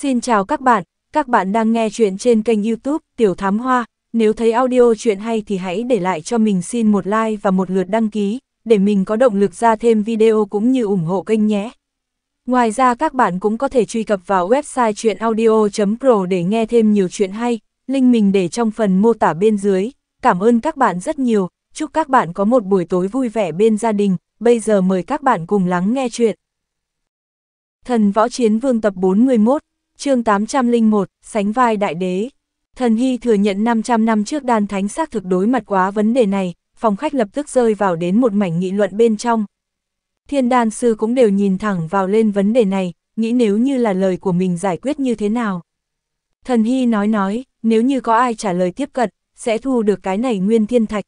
Xin chào các bạn, các bạn đang nghe chuyện trên kênh youtube Tiểu Thám Hoa. Nếu thấy audio chuyện hay thì hãy để lại cho mình xin một like và một lượt đăng ký, để mình có động lực ra thêm video cũng như ủng hộ kênh nhé. Ngoài ra các bạn cũng có thể truy cập vào website chuyenaudio.pro để nghe thêm nhiều chuyện hay, link mình để trong phần mô tả bên dưới. Cảm ơn các bạn rất nhiều, chúc các bạn có một buổi tối vui vẻ bên gia đình, bây giờ mời các bạn cùng lắng nghe chuyện. Thần Võ Chiến Vương tập 41 chương 801, sánh vai đại đế. Thần Hy thừa nhận 500 năm trước đan thánh xác thực đối mặt quá vấn đề này, phòng khách lập tức rơi vào đến một mảnh nghị luận bên trong. Thiên đan sư cũng đều nhìn thẳng vào lên vấn đề này, nghĩ nếu như là lời của mình giải quyết như thế nào. Thần Hy nói nói, nếu như có ai trả lời tiếp cận, sẽ thu được cái này nguyên thiên thạch.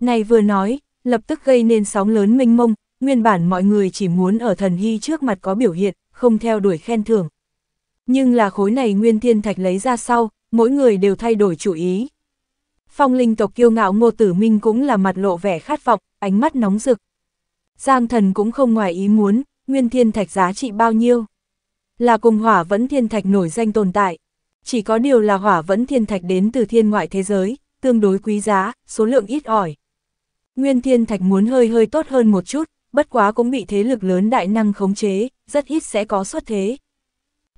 Này vừa nói, lập tức gây nên sóng lớn mênh mông, nguyên bản mọi người chỉ muốn ở thần hy trước mặt có biểu hiện, không theo đuổi khen thưởng, nhưng là khối này nguyên thiên thạch lấy ra sau, mỗi người đều thay đổi chủ ý. Phong linh tộc kiêu ngạo ngô tử minh cũng là mặt lộ vẻ khát vọng, ánh mắt nóng rực. Giang thần cũng không ngoài ý muốn, nguyên thiên thạch giá trị bao nhiêu. Là cùng hỏa vẫn thiên thạch nổi danh tồn tại. Chỉ có điều là hỏa vẫn thiên thạch đến từ thiên ngoại thế giới, tương đối quý giá, số lượng ít ỏi. Nguyên thiên thạch muốn hơi hơi tốt hơn một chút, bất quá cũng bị thế lực lớn đại năng khống chế, rất ít sẽ có xuất thế.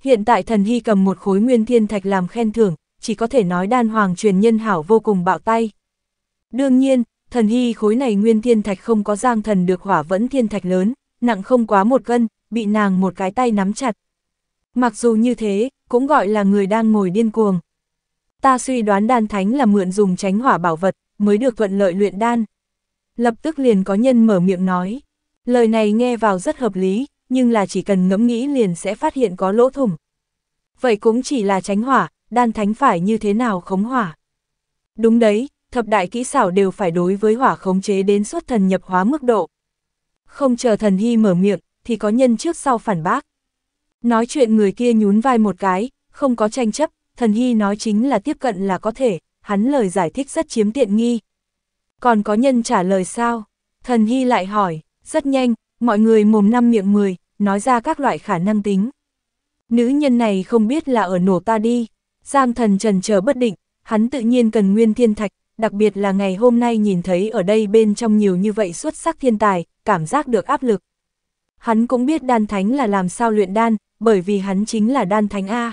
Hiện tại thần hy cầm một khối nguyên thiên thạch làm khen thưởng, chỉ có thể nói đan hoàng truyền nhân hảo vô cùng bạo tay. Đương nhiên, thần hy khối này nguyên thiên thạch không có giang thần được hỏa vẫn thiên thạch lớn, nặng không quá một cân, bị nàng một cái tay nắm chặt. Mặc dù như thế, cũng gọi là người đang ngồi điên cuồng. Ta suy đoán đan thánh là mượn dùng tránh hỏa bảo vật, mới được thuận lợi luyện đan. Lập tức liền có nhân mở miệng nói. Lời này nghe vào rất hợp lý, nhưng là chỉ cần ngẫm nghĩ liền sẽ phát hiện có lỗ thủng. Vậy cũng chỉ là tránh hỏa, đan thánh phải như thế nào khống hỏa. Đúng đấy, thập đại kỹ xảo đều phải đối với hỏa khống chế đến suốt thần nhập hóa mức độ. Không chờ thần hy mở miệng, thì có nhân trước sau phản bác. Nói chuyện người kia nhún vai một cái, không có tranh chấp, thần hy nói chính là tiếp cận là có thể, hắn lời giải thích rất chiếm tiện nghi. Còn có nhân trả lời sao? Thần hy lại hỏi, rất nhanh, mọi người mồm năm miệng 10, nói ra các loại khả năng tính. Nữ nhân này không biết là ở nổ ta đi, Giang thần trần chờ bất định, hắn tự nhiên cần nguyên thiên thạch, đặc biệt là ngày hôm nay nhìn thấy ở đây bên trong nhiều như vậy xuất sắc thiên tài, cảm giác được áp lực. Hắn cũng biết đan thánh là làm sao luyện đan, bởi vì hắn chính là đan thánh A.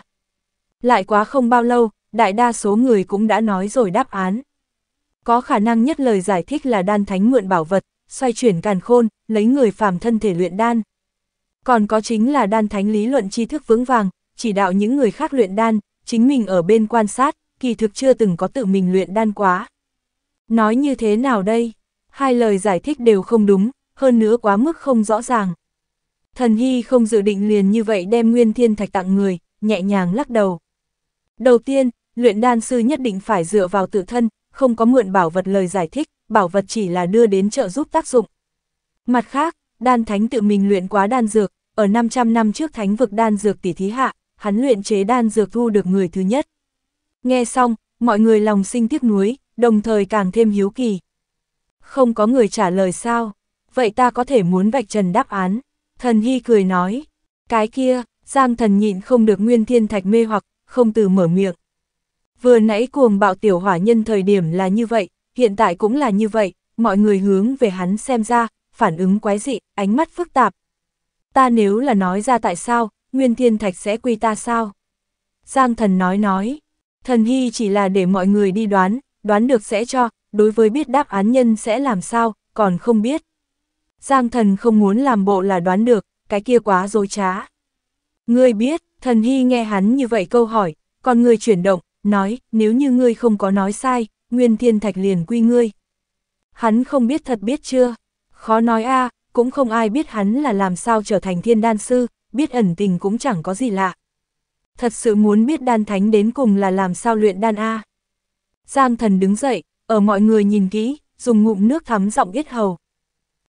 Lại quá không bao lâu, đại đa số người cũng đã nói rồi đáp án. Có khả năng nhất lời giải thích là đan thánh mượn bảo vật, xoay chuyển càn khôn, lấy người phàm thân thể luyện đan. Còn có chính là đan thánh lý luận tri thức vững vàng, chỉ đạo những người khác luyện đan, chính mình ở bên quan sát, kỳ thực chưa từng có tự mình luyện đan quá. Nói như thế nào đây? Hai lời giải thích đều không đúng, hơn nữa quá mức không rõ ràng. Thần Hy không dự định liền như vậy đem nguyên thiên thạch tặng người, nhẹ nhàng lắc đầu. Đầu tiên, luyện đan sư nhất định phải dựa vào tự thân, không có mượn bảo vật lời giải thích, bảo vật chỉ là đưa đến trợ giúp tác dụng. Mặt khác, Đan Thánh tự mình luyện quá đan dược, ở 500 năm trước thánh vực đan dược tỷ thí hạ, hắn luyện chế đan dược thu được người thứ nhất. Nghe xong, mọi người lòng sinh tiếc nuối, đồng thời càng thêm hiếu kỳ. Không có người trả lời sao, vậy ta có thể muốn vạch trần đáp án. Thần Hy cười nói, cái kia, Giang thần nhịn không được nguyên thiên thạch mê hoặc, không từ mở miệng. Vừa nãy cuồng bạo tiểu hỏa nhân thời điểm là như vậy, hiện tại cũng là như vậy, mọi người hướng về hắn xem ra, phản ứng quái dị, ánh mắt phức tạp. Ta nếu là nói ra tại sao, Nguyên Thiên Thạch sẽ quy ta sao? Giang thần nói nói, thần hy chỉ là để mọi người đi đoán, đoán được sẽ cho, đối với biết đáp án nhân sẽ làm sao, còn không biết. Giang thần không muốn làm bộ là đoán được, cái kia quá dối trá. Ngươi biết, thần hy nghe hắn như vậy câu hỏi, còn người chuyển động, nói, nếu như ngươi không có nói sai, Nguyên Thiên Thạch liền quy ngươi. Hắn không biết thật biết chưa, Khó nói a cũng không ai biết hắn là làm sao trở thành thiên đan sư, biết ẩn tình cũng chẳng có gì lạ. Thật sự muốn biết đan thánh đến cùng là làm sao luyện đan a Giang thần đứng dậy, ở mọi người nhìn kỹ, dùng ngụm nước thắm giọng ít hầu.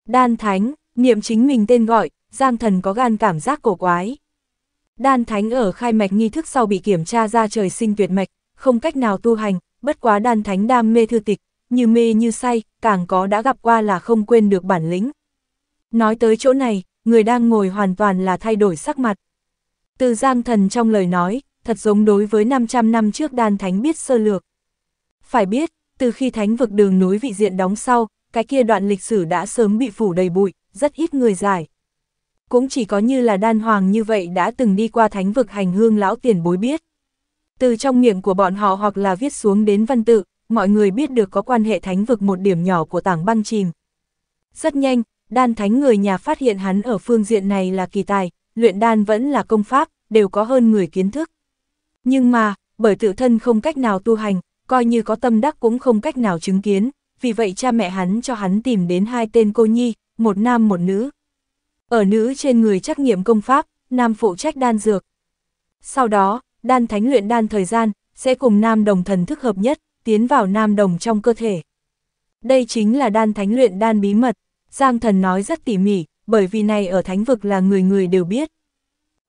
Đan thánh, niệm chính mình tên gọi, Giang thần có gan cảm giác cổ quái. Đan thánh ở khai mạch nghi thức sau bị kiểm tra ra trời sinh tuyệt mạch, không cách nào tu hành, bất quá đan thánh đam mê thư tịch, như mê như say, càng có đã gặp qua là không quên được bản lĩnh. Nói tới chỗ này, người đang ngồi hoàn toàn là thay đổi sắc mặt. Từ Giang Thần trong lời nói, thật giống đối với 500 năm trước đan thánh biết sơ lược. Phải biết, từ khi thánh vực đường núi vị diện đóng sau, cái kia đoạn lịch sử đã sớm bị phủ đầy bụi, rất ít người giải. Cũng chỉ có như là đan hoàng như vậy đã từng đi qua thánh vực hành hương lão tiền bối biết. Từ trong miệng của bọn họ hoặc là viết xuống đến văn tự, mọi người biết được có quan hệ thánh vực một điểm nhỏ của tảng băng chìm. Rất nhanh, đan thánh người nhà phát hiện hắn ở phương diện này là kỳ tài, luyện đan vẫn là công pháp, đều có hơn người kiến thức. Nhưng mà, bởi tự thân không cách nào tu hành, coi như có tâm đắc cũng không cách nào chứng kiến, vì vậy cha mẹ hắn cho hắn tìm đến hai tên cô nhi, một nam một nữ. Ở nữ trên người trắc nghiệm công pháp, nam phụ trách đan dược. Sau đó, đan thánh luyện đan thời gian, sẽ cùng nam đồng thần thức hợp nhất, tiến vào nam đồng trong cơ thể. Đây chính là đan thánh luyện đan bí mật, Giang thần nói rất tỉ mỉ, bởi vì này ở thánh vực là người người đều biết.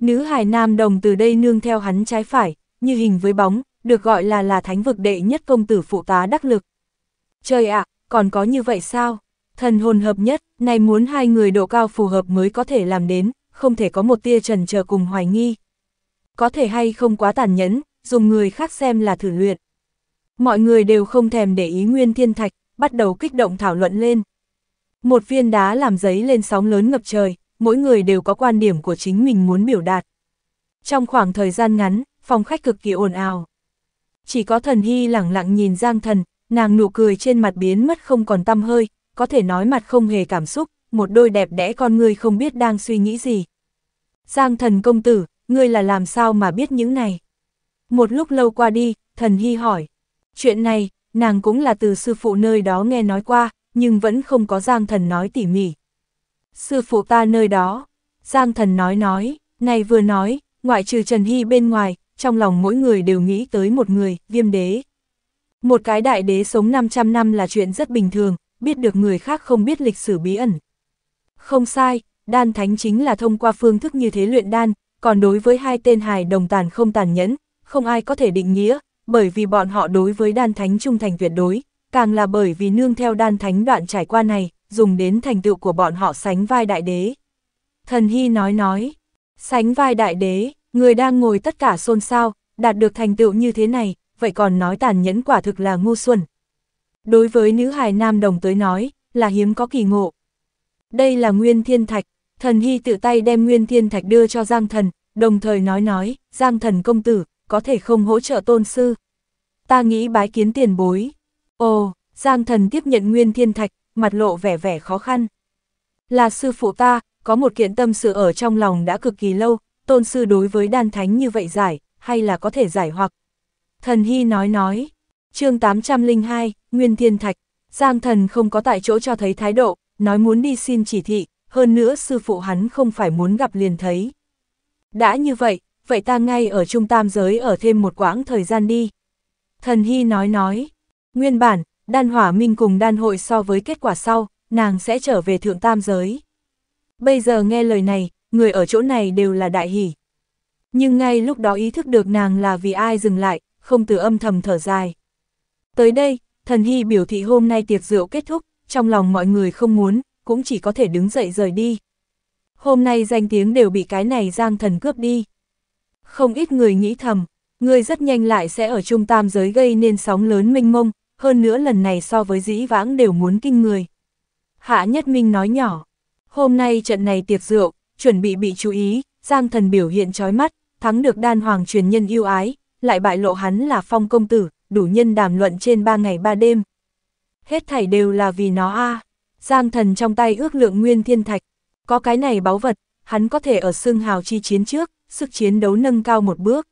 Nữ hài nam đồng từ đây nương theo hắn trái phải, như hình với bóng, được gọi là là thánh vực đệ nhất công tử phụ tá đắc lực. Trời ạ, còn có như vậy sao? Thần hồn hợp nhất, này muốn hai người độ cao phù hợp mới có thể làm đến, không thể có một tia trần chờ cùng hoài nghi. Có thể hay không quá tàn nhẫn, dùng người khác xem là thử luyện. Mọi người đều không thèm để ý nguyên thiên thạch, bắt đầu kích động thảo luận lên. Một viên đá làm giấy lên sóng lớn ngập trời, mỗi người đều có quan điểm của chính mình muốn biểu đạt. Trong khoảng thời gian ngắn, phòng khách cực kỳ ồn ào. Chỉ có thần hy lẳng lặng nhìn Giang thần, nàng nụ cười trên mặt biến mất không còn tâm hơi, có thể nói mặt không hề cảm xúc, một đôi đẹp đẽ con người không biết đang suy nghĩ gì. Giang thần công tử, ngươi là làm sao mà biết những này? Một lúc lâu qua đi, thần hy hỏi. Chuyện này, nàng cũng là từ sư phụ nơi đó nghe nói qua, nhưng vẫn không có Giang Thần nói tỉ mỉ. Sư phụ ta nơi đó, Giang Thần nói nói, này vừa nói, ngoại trừ Trần Hy bên ngoài, trong lòng mỗi người đều nghĩ tới một người, viêm đế. Một cái đại đế sống 500 năm là chuyện rất bình thường, biết được người khác không biết lịch sử bí ẩn. Không sai, đan thánh chính là thông qua phương thức như thế luyện đan, còn đối với hai tên hài đồng tàn không tàn nhẫn, không ai có thể định nghĩa, bởi vì bọn họ đối với đan thánh trung thành tuyệt đối, càng là bởi vì nương theo đan thánh đoạn trải qua này, dùng đến thành tựu của bọn họ sánh vai đại đế. Thần Hy nói nói, sánh vai đại đế, người đang ngồi tất cả xôn xao, đạt được thành tựu như thế này, vậy còn nói tàn nhẫn quả thực là ngu xuẩn. Đối với nữ hài nam đồng tới nói, là hiếm có kỳ ngộ. Đây là Nguyên Thiên Thạch, thần Hy tự tay đem Nguyên Thiên Thạch đưa cho Giang Thần, đồng thời nói nói, Giang Thần công tử, có thể không hỗ trợ tôn sư. Ta nghĩ bái kiến tiền bối. Ồ, Giang thần tiếp nhận nguyên thiên thạch, mặt lộ vẻ vẻ khó khăn. Là sư phụ ta, có một kiện tâm sự ở trong lòng đã cực kỳ lâu, tôn sư đối với đan thánh như vậy giải, hay là có thể giải hoặc. Thần Hy nói nói, chương 802, Nguyên Thiên Thạch, Giang thần không có tại chỗ cho thấy thái độ, nói muốn đi xin chỉ thị, hơn nữa sư phụ hắn không phải muốn gặp liền thấy. Đã như vậy, vậy ta ngay ở trung tam giới ở thêm một quãng thời gian đi. Thần Hy nói nói, nguyên bản, đan hỏa minh cùng đan hội so với kết quả sau, nàng sẽ trở về thượng tam giới. Bây giờ nghe lời này, người ở chỗ này đều là đại hỷ. Nhưng ngay lúc đó ý thức được nàng là vì ai dừng lại, không từ âm thầm thở dài. Tới đây, thần hy biểu thị hôm nay tiệc rượu kết thúc, trong lòng mọi người không muốn, cũng chỉ có thể đứng dậy rời đi. Hôm nay danh tiếng đều bị cái này giang thần cướp đi không ít người nghĩ thầm, ngươi rất nhanh lại sẽ ở trung tam giới gây nên sóng lớn mênh mông, hơn nữa lần này so với dĩ vãng đều muốn kinh người. Hạ Nhất Minh nói nhỏ, hôm nay trận này tiệc rượu, chuẩn bị bị chú ý, Giang Thần biểu hiện trói mắt, thắng được đan hoàng truyền nhân yêu ái, lại bại lộ hắn là phong công tử, đủ nhân đàm luận trên ba ngày ba đêm. Hết thảy đều là vì nó a Giang Thần trong tay ước lượng nguyên thiên thạch, có cái này báu vật, hắn có thể ở xương hào chi chiến trước, sức chiến đấu nâng cao một bước.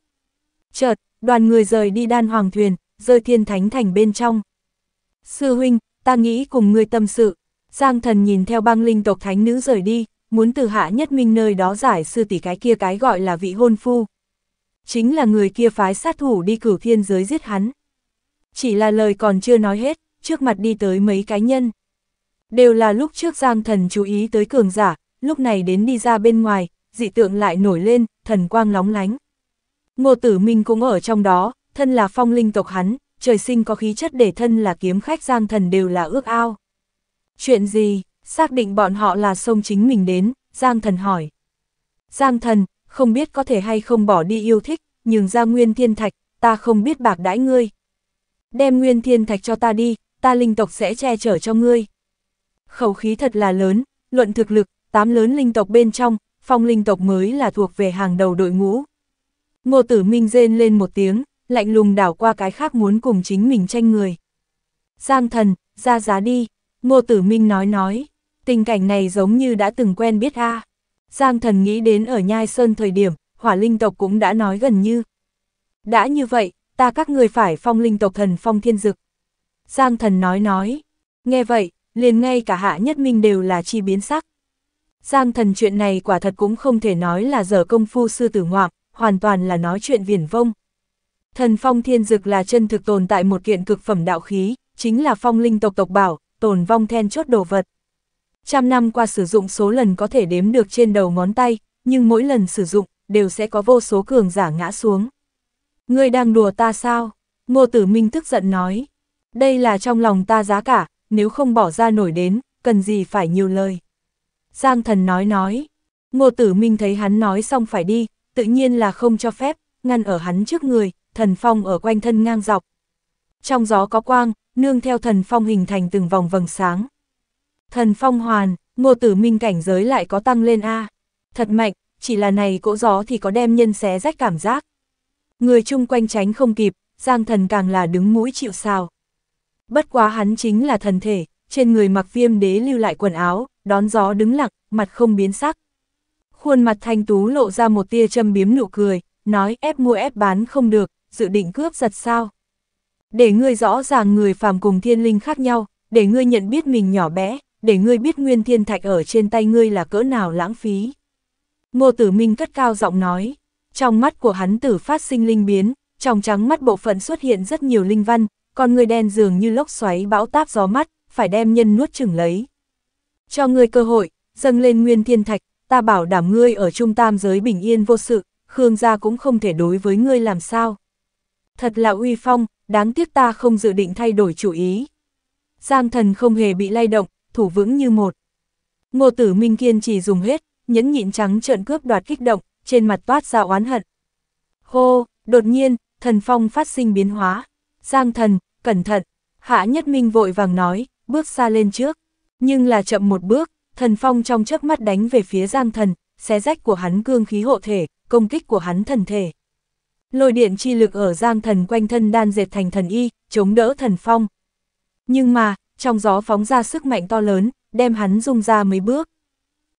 Chợt, đoàn người rời đi đan hoàng thuyền, rơi thiên thánh thành bên trong. Sư huynh, ta nghĩ cùng người tâm sự. Giang thần nhìn theo băng linh tộc thánh nữ rời đi, muốn từ hạ nhất minh nơi đó giải sư tỷ cái kia cái gọi là vị hôn phu. Chính là người kia phái sát thủ đi cửu thiên giới giết hắn. Chỉ là lời còn chưa nói hết, trước mặt đi tới mấy cái nhân. Đều là lúc trước Giang thần chú ý tới cường giả, lúc này đến đi ra bên ngoài, dị tượng lại nổi lên, thần quang lóng lánh. Ngô Tử Minh cũng ở trong đó, thân là phong linh tộc hắn, trời sinh có khí chất để thân là kiếm khách giang thần đều là ước ao. Chuyện gì, xác định bọn họ là sông chính mình đến, giang thần hỏi. Giang thần, không biết có thể hay không bỏ đi yêu thích, nhưng ra nguyên thiên thạch, ta không biết bạc đãi ngươi. Đem nguyên thiên thạch cho ta đi, ta linh tộc sẽ che chở cho ngươi. Khẩu khí thật là lớn, luận thực lực, tám lớn linh tộc bên trong, phong linh tộc mới là thuộc về hàng đầu đội ngũ. Ngô tử minh rên lên một tiếng, lạnh lùng đảo qua cái khác muốn cùng chính mình tranh người. Giang thần, ra giá đi, ngô tử minh nói nói, tình cảnh này giống như đã từng quen biết a Giang thần nghĩ đến ở Nhai Sơn thời điểm, hỏa linh tộc cũng đã nói gần như. Đã như vậy, ta các người phải phong linh tộc thần phong thiên dực. Giang thần nói nói, nghe vậy, liền ngay cả hạ nhất minh đều là chi biến sắc. Giang thần chuyện này quả thật cũng không thể nói là giờ công phu sư tử ngoạm, hoàn toàn là nói chuyện viển vông. Thần phong thiên dực là chân thực tồn tại một kiện cực phẩm đạo khí, chính là phong linh tộc tộc bảo, tồn vong then chốt đồ vật. Trăm năm qua sử dụng số lần có thể đếm được trên đầu ngón tay, nhưng mỗi lần sử dụng, đều sẽ có vô số cường giả ngã xuống. Ngươi đang đùa ta sao? Ngô Tử Minh tức giận nói. Đây là trong lòng ta giá cả, nếu không bỏ ra nổi đến, cần gì phải nhiều lời. Giang thần nói nói. Ngô tử minh thấy hắn nói xong phải đi, tự nhiên là không cho phép, ngăn ở hắn trước người, thần phong ở quanh thân ngang dọc. Trong gió có quang, nương theo thần phong hình thành từng vòng vầng sáng. Thần phong hoàn, ngô tử minh cảnh giới lại có tăng lên A. Thật mạnh, chỉ là này cỗ gió thì có đem nhân xé rách cảm giác. Người chung quanh tránh không kịp, giang thần càng là đứng mũi chịu sao. Bất quá hắn chính là thần thể, trên người mặc viêm đế lưu lại quần áo, đón gió đứng lặng, mặt không biến sắc. Khuôn mặt thanh tú lộ ra một tia châm biếm nụ cười, nói ép mua ép bán không được, dự định cướp giật sao. Để ngươi rõ ràng người phàm cùng thiên linh khác nhau, để ngươi nhận biết mình nhỏ bé, để ngươi biết nguyên thiên thạch ở trên tay ngươi là cỡ nào lãng phí. Ngô Tử Minh cất cao giọng nói, trong mắt của hắn tử phát sinh linh biến, trong trắng mắt bộ phận xuất hiện rất nhiều linh văn, còn người đen dường như lốc xoáy bão táp gió mắt, phải đem nhân nuốt chừng lấy. Cho ngươi cơ hội, dâng lên nguyên thiên thạch, ta bảo đảm ngươi ở trung tam giới bình yên vô sự, Khương gia cũng không thể đối với ngươi làm sao. Thật là uy phong, đáng tiếc ta không dự định thay đổi chủ ý. Giang thần không hề bị lay động, thủ vững như một. Ngô tử minh kiên trì dùng hết, nhẫn nhịn trắng trợn cướp đoạt kích động, trên mặt toát ra oán hận. Hô, đột nhiên, thần phong phát sinh biến hóa. Giang thần, cẩn thận, hạ nhất minh vội vàng nói, bước xa lên trước, nhưng là chậm một bước, thần phong trong chớp mắt đánh về phía Giang Thần, xé rách của hắn cương khí hộ thể, công kích của hắn thần thể. Lôi điện chi lực ở Giang Thần quanh thân đan dệt thành thần y, chống đỡ thần phong. Nhưng mà, trong gió phóng ra sức mạnh to lớn, đem hắn rung ra mấy bước.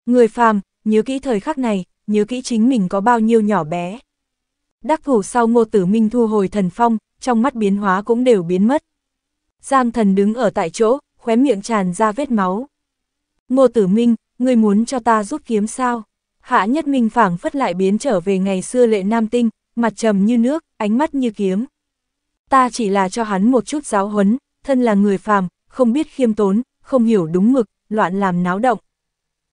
Người phàm, nhớ kỹ thời khắc này, nhớ kỹ chính mình có bao nhiêu nhỏ bé. Đắc thủ sau ngô tử minh thu hồi thần phong, trong mắt biến hóa cũng đều biến mất. Giang thần đứng ở tại chỗ, khóe miệng tràn ra vết máu. Ngô Tử Minh, ngươi muốn cho ta rút kiếm sao? Hạ Nhất Minh phảng phất lại biến trở về ngày xưa lệ nam tinh, mặt trầm như nước, ánh mắt như kiếm. Ta chỉ là cho hắn một chút giáo huấn, thân là người phàm, không biết khiêm tốn, không hiểu đúng mực, loạn làm náo động.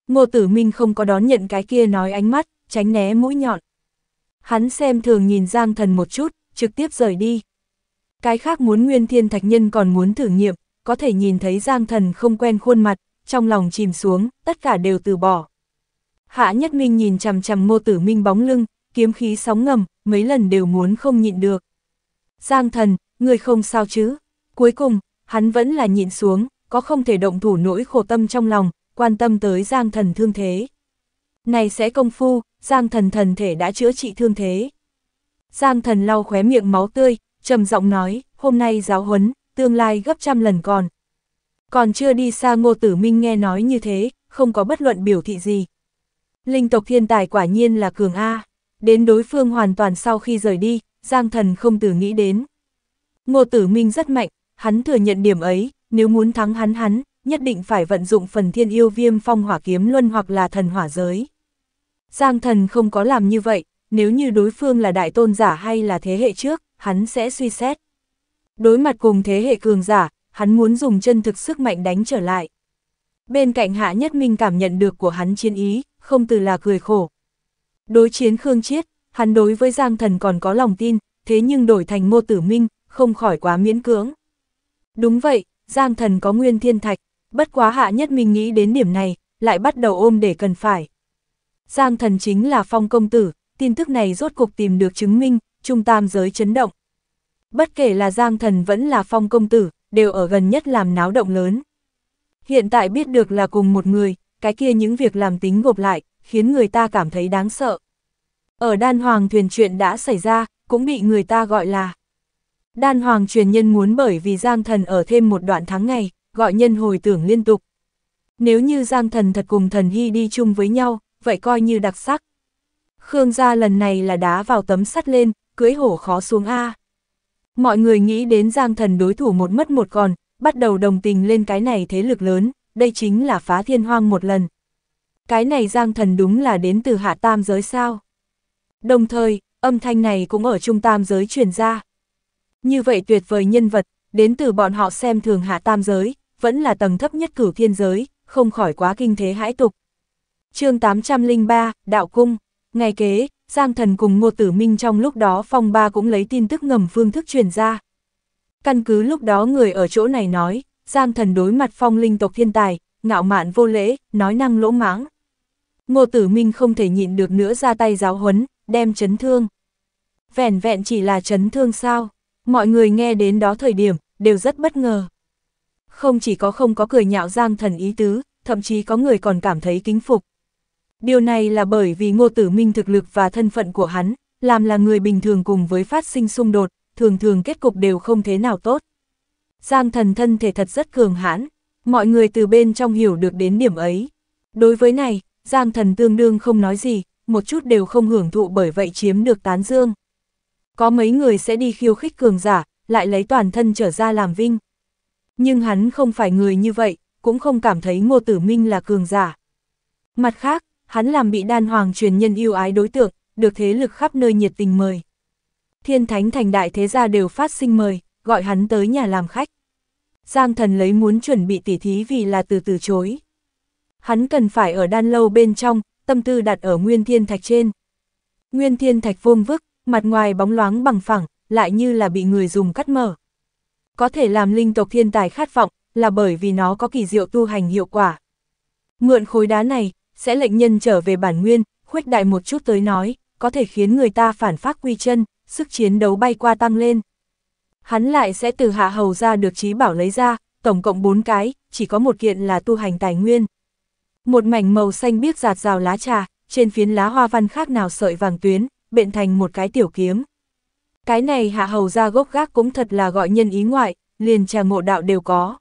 Ngô Tử Minh không có đón nhận cái kia nói ánh mắt, tránh né mũi nhọn. Hắn xem thường nhìn Giang Thần một chút, trực tiếp rời đi. Cái khác muốn Nguyên Thiên Thạch Nhân còn muốn thử nghiệm, có thể nhìn thấy Giang Thần không quen khuôn mặt, trong lòng chìm xuống, tất cả đều từ bỏ. Hạ Nhất Minh nhìn chằm chằm Ngô Tử Minh bóng lưng, kiếm khí sóng ngầm, mấy lần đều muốn không nhịn được. Giang Thần, người không sao chứ? Cuối cùng, hắn vẫn là nhịn xuống, có không thể động thủ nỗi khổ tâm trong lòng, quan tâm tới Giang Thần thương thế. Này sẽ công phu, Giang Thần thần thể đã chữa trị thương thế. Giang Thần lau khóe miệng máu tươi, trầm giọng nói, hôm nay giáo huấn, tương lai gấp trăm lần còn. Còn chưa đi xa Ngô Tử Minh nghe nói như thế, không có bất luận biểu thị gì. Linh tộc thiên tài quả nhiên là cường A, đến đối phương hoàn toàn sau khi rời đi, Giang Thần không từ nghĩ đến. Ngô Tử Minh rất mạnh, hắn thừa nhận điểm ấy, nếu muốn thắng hắn hắn, nhất định phải vận dụng phần thiên yêu viêm phong hỏa kiếm luân hoặc là thần hỏa giới. Giang Thần không có làm như vậy, nếu như đối phương là đại tôn giả hay là thế hệ trước, hắn sẽ suy xét đối mặt cùng thế hệ cường giả, hắn muốn dùng chân thực sức mạnh đánh trở lại. Bên cạnh Hạ Nhất Minh cảm nhận được của hắn chiến ý, không từ là cười khổ. Đối chiến Khương Chiết, hắn đối với Giang Thần còn có lòng tin, thế nhưng đổi thành mô Tử Minh, không khỏi quá miễn cưỡng. Đúng vậy, Giang Thần có nguyên thiên thạch, bất quá Hạ Nhất Minh nghĩ đến điểm này, lại bắt đầu ôm để cần phải. Giang Thần chính là phong công tử, tin tức này rốt cục tìm được chứng minh, trung tam giới chấn động. Bất kể là Giang Thần vẫn là Phong Công Tử, đều ở gần nhất làm náo động lớn. Hiện tại biết được là cùng một người, cái kia những việc làm tính gộp lại, khiến người ta cảm thấy đáng sợ. Ở đan hoàng thuyền chuyện đã xảy ra, cũng bị người ta gọi là. Đan hoàng truyền nhân muốn bởi vì Giang Thần ở thêm một đoạn tháng ngày, gọi nhân hồi tưởng liên tục. Nếu như Giang Thần thật cùng Thần Hy đi chung với nhau, vậy coi như đặc sắc. Khương gia lần này là đá vào tấm sắt lên, cưới hổ khó xuống A. Mọi người nghĩ đến Giang Thần đối thủ một mất một còn, bắt đầu đồng tình lên cái này thế lực lớn, đây chính là phá thiên hoang một lần. Cái này Giang Thần đúng là đến từ hạ tam giới sao. Đồng thời, âm thanh này cũng ở trung tam giới truyền ra. Như vậy tuyệt vời nhân vật, đến từ bọn họ xem thường hạ tam giới, vẫn là tầng thấp nhất cửu thiên giới, không khỏi quá kinh thế hãi tục. chương 803, Đạo Cung, ngày kế, Giang Thần cùng Ngô Tử Minh trong lúc đó phong ba cũng lấy tin tức ngầm phương thức truyền ra. Căn cứ lúc đó người ở chỗ này nói, Giang Thần đối mặt phong linh tộc thiên tài, ngạo mạn vô lễ, nói năng lỗ mãng. Ngô Tử Minh không thể nhịn được nữa ra tay giáo huấn, đem chấn thương. vẹn vẹn chỉ là chấn thương sao, mọi người nghe đến đó thời điểm, đều rất bất ngờ. Không chỉ có không có cười nhạo Giang Thần ý tứ, thậm chí có người còn cảm thấy kính phục. Điều này là bởi vì Ngô Tử Minh thực lực và thân phận của hắn, làm là người bình thường cùng với phát sinh xung đột, thường thường kết cục đều không thế nào tốt. Giang thần thân thể thật rất cường hãn, mọi người từ bên trong hiểu được đến điểm ấy. Đối với này, Giang thần tương đương không nói gì, một chút đều không hưởng thụ bởi vậy chiếm được tán dương. Có mấy người sẽ đi khiêu khích cường giả, lại lấy toàn thân trở ra làm vinh. Nhưng hắn không phải người như vậy, cũng không cảm thấy Ngô Tử Minh là cường giả. Mặt khác, hắn làm bị đan hoàng truyền nhân yêu ái đối tượng, được thế lực khắp nơi nhiệt tình mời. Thiên thánh thành đại thế gia đều phát sinh mời, gọi hắn tới nhà làm khách. Giang thần lấy muốn chuẩn bị tỉ thí vì là từ từ chối. Hắn cần phải ở đan lâu bên trong, tâm tư đặt ở nguyên thiên thạch trên. Nguyên thiên thạch vuông vức, mặt ngoài bóng loáng bằng phẳng, lại như là bị người dùng cắt mở. Có thể làm linh tộc thiên tài khát vọng, là bởi vì nó có kỳ diệu tu hành hiệu quả. Mượn khối đá này, sẽ lệnh nhân trở về bản nguyên, khuếch đại một chút tới nói, có thể khiến người ta phản phát quy chân, sức chiến đấu bay qua tăng lên. Hắn lại sẽ từ hạ hầu ra được trí bảo lấy ra, tổng cộng 4 cái, chỉ có một kiện là tu hành tài nguyên. Một mảnh màu xanh biếc giạt rào lá trà, trên phiến lá hoa văn khác nào sợi vàng tuyến, bện thành một cái tiểu kiếm. Cái này hạ hầu ra gốc gác cũng thật là gọi nhân ý ngoại, liền trà ngộ đạo đều có.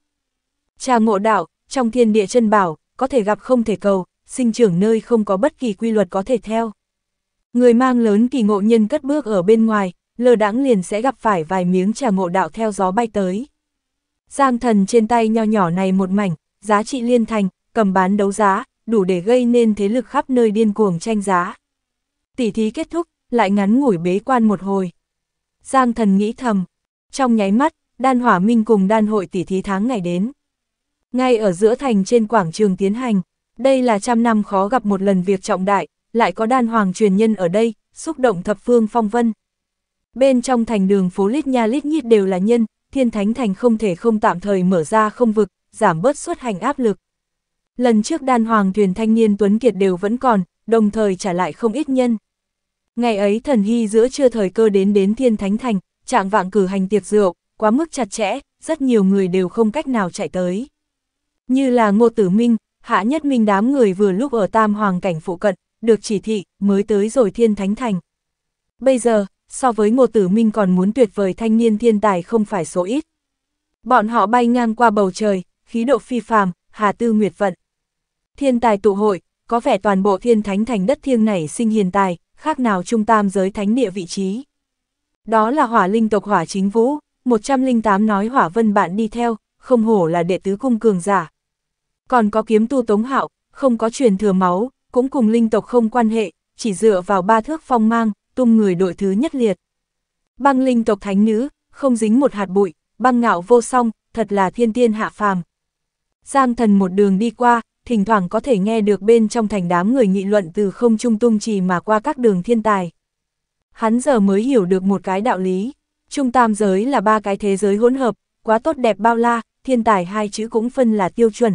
Trà ngộ đạo, trong thiên địa chân bảo, có thể gặp không thể cầu, sinh trưởng nơi không có bất kỳ quy luật có thể theo. Người mang lớn kỳ ngộ nhân cất bước ở bên ngoài, lờ đãng liền sẽ gặp phải vài miếng trà ngộ đạo theo gió bay tới. Giang thần trên tay nho nhỏ này một mảnh, giá trị liên thành, cầm bán đấu giá, đủ để gây nên thế lực khắp nơi điên cuồng tranh giá. Tỷ thí kết thúc, lại ngắn ngủi bế quan một hồi. Giang thần nghĩ thầm, trong nháy mắt, đan hỏa minh cùng đan hội tỷ thí tháng ngày đến. Ngay ở giữa thành trên quảng trường tiến hành, đây là trăm năm khó gặp một lần việc trọng đại, lại có đan hoàng truyền nhân ở đây, xúc động thập phương phong vân. Bên trong thành đường phố lít nha lít nhít đều là nhân, thiên thánh thành không thể không tạm thời mở ra không vực, giảm bớt xuất hành áp lực. Lần trước đan hoàng thuyền thanh niên Tuấn Kiệt đều vẫn còn, đồng thời trả lại không ít nhân. Ngày ấy thần hy giữa trưa thời cơ đến đến thiên thánh thành, trạng vạng cử hành tiệc rượu, quá mức chặt chẽ, rất nhiều người đều không cách nào chạy tới. Như là Ngô Tử Minh, Hạ Nhất Minh đám người vừa lúc ở tam hoàng cảnh phụ cận, được chỉ thị, mới tới rồi thiên thánh thành. Bây giờ, so với Ngô Tử Minh còn muốn tuyệt vời thanh niên thiên tài không phải số ít. Bọn họ bay ngang qua bầu trời, khí độ phi phàm, hà tư nguyệt vận. Thiên tài tụ hội, có vẻ toàn bộ thiên thánh thành đất thiêng này sinh hiền tài, khác nào trung tam giới thánh địa vị trí. Đó là hỏa linh tộc hỏa chính vũ, 108 nói hỏa vân bạn đi theo, không hổ là đệ tứ cung cường giả, còn có kiếm tu Tống Hạo, không có truyền thừa máu, cũng cùng linh tộc không quan hệ, chỉ dựa vào ba thước phong mang, tung người đội thứ nhất liệt. Băng linh tộc thánh nữ, không dính một hạt bụi, băng ngạo vô song, thật là thiên tiên hạ phàm. Giang thần một đường đi qua, thỉnh thoảng có thể nghe được bên trong thành đám người nghị luận từ không trung tung trì mà qua các đường thiên tài. Hắn giờ mới hiểu được một cái đạo lý, trung tam giới là ba cái thế giới hỗn hợp, quá tốt đẹp bao la, thiên tài hai chữ cũng phân là tiêu chuẩn,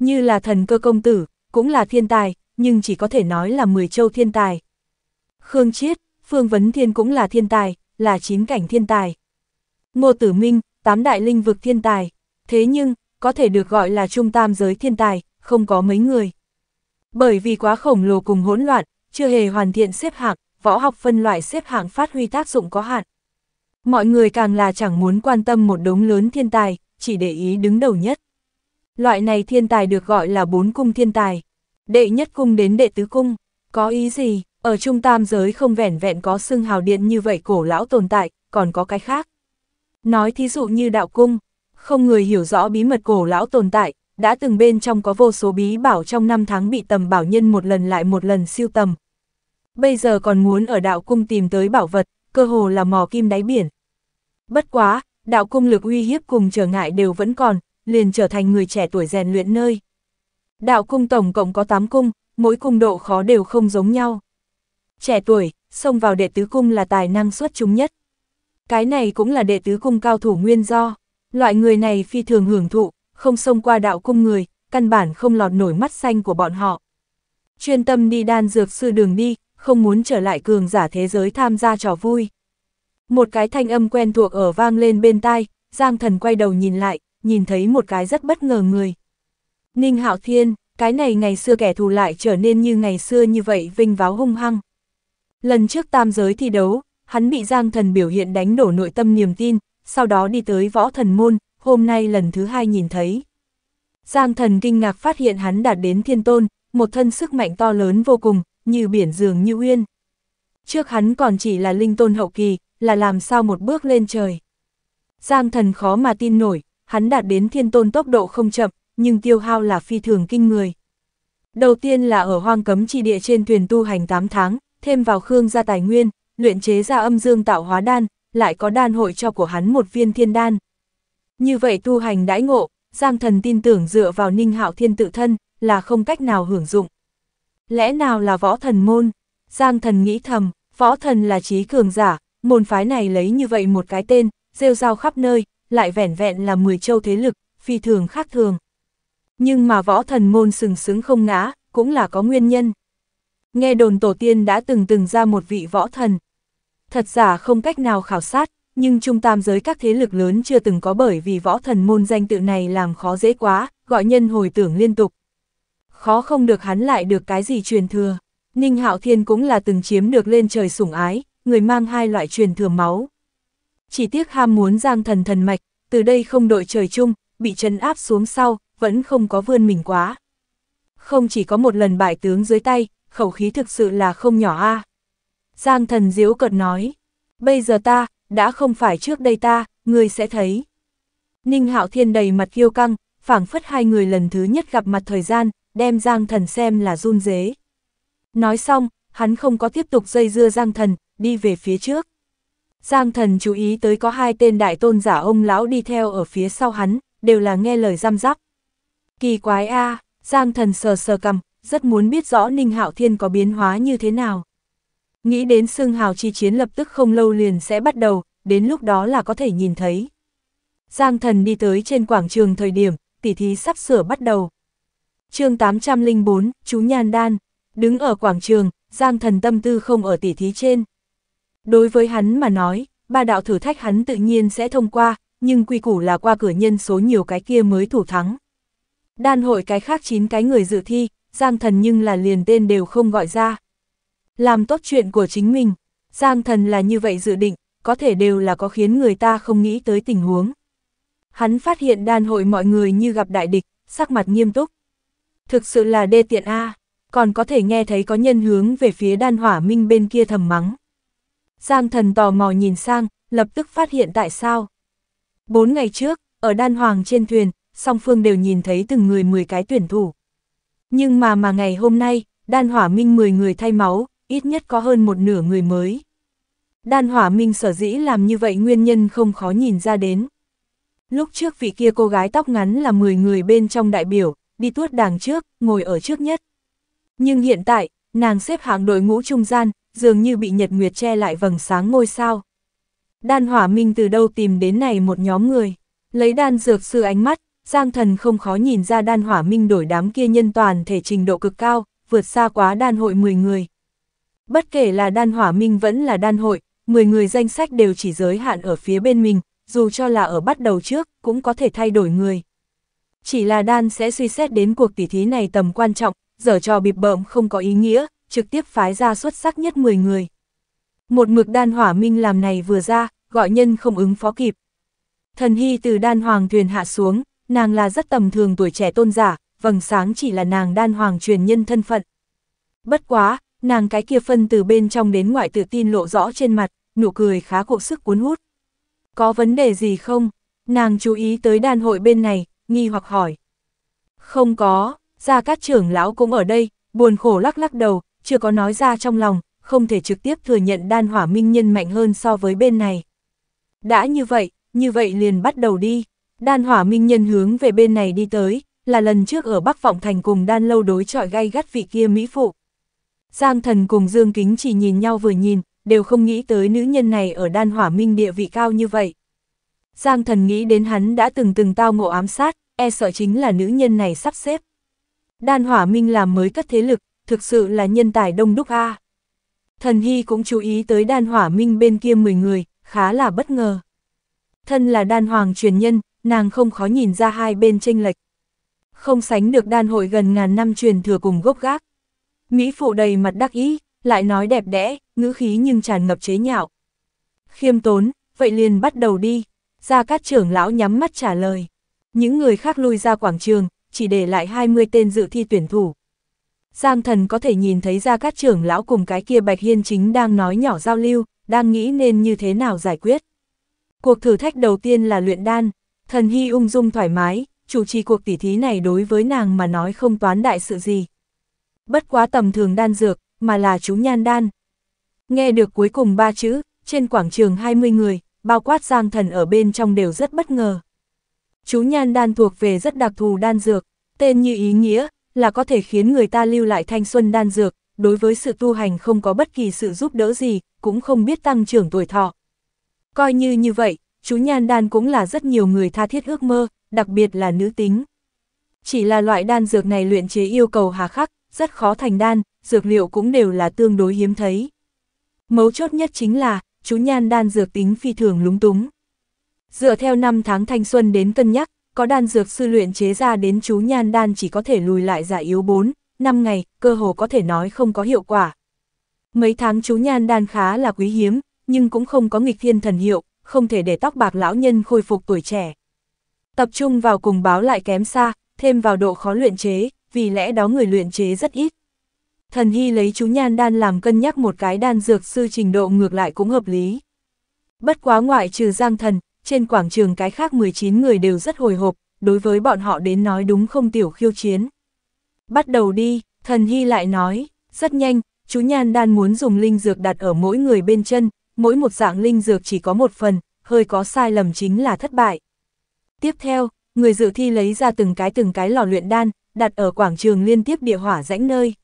như là thần cơ công tử, cũng là thiên tài, nhưng chỉ có thể nói là mười châu thiên tài. Khương Chiết, Phương Vấn Thiên cũng là thiên tài, là chín cảnh thiên tài. Ngô Tử Minh, tám đại linh vực thiên tài. Thế nhưng, có thể được gọi là trung tam giới thiên tài, không có mấy người. Bởi vì quá khổng lồ cùng hỗn loạn, chưa hề hoàn thiện xếp hạng, võ học phân loại xếp hạng phát huy tác dụng có hạn. Mọi người càng là chẳng muốn quan tâm một đống lớn thiên tài, chỉ để ý đứng đầu nhất. Loại này thiên tài được gọi là bốn cung thiên tài. Đệ nhất cung đến đệ tứ cung, có ý gì, ở trung tam giới không vẻn vẹn có xưng hào điện như vậy cổ lão tồn tại, còn có cái khác. Nói thí dụ như đạo cung, không người hiểu rõ bí mật cổ lão tồn tại, đã từng bên trong có vô số bí bảo trong năm tháng bị tầm bảo nhân một lần lại một lần siêu tầm. Bây giờ còn muốn ở đạo cung tìm tới bảo vật, cơ hồ là mò kim đáy biển. Bất quá, đạo cung lực uy hiếp cùng trở ngại đều vẫn còn, liền trở thành người trẻ tuổi rèn luyện nơi. Đạo cung tổng cộng có 8 cung, mỗi cung độ khó đều không giống nhau. Trẻ tuổi, xông vào đệ tứ cung là tài năng xuất chúng nhất. Cái này cũng là đệ tứ cung cao thủ nguyên do. Loại người này phi thường hưởng thụ, không xông qua đạo cung người, căn bản không lọt nổi mắt xanh của bọn họ. Chuyên tâm đi đan dược sư đường đi, không muốn trở lại cường giả thế giới tham gia trò vui. Một cái thanh âm quen thuộc ở vang lên bên tai, Giang thần quay đầu nhìn lại, nhìn thấy một cái rất bất ngờ người. Ninh Hạo Thiên, cái này ngày xưa kẻ thù lại trở nên như ngày xưa như vậy vinh váo hung hăng. Lần trước tam giới thi đấu, hắn bị Giang Thần biểu hiện đánh đổ nội tâm niềm tin, sau đó đi tới võ thần môn, hôm nay lần thứ hai nhìn thấy. Giang Thần kinh ngạc phát hiện hắn đạt đến thiên tôn, một thân sức mạnh to lớn vô cùng, như biển dường như uyên. Trước hắn còn chỉ là linh tôn hậu kỳ, là làm sao một bước lên trời. Giang Thần khó mà tin nổi, hắn đạt đến thiên tôn tốc độ không chậm, nhưng tiêu hao là phi thường kinh người. Đầu tiên là ở hoang cấm chi địa trên thuyền tu hành 8 tháng, thêm vào Khương gia tài nguyên, luyện chế ra âm dương tạo hóa đan, lại có đan hội cho của hắn một viên thiên đan. Như vậy tu hành đãi ngộ, Giang thần tin tưởng dựa vào ninh hạo thiên tự thân, là không cách nào hưởng dụng. Lẽ nào là võ thần môn? Giang thần nghĩ thầm, võ thần là trí cường giả, môn phái này lấy như vậy một cái tên, rêu rao khắp nơi, lại vẻn vẹn là 10 châu thế lực, phi thường khác thường. Nhưng mà võ thần môn sừng sững không ngã, cũng là có nguyên nhân. Nghe đồn tổ tiên đã từng từng ra một vị võ thần. Thật giả không cách nào khảo sát, nhưng trung tam giới các thế lực lớn chưa từng có bởi vì võ thần môn danh tự này làm khó dễ quá, gọi nhân hồi tưởng liên tục. Khó không được hắn lại được cái gì truyền thừa. Ninh Hạo Thiên cũng là từng chiếm được lên trời sủng ái, người mang hai loại truyền thừa máu, chỉ tiếc ham muốn giang thần thần mạch, từ đây không đội trời chung, bị trấn áp xuống sau, vẫn không có vươn mình quá. Không chỉ có một lần bại tướng dưới tay, khẩu khí thực sự là không nhỏ a. Giang thần diếu cợt nói, bây giờ ta, đã không phải trước đây ta, ngươi sẽ thấy. Ninh Hạo Thiên đầy mặt kiêu căng, phảng phất hai người lần thứ nhất gặp mặt thời gian, đem Giang Thần xem là run rế. Nói xong, hắn không có tiếp tục dây dưa Giang Thần, đi về phía trước. Giang thần chú ý tới có hai tên đại tôn giả ông lão đi theo ở phía sau hắn, đều là nghe lời giam giáp. Kỳ quái a Giang thần sờ sờ cầm, rất muốn biết rõ Ninh Hạo Thiên có biến hóa như thế nào. Nghĩ đến xương hào chi chiến lập tức không lâu liền sẽ bắt đầu, đến lúc đó là có thể nhìn thấy. Giang thần đi tới trên quảng trường thời điểm, tỉ thí sắp sửa bắt đầu. chương 804, chú Nhan Đan, đứng ở quảng trường, Giang thần tâm tư không ở tỉ thí trên. Đối với hắn mà nói, ba đạo thử thách hắn tự nhiên sẽ thông qua, nhưng quy củ là qua cửa nhân số nhiều cái kia mới thủ thắng. Đan hội cái khác chín cái người dự thi, Giang Thần nhưng là liền tên đều không gọi ra. Làm tốt chuyện của chính mình, Giang Thần là như vậy dự định, có thể đều là có khiến người ta không nghĩ tới tình huống. Hắn phát hiện đan hội mọi người như gặp đại địch, sắc mặt nghiêm túc. Thực sự là đê tiện A, còn có thể nghe thấy có nhân hướng về phía đan hỏa minh bên kia thầm mắng. Giang thần tò mò nhìn sang, lập tức phát hiện tại sao. Bốn ngày trước, ở đan hoàng trên thuyền, song phương đều nhìn thấy từng người 10 cái tuyển thủ. Nhưng mà mà ngày hôm nay, đan hỏa minh 10 người thay máu, ít nhất có hơn một nửa người mới. Đan hỏa minh sở dĩ làm như vậy nguyên nhân không khó nhìn ra đến. Lúc trước vị kia cô gái tóc ngắn là 10 người bên trong đại biểu, đi tuốt đàng trước, ngồi ở trước nhất. Nhưng hiện tại, nàng xếp hạng đội ngũ trung gian, dường như bị nhật nguyệt che lại vầng sáng ngôi sao. Đan hỏa minh từ đâu tìm đến này một nhóm người, lấy đan dược sư ánh mắt, Giang thần không khó nhìn ra đan hỏa minh đổi đám kia nhân toàn thể trình độ cực cao, vượt xa quá đan hội 10 người. Bất kể là đan hỏa minh vẫn là đan hội, 10 người danh sách đều chỉ giới hạn ở phía bên mình, dù cho là ở bắt đầu trước, cũng có thể thay đổi người. Chỉ là đan sẽ suy xét đến cuộc tỉ thí này tầm quan trọng, giờ cho bịp bợm không có ý nghĩa, trực tiếp phái ra xuất sắc nhất 10 người. Một mực đan hỏa minh làm này vừa ra, gọi nhân không ứng phó kịp. Thần Hy từ đan hoàng thuyền hạ xuống, nàng là rất tầm thường tuổi trẻ tôn giả, vầng sáng chỉ là nàng đan hoàng truyền nhân thân phận. Bất quá, nàng cái kia phân từ bên trong đến ngoại tự tin lộ rõ trên mặt, nụ cười khá cộ sức cuốn hút. Có vấn đề gì không? Nàng chú ý tới đan hội bên này, nghi hoặc hỏi. Không có, ra các trưởng lão cũng ở đây, buồn khổ lắc lắc đầu, chưa có nói ra trong lòng, không thể trực tiếp thừa nhận đan hỏa minh nhân mạnh hơn so với bên này. Đã như vậy, như vậy liền bắt đầu đi. Đan hỏa minh nhân hướng về bên này đi tới, là lần trước ở Bắc Vọng Thành cùng đan lâu đối trọi gay gắt vị kia Mỹ Phụ. Giang thần cùng Dương Kính chỉ nhìn nhau vừa nhìn, đều không nghĩ tới nữ nhân này ở đan hỏa minh địa vị cao như vậy. Giang thần nghĩ đến hắn đã từng từng tao ngộ ám sát, e sợ chính là nữ nhân này sắp xếp. Đan hỏa minh làm mới cất thế lực, thực sự là nhân tài đông đúc a. Thần Hy cũng chú ý tới đan hỏa minh bên kia 10 người, khá là bất ngờ. Thân là đan hoàng truyền nhân, nàng không khó nhìn ra hai bên tranh lệch. Không sánh được đan hội gần ngàn năm truyền thừa cùng gốc gác. Mỹ phụ đầy mặt đắc ý, lại nói đẹp đẽ, ngữ khí nhưng tràn ngập chế nhạo. Khiêm tốn, vậy liền bắt đầu đi. ra các trưởng lão nhắm mắt trả lời. Những người khác lui ra quảng trường, chỉ để lại 20 tên dự thi tuyển thủ. Giang thần có thể nhìn thấy ra các trưởng lão cùng cái kia Bạch Hiên chính đang nói nhỏ giao lưu, đang nghĩ nên như thế nào giải quyết. Cuộc thử thách đầu tiên là luyện đan, thần hy ung dung thoải mái, chủ trì cuộc tỉ thí này đối với nàng mà nói không toán đại sự gì. Bất quá tầm thường đan dược, mà là chú nhan đan. Nghe được cuối cùng ba chữ, trên quảng trường 20 người, bao quát giang thần ở bên trong đều rất bất ngờ. Chú nhan đan thuộc về rất đặc thù đan dược, tên như ý nghĩa, là có thể khiến người ta lưu lại thanh xuân đan dược, đối với sự tu hành không có bất kỳ sự giúp đỡ gì, cũng không biết tăng trưởng tuổi thọ. Coi như như vậy, chú nhan đan cũng là rất nhiều người tha thiết ước mơ, đặc biệt là nữ tính. Chỉ là loại đan dược này luyện chế yêu cầu hà khắc, rất khó thành đan, dược liệu cũng đều là tương đối hiếm thấy. Mấu chốt nhất chính là, chú nhan đan dược tính phi thường lúng túng. Dựa theo năm tháng thanh xuân đến cân nhắc, có đan dược sư luyện chế ra đến chú nhan đan chỉ có thể lùi lại giả yếu 4, 5 ngày, cơ hồ có thể nói không có hiệu quả. Mấy tháng chú nhan đan khá là quý hiếm, nhưng cũng không có nghịch thiên thần hiệu, không thể để tóc bạc lão nhân khôi phục tuổi trẻ. Tập trung vào cùng báo lại kém xa, thêm vào độ khó luyện chế, vì lẽ đó người luyện chế rất ít. Thần Hy lấy chú nhan đan làm cân nhắc một cái đan dược sư trình độ ngược lại cũng hợp lý. Bất quá ngoại trừ giang thần, trên quảng trường cái khác 19 người đều rất hồi hộp, đối với bọn họ đến nói đúng không tiểu khiêu chiến. Bắt đầu đi, thần hy lại nói, rất nhanh, chú nhan đan muốn dùng linh dược đặt ở mỗi người bên chân, mỗi một dạng linh dược chỉ có một phần, hơi có sai lầm chính là thất bại. Tiếp theo, người dự thi lấy ra từng cái từng cái lò luyện đan, đặt ở quảng trường liên tiếp địa hỏa rãnh nơi.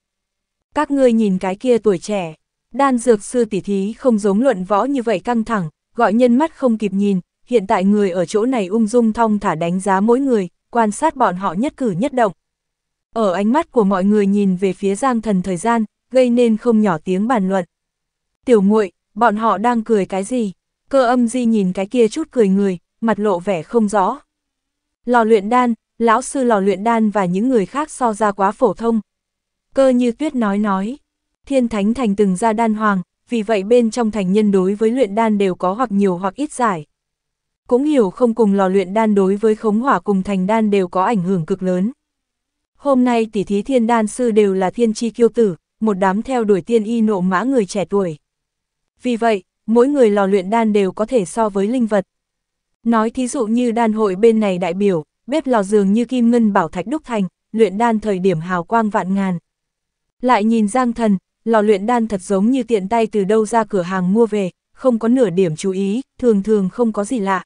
Các ngươi nhìn cái kia tuổi trẻ, đan dược sư tỷ thí không giống luận võ như vậy căng thẳng, gọi nhân mắt không kịp nhìn, hiện tại người ở chỗ này ung dung thong thả đánh giá mỗi người, quan sát bọn họ nhất cử nhất động. Ở ánh mắt của mọi người nhìn về phía Giang Thần thời gian, gây nên không nhỏ tiếng bàn luận. Tiểu muội bọn họ đang cười cái gì? Cơ âm di nhìn cái kia chút cười người, mặt lộ vẻ không rõ. Lò luyện đan, lão sư lò luyện đan và những người khác so ra quá phổ thông. Cơ như tuyết nói nói, thiên thánh thành từng ra đan hoàng, vì vậy bên trong thành nhân đối với luyện đan đều có hoặc nhiều hoặc ít giải cũng hiểu không cùng lò luyện đan đối với khống hỏa cùng thành đan đều có ảnh hưởng cực lớn. Hôm nay tỷ thí thiên đan sư đều là thiên chi kiêu tử, một đám theo đuổi tiên y nộ mã người trẻ tuổi. Vì vậy, mỗi người lò luyện đan đều có thể so với linh vật. Nói thí dụ như đan hội bên này đại biểu, bếp lò dường như kim ngân bảo thạch đúc thành, luyện đan thời điểm hào quang vạn ngàn. Lại nhìn Giang Thần, lò luyện đan thật giống như tiện tay từ đâu ra cửa hàng mua về, không có nửa điểm chú ý, thường thường không có gì lạ.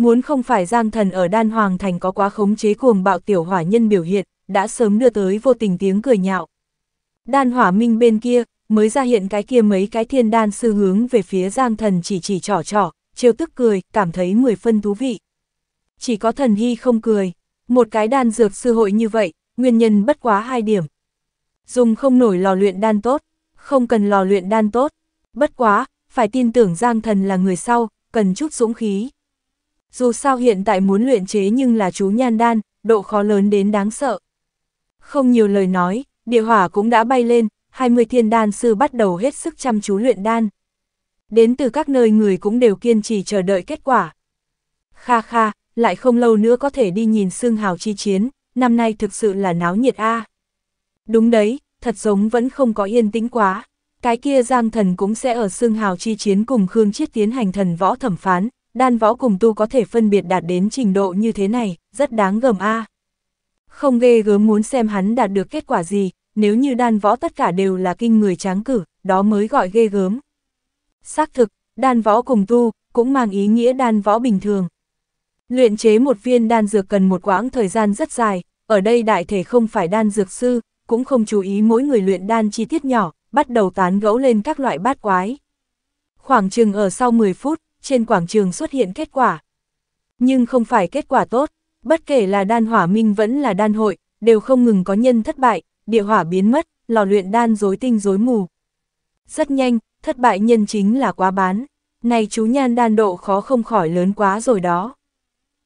Muốn không phải Giang Thần ở Đan Hoàng Thành có quá khống chế cuồng bạo tiểu hỏa nhân biểu hiện, đã sớm đưa tới vô tình tiếng cười nhạo. Đan hỏa minh bên kia, mới ra hiện cái kia mấy cái thiên đan sư hướng về phía Giang Thần chỉ chỉ trỏ trỏ, trêu tức cười, cảm thấy mười phân thú vị. Chỉ có thần hy không cười, một cái đan dược sư hội như vậy, nguyên nhân bất quá hai điểm. Dùng không nổi lò luyện đan tốt, không cần lò luyện đan tốt, bất quá, phải tin tưởng Giang Thần là người sau, cần chút dũng khí. Dù sao hiện tại muốn luyện chế nhưng là chú nhan đan, độ khó lớn đến đáng sợ. Không nhiều lời nói, địa hỏa cũng đã bay lên, 20 thiên đan sư bắt đầu hết sức chăm chú luyện đan. Đến từ các nơi người cũng đều kiên trì chờ đợi kết quả. Kha kha, lại không lâu nữa có thể đi nhìn xương hào chi chiến, năm nay thực sự là náo nhiệt a. Đúng đấy, thật giống vẫn không có yên tĩnh quá. Cái kia Giang Thần cũng sẽ ở xương hào chi chiến cùng Khương Chiết tiến hành thần võ thẩm phán, đan võ cùng tu có thể phân biệt đạt đến trình độ như thế này, rất đáng gờm a. À. Không ghê gớm muốn xem hắn đạt được kết quả gì, nếu như đan võ tất cả đều là kinh người tráng cử, đó mới gọi ghê gớm. Xác thực, đan võ cùng tu, cũng mang ý nghĩa đan võ bình thường. Luyện chế một viên đan dược cần một quãng thời gian rất dài, ở đây đại thể không phải đan dược sư, cũng không chú ý mỗi người luyện đan chi tiết nhỏ, bắt đầu tán gẫu lên các loại bát quái. Khoảng chừng ở sau 10 phút, trên quảng trường xuất hiện kết quả. Nhưng không phải kết quả tốt, bất kể là đan hỏa minh vẫn là đan hội, đều không ngừng có nhân thất bại, địa hỏa biến mất, lò luyện đan dối tinh dối mù. Rất nhanh, thất bại nhân chính là quá bán, này chú nhan đan độ khó không khỏi lớn quá rồi đó.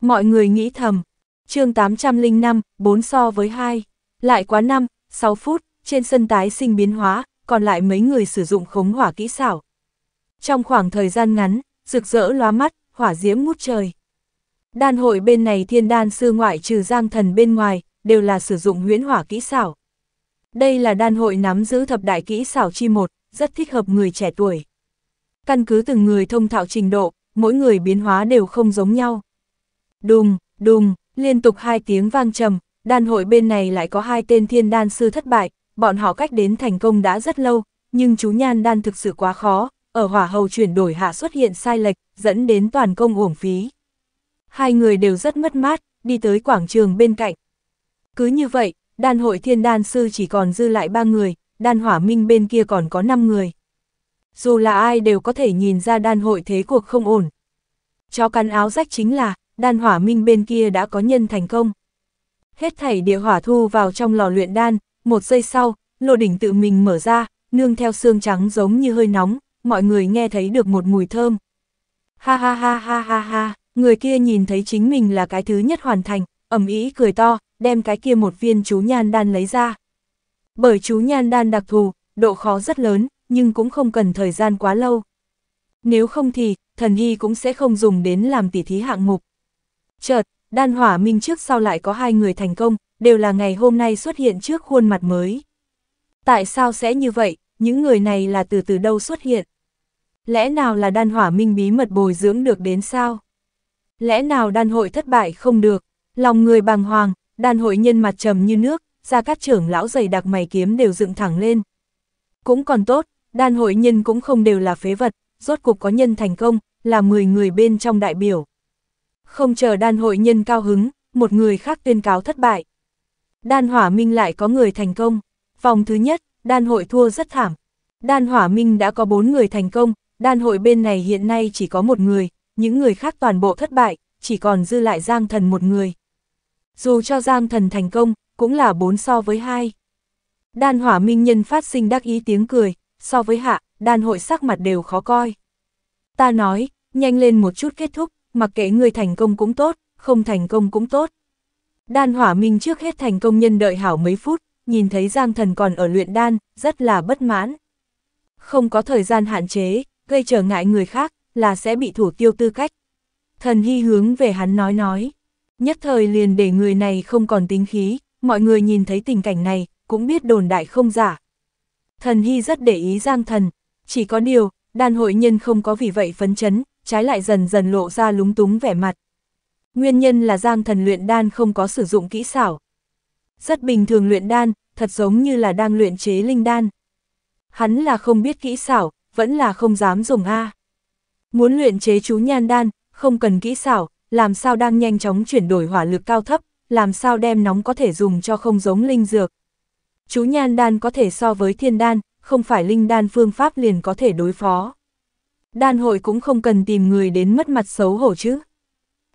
Mọi người nghĩ thầm, chương 805, 4 so với 2, lại quá 5, 6 phút, trên sân tái sinh biến hóa, còn lại mấy người sử dụng khống hỏa kỹ xảo. Trong khoảng thời gian ngắn, rực rỡ lóa mắt, hỏa diễm ngút trời. Đan hội bên này thiên đan sư ngoại trừ giang thần bên ngoài, đều là sử dụng huyễn hỏa kỹ xảo. Đây là đan hội nắm giữ thập đại kỹ xảo chi một, rất thích hợp người trẻ tuổi. Căn cứ từng người thông thạo trình độ, mỗi người biến hóa đều không giống nhau. Đùng, đùng, liên tục hai tiếng vang trầm, đan hội bên này lại có hai tên thiên đan sư thất bại, bọn họ cách đến thành công đã rất lâu, nhưng chú nhan đan thực sự quá khó, ở hỏa hầu chuyển đổi hạ xuất hiện sai lệch, dẫn đến toàn công uổng phí. Hai người đều rất mất mát, đi tới quảng trường bên cạnh. Cứ như vậy, đan hội thiên đan sư chỉ còn dư lại ba người, đan hỏa minh bên kia còn có 5 người. Dù là ai đều có thể nhìn ra đan hội thế cuộc không ổn. Cho căn áo rách chính là, đan hỏa minh bên kia đã có nhân thành công. Hết thảy địa hỏa thu vào trong lò luyện đan, một giây sau, lộ đỉnh tự mình mở ra, nương theo xương trắng giống như hơi nóng, mọi người nghe thấy được một mùi thơm. Ha ha ha ha ha ha, người kia nhìn thấy chính mình là cái thứ nhất hoàn thành, ẩm ý cười to, đem cái kia một viên chú nhan đan lấy ra. Bởi chú nhan đan đặc thù, độ khó rất lớn, nhưng cũng không cần thời gian quá lâu. Nếu không thì, thần hy cũng sẽ không dùng đến làm tỉ thí hạng mục. Chợt, đan hỏa minh trước sau lại có hai người thành công, đều là ngày hôm nay xuất hiện trước khuôn mặt mới. Tại sao sẽ như vậy, những người này là từ từ đâu xuất hiện? Lẽ nào là đan hỏa minh bí mật bồi dưỡng được đến sao? Lẽ nào đan hội thất bại không được? Lòng người bàng hoàng, đan hội nhân mặt trầm như nước, ra các trưởng lão dày đặc mày kiếm đều dựng thẳng lên. Cũng còn tốt, đan hội nhân cũng không đều là phế vật, rốt cục có nhân thành công, là 10 người bên trong đại biểu. Không chờ đan hội nhân cao hứng, một người khác tuyên cáo thất bại. Đan hỏa minh lại có người thành công. Vòng thứ nhất, đan hội thua rất thảm. Đan hỏa minh đã có 4 người thành công, Đan hội bên này hiện nay chỉ có một người, những người khác toàn bộ thất bại, chỉ còn dư lại Giang Thần một người. Dù cho Giang Thần thành công, cũng là bốn so với hai. Đan hỏa minh nhân phát sinh đắc ý tiếng cười, so với hạ, đan hội sắc mặt đều khó coi. Ta nói, nhanh lên một chút kết thúc, mặc kệ người thành công cũng tốt, không thành công cũng tốt. Đan hỏa minh trước hết thành công nhân đợi hảo mấy phút, nhìn thấy Giang Thần còn ở luyện đan, rất là bất mãn. Không có thời gian hạn chế, gây trở ngại người khác, là sẽ bị thủ tiêu tư cách. Thần hy hướng về hắn nói nói, nhất thời liền để người này không còn tính khí, mọi người nhìn thấy tình cảnh này, cũng biết đồn đại không giả. Thần hy rất để ý giang thần, chỉ có điều, đàn hội nhân không có vì vậy phấn chấn, trái lại dần dần lộ ra lúng túng vẻ mặt. Nguyên nhân là giang thần luyện đan không có sử dụng kỹ xảo. Rất bình thường luyện đan, thật giống như là đang luyện chế linh đan. Hắn là không biết kỹ xảo, vẫn là không dám dùng A. Muốn luyện chế chú nhan đan, không cần kỹ xảo, làm sao đang nhanh chóng chuyển đổi hỏa lực cao thấp, làm sao đem nóng có thể dùng cho không giống linh dược. Chú nhan đan có thể so với thiên đan, không phải linh đan phương pháp liền có thể đối phó. Đan hội cũng không cần tìm người đến mất mặt xấu hổ chứ.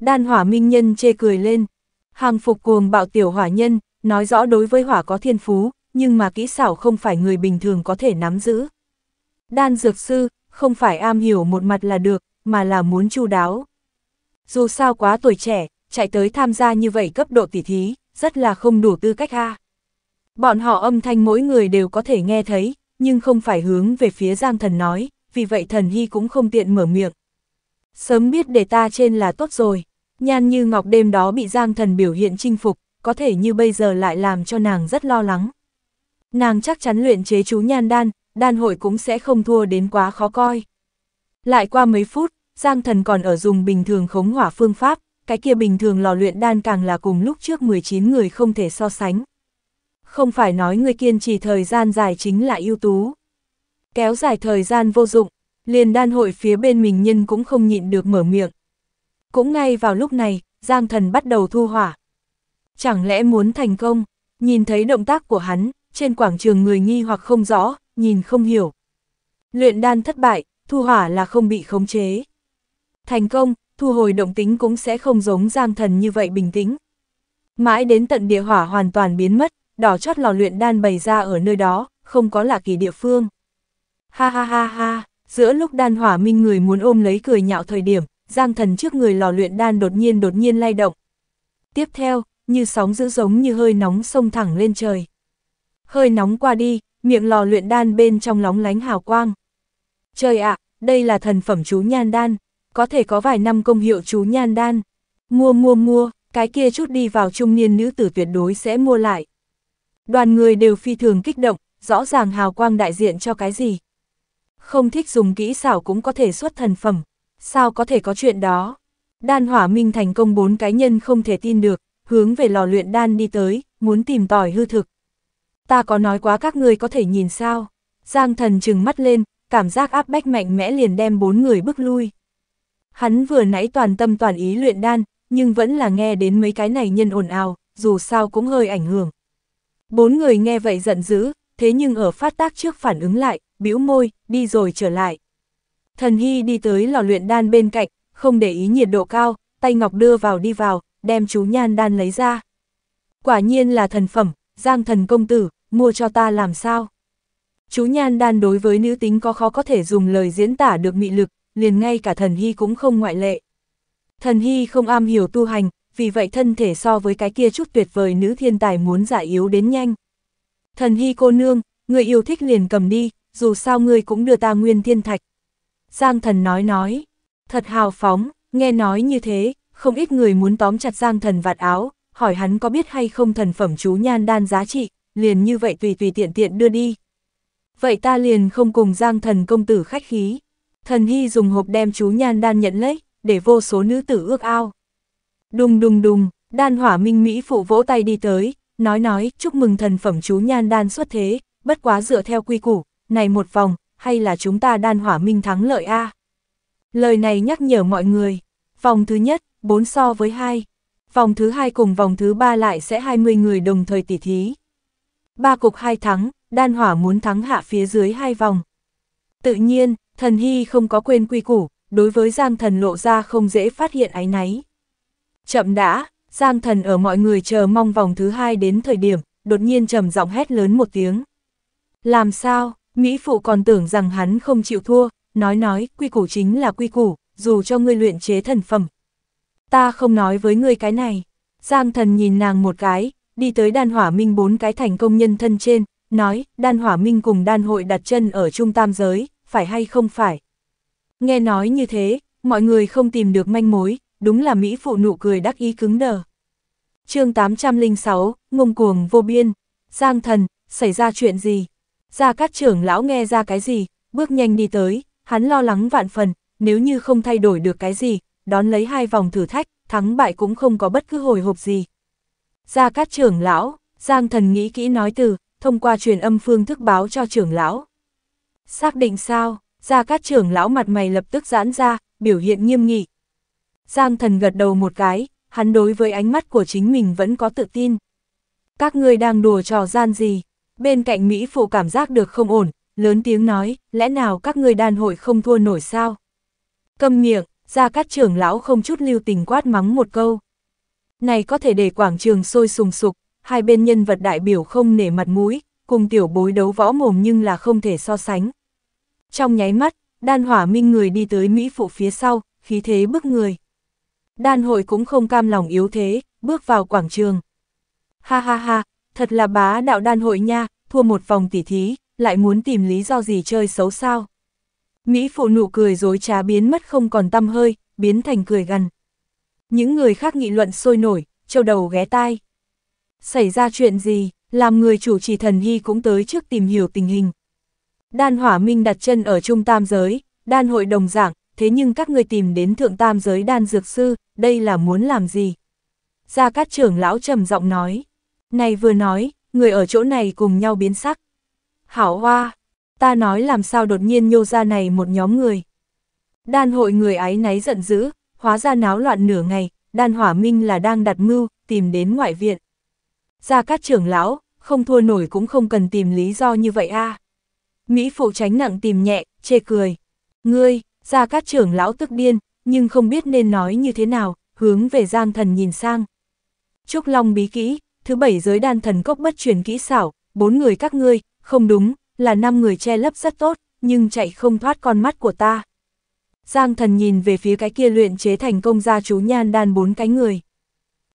Đan hỏa minh nhân chê cười lên. Hàng phục cuồng bạo tiểu hỏa nhân, nói rõ đối với hỏa có thiên phú, nhưng mà kỹ xảo không phải người bình thường có thể nắm giữ. Đan dược sư, không phải am hiểu một mặt là được, mà là muốn chu đáo. Dù sao quá tuổi trẻ, chạy tới tham gia như vậy cấp độ tỉ thí, rất là không đủ tư cách ha. Bọn họ âm thanh mỗi người đều có thể nghe thấy, nhưng không phải hướng về phía Giang Thần nói, vì vậy Thần Hy cũng không tiện mở miệng. Sớm biết để ta trên là tốt rồi, nhan như ngọc đêm đó bị Giang Thần biểu hiện chinh phục, có thể như bây giờ lại làm cho nàng rất lo lắng. Nàng chắc chắn luyện chế chú nhan đan, đan hội cũng sẽ không thua đến quá khó coi. Lại qua mấy phút, Giang Thần còn ở dùng bình thường khống hỏa phương pháp, cái kia bình thường lò luyện đan càng là cùng lúc trước 19 người không thể so sánh. Không phải nói người kiên trì thời gian dài chính là ưu tú. Kéo dài thời gian vô dụng, liền đan hội phía bên mình nhân cũng không nhịn được mở miệng. Cũng ngay vào lúc này, Giang Thần bắt đầu thu hỏa. Chẳng lẽ muốn thành công, nhìn thấy động tác của hắn, trên quảng trường người nghi hoặc không rõ, nhìn không hiểu. Luyện đan thất bại, thu hỏa là không bị khống chế. Thành công, thu hồi động tính cũng sẽ không giống giang thần như vậy bình tĩnh. Mãi đến tận địa hỏa hoàn toàn biến mất, đỏ chót lò luyện đan bày ra ở nơi đó, không có lạ kỳ địa phương. Ha ha ha ha, giữa lúc đan hỏa minh người muốn ôm lấy cười nhạo thời điểm, giang thần trước người lò luyện đan đột nhiên đột nhiên lay động. Tiếp theo, như sóng dữ giống như hơi nóng sông thẳng lên trời. Hơi nóng qua đi, miệng lò luyện đan bên trong lóng lánh hào quang. Trời ạ, đây là thần phẩm chú nhan đan, có thể có vài năm công hiệu chú nhan đan. Mua mua mua, cái kia chút đi vào trung niên nữ tử tuyệt đối sẽ mua lại. Đoàn người đều phi thường kích động, rõ ràng hào quang đại diện cho cái gì. Không thích dùng kỹ xảo cũng có thể xuất thần phẩm, sao có thể có chuyện đó. Đan hỏa minh thành công bốn cái nhân không thể tin được, hướng về lò luyện đan đi tới, muốn tìm tòi hư thực ta có nói quá các ngươi có thể nhìn sao? Giang thần trừng mắt lên, cảm giác áp bách mạnh mẽ liền đem bốn người bước lui. Hắn vừa nãy toàn tâm toàn ý luyện đan, nhưng vẫn là nghe đến mấy cái này nhân ồn ào, dù sao cũng hơi ảnh hưởng. Bốn người nghe vậy giận dữ, thế nhưng ở phát tác trước phản ứng lại, bĩu môi, đi rồi trở lại. Thần Hy đi tới lò luyện đan bên cạnh, không để ý nhiệt độ cao, tay ngọc đưa vào đi vào, đem chú nhan đan lấy ra. Quả nhiên là thần phẩm, giang thần công tử, mua cho ta làm sao? Chú nhan đan đối với nữ tính có khó có thể dùng lời diễn tả được mị lực, liền ngay cả thần hy cũng không ngoại lệ. Thần hy không am hiểu tu hành, vì vậy thân thể so với cái kia chút tuyệt vời nữ thiên tài muốn giải yếu đến nhanh. Thần hy cô nương, người yêu thích liền cầm đi, dù sao ngươi cũng đưa ta nguyên thiên thạch. Giang thần nói nói, thật hào phóng, nghe nói như thế, không ít người muốn tóm chặt Giang thần vạt áo, hỏi hắn có biết hay không thần phẩm chú nhan đan giá trị, liền như vậy tùy tùy tiện tiện đưa đi. Vậy ta liền không cùng giang thần công tử khách khí. Thần Hy dùng hộp đem chú nhan đan nhận lấy, để vô số nữ tử ước ao. Đùng đùng đùng, đan hỏa minh Mỹ phụ vỗ tay đi tới, nói nói chúc mừng thần phẩm chú nhan đan xuất thế, bất quá dựa theo quy củ, này một vòng, hay là chúng ta đan hỏa minh thắng lợi A. Lời này nhắc nhở mọi người, vòng thứ nhất, 4 so với 2, vòng thứ hai cùng vòng thứ ba lại sẽ 20 người đồng thời tỉ thí ba cục hai thắng, đan hỏa muốn thắng hạ phía dưới hai vòng. Tự nhiên, thần hy không có quên quy củ, đối với Giang thần lộ ra không dễ phát hiện áy náy. Chậm đã, Giang thần ở mọi người chờ mong vòng thứ hai đến thời điểm, đột nhiên trầm giọng hét lớn một tiếng. Làm sao, Mỹ phụ còn tưởng rằng hắn không chịu thua, nói nói, quy củ chính là quy củ, dù cho ngươi luyện chế thần phẩm. Ta không nói với ngươi cái này. Giang thần nhìn nàng một cái, đi tới đan hỏa minh bốn cái thành công nhân thân trên, nói, đan hỏa minh cùng đan hội đặt chân ở trung tam giới, phải hay không phải. Nghe nói như thế, mọi người không tìm được manh mối, đúng là Mỹ phụ nụ cười đắc ý cứng đờ. chương 806, ngông cuồng vô biên, giang thần, xảy ra chuyện gì? Gia Cát trưởng lão nghe ra cái gì, bước nhanh đi tới, hắn lo lắng vạn phần, nếu như không thay đổi được cái gì, đón lấy hai vòng thử thách, thắng bại cũng không có bất cứ hồi hộp gì, Gia Cát trưởng lão, Giang thần nghĩ kỹ nói từ, thông qua truyền âm phương thức báo cho trưởng lão. Xác định sao, Gia Cát trưởng lão mặt mày lập tức giãn ra, biểu hiện nghiêm nghị. Giang thần gật đầu một cái, hắn đối với ánh mắt của chính mình vẫn có tự tin. Các ngươi đang đùa trò gian gì? Bên cạnh Mỹ phụ cảm giác được không ổn, lớn tiếng nói, lẽ nào các ngươi đàn hội không thua nổi sao? Câm miệng, Gia Cát trưởng lão không chút lưu tình quát mắng một câu. Này có thể để quảng trường sôi sùng sục, hai bên nhân vật đại biểu không nể mặt mũi, cùng tiểu bối đấu võ mồm nhưng là không thể so sánh. Trong nháy mắt, đan hỏa minh người đi tới Mỹ phụ phía sau, khí thế bức người. Đan hội cũng không cam lòng yếu thế, bước vào quảng trường. Ha ha ha, thật là bá đạo đan hội nha, thua một vòng tỉ thí, lại muốn tìm lý do gì chơi xấu sao. Mỹ phụ nụ cười dối trá biến mất không còn tâm hơi, biến thành cười gần. Những người khác nghị luận sôi nổi, châu đầu ghé tai. Xảy ra chuyện gì, làm người chủ trì thần hy cũng tới trước tìm hiểu tình hình. Đan hỏa minh đặt chân ở trung tam giới, đan hội đồng giảng, thế nhưng các người tìm đến thượng tam giới đan dược sư, đây là muốn làm gì? Gia Cát trưởng lão trầm giọng nói. Này vừa nói, người ở chỗ này cùng nhau biến sắc. Hảo hoa, ta nói làm sao đột nhiên nhô ra này một nhóm người. Đan hội người ái náy giận dữ, hóa ra náo loạn nửa ngày, đan hỏa minh là đang đặt mưu, tìm đến ngoại viện. Gia các trưởng lão, không thua nổi cũng không cần tìm lý do như vậy a. Mỹ phụ tránh nặng tìm nhẹ, chê cười. Ngươi, gia các trưởng lão tức điên, nhưng không biết nên nói như thế nào, hướng về giang thần nhìn sang. Trúc Long bí kỹ, thứ bảy giới đan thần cốc bất truyền kỹ xảo, bốn người các ngươi, không đúng, là năm người che lấp rất tốt, nhưng chạy không thoát con mắt của ta. Giang thần nhìn về phía cái kia luyện chế thành công gia chú nhan đan bốn cái người.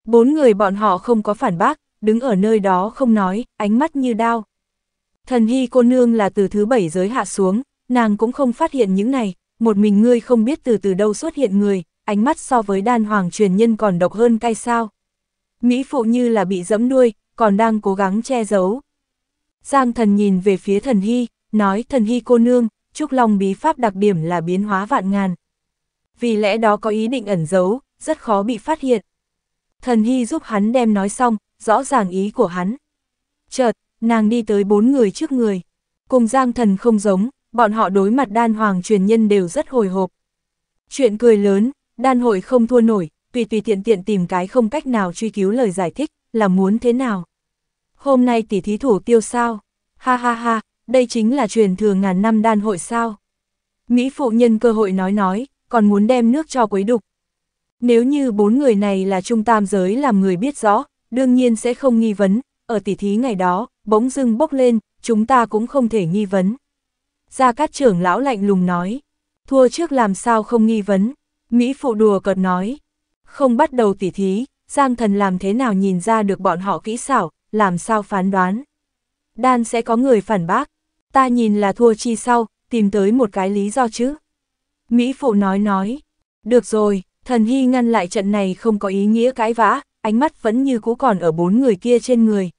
Bốn người bọn họ không có phản bác, đứng ở nơi đó không nói, ánh mắt như đao. Thần hy cô nương là từ thứ bảy giới hạ xuống, nàng cũng không phát hiện những này, một mình ngươi không biết từ từ đâu xuất hiện người, ánh mắt so với đan hoàng truyền nhân còn độc hơn cay sao. Mỹ phụ như là bị dẫm đuôi, còn đang cố gắng che giấu. Giang thần nhìn về phía thần hy, nói thần hy cô nương, Trúc Long bí pháp đặc điểm là biến hóa vạn ngàn. Vì lẽ đó có ý định ẩn giấu, rất khó bị phát hiện. Thần Hy giúp hắn đem nói xong, rõ ràng ý của hắn. Chợt, nàng đi tới bốn người trước người. Cùng Giang Thần không giống, bọn họ đối mặt đan hoàng truyền nhân đều rất hồi hộp. Chuyện cười lớn, đan hội không thua nổi, tùy tùy tiện tiện tìm cái không cách nào truy cứu lời giải thích, là muốn thế nào. Hôm nay tỷ thí thủ tiêu sao? Ha ha ha, đây chính là truyền thừa ngàn năm đan hội sao. Mỹ phụ nhân cơ hội nói nói, còn muốn đem nước cho quấy đục. Nếu như bốn người này là trung tam giới làm người biết rõ, đương nhiên sẽ không nghi vấn, ở tỉ thí ngày đó, bỗng dưng bốc lên, chúng ta cũng không thể nghi vấn. Gia Cát trưởng lão lạnh lùng nói, thua trước làm sao không nghi vấn, Mỹ phụ đùa cợt nói, không bắt đầu tỉ thí, Giang thần làm thế nào nhìn ra được bọn họ kỹ xảo, làm sao phán đoán. Đan sẽ có người phản bác, ta nhìn là thua chi sau, tìm tới một cái lý do chứ. Mỹ Phụ nói nói, được rồi, thần hy ngăn lại trận này không có ý nghĩa cãi vã, ánh mắt vẫn như cũ còn ở bốn người kia trên người.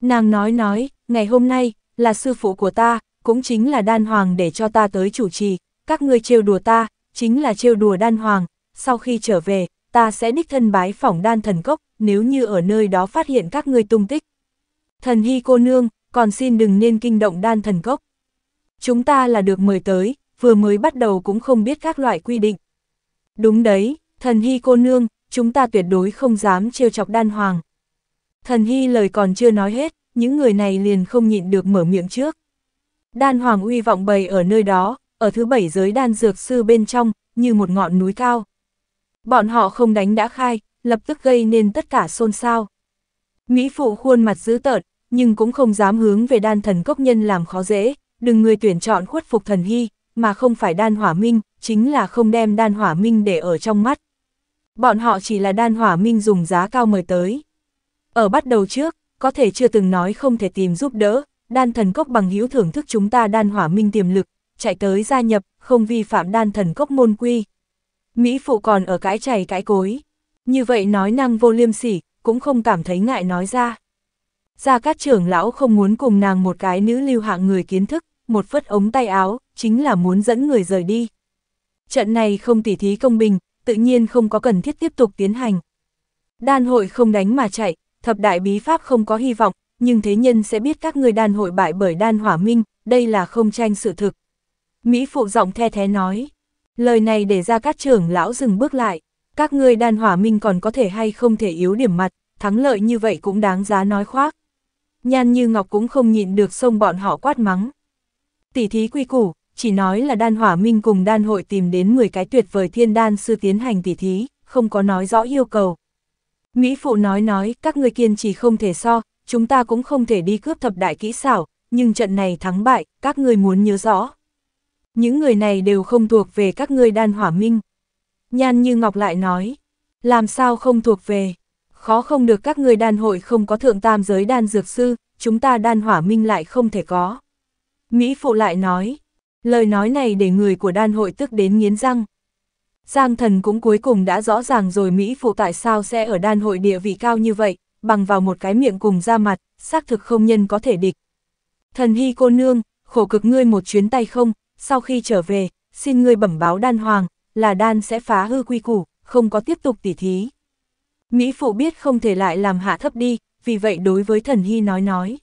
Nàng nói nói, ngày hôm nay, là sư phụ của ta, cũng chính là đan hoàng để cho ta tới chủ trì, các ngươi trêu đùa ta, chính là trêu đùa đan hoàng, sau khi trở về, ta sẽ đích thân bái phỏng đan thần cốc, nếu như ở nơi đó phát hiện các ngươi tung tích. Thần hy cô nương, còn xin đừng nên kinh động đan thần cốc. Chúng ta là được mời tới, vừa mới bắt đầu cũng không biết các loại quy định. Đúng đấy, thần hy cô nương, chúng ta tuyệt đối không dám trêu chọc đan hoàng. Thần hy lời còn chưa nói hết, những người này liền không nhịn được mở miệng trước. Đan hoàng uy vọng bày ở nơi đó, ở thứ bảy giới đan dược sư bên trong, như một ngọn núi cao. Bọn họ không đánh đã khai, lập tức gây nên tất cả xôn xao. Mỹ phụ khuôn mặt dữ tợn, nhưng cũng không dám hướng về đan thần cốc nhân làm khó dễ, đừng người tuyển chọn khuất phục thần hy, mà không phải đan hỏa minh, chính là không đem đan hỏa minh để ở trong mắt. Bọn họ chỉ là đan hỏa minh dùng giá cao mời tới. Ở bắt đầu trước, có thể chưa từng nói không thể tìm giúp đỡ, đan thần cốc bằng hữu thưởng thức chúng ta đan hỏa minh tiềm lực, chạy tới gia nhập, không vi phạm đan thần cốc môn quy. Mỹ phụ còn ở cãi chày cãi cối. Như vậy nói năng vô liêm sỉ, cũng không cảm thấy ngại nói ra. Gia Cát trưởng lão không muốn cùng nàng một cái nữ lưu hạng người kiến thức, một phất ống tay áo, chính là muốn dẫn người rời đi. Trận này không tỉ thí công bình, tự nhiên không có cần thiết tiếp tục tiến hành. Đan hội không đánh mà chạy, thập đại bí pháp không có hy vọng, nhưng thế nhân sẽ biết các người đan hội bại bởi đan hỏa minh, đây là không tranh sự thực. Mỹ phụ giọng the thế nói, lời này để ra các trưởng lão dừng bước lại, các ngươi đan hỏa minh còn có thể hay không thể yếu điểm mặt, thắng lợi như vậy cũng đáng giá nói khoác. Nhan như ngọc cũng không nhịn được xông bọn họ quát mắng. Tỷ thí quy củ, chỉ nói là đan hỏa minh cùng đan hội tìm đến 10 cái tuyệt vời thiên đan sư tiến hành tỷ thí, không có nói rõ yêu cầu. Mỹ phụ nói nói, các người kiên trì không thể so, chúng ta cũng không thể đi cướp thập đại kỹ xảo, nhưng trận này thắng bại, các người muốn nhớ rõ. Những người này đều không thuộc về các người đan hỏa minh. Nhan như Ngọc lại nói, làm sao không thuộc về, khó không được các người đan hội không có thượng tam giới đan dược sư, chúng ta đan hỏa minh lại không thể có. Mỹ phụ lại nói, lời nói này để người của đan hội tức đến nghiến răng. Giang thần cũng cuối cùng đã rõ ràng rồi Mỹ phụ tại sao sẽ ở đan hội địa vị cao như vậy, bằng vào một cái miệng cùng ra mặt, xác thực không nhân có thể địch. Thần hy cô nương, khổ cực ngươi một chuyến tay không, sau khi trở về, xin ngươi bẩm báo đan hoàng, là đan sẽ phá hư quy củ, không có tiếp tục tỉ thí. Mỹ Phụ biết không thể lại làm hạ thấp đi, vì vậy đối với thần Hy nói nói.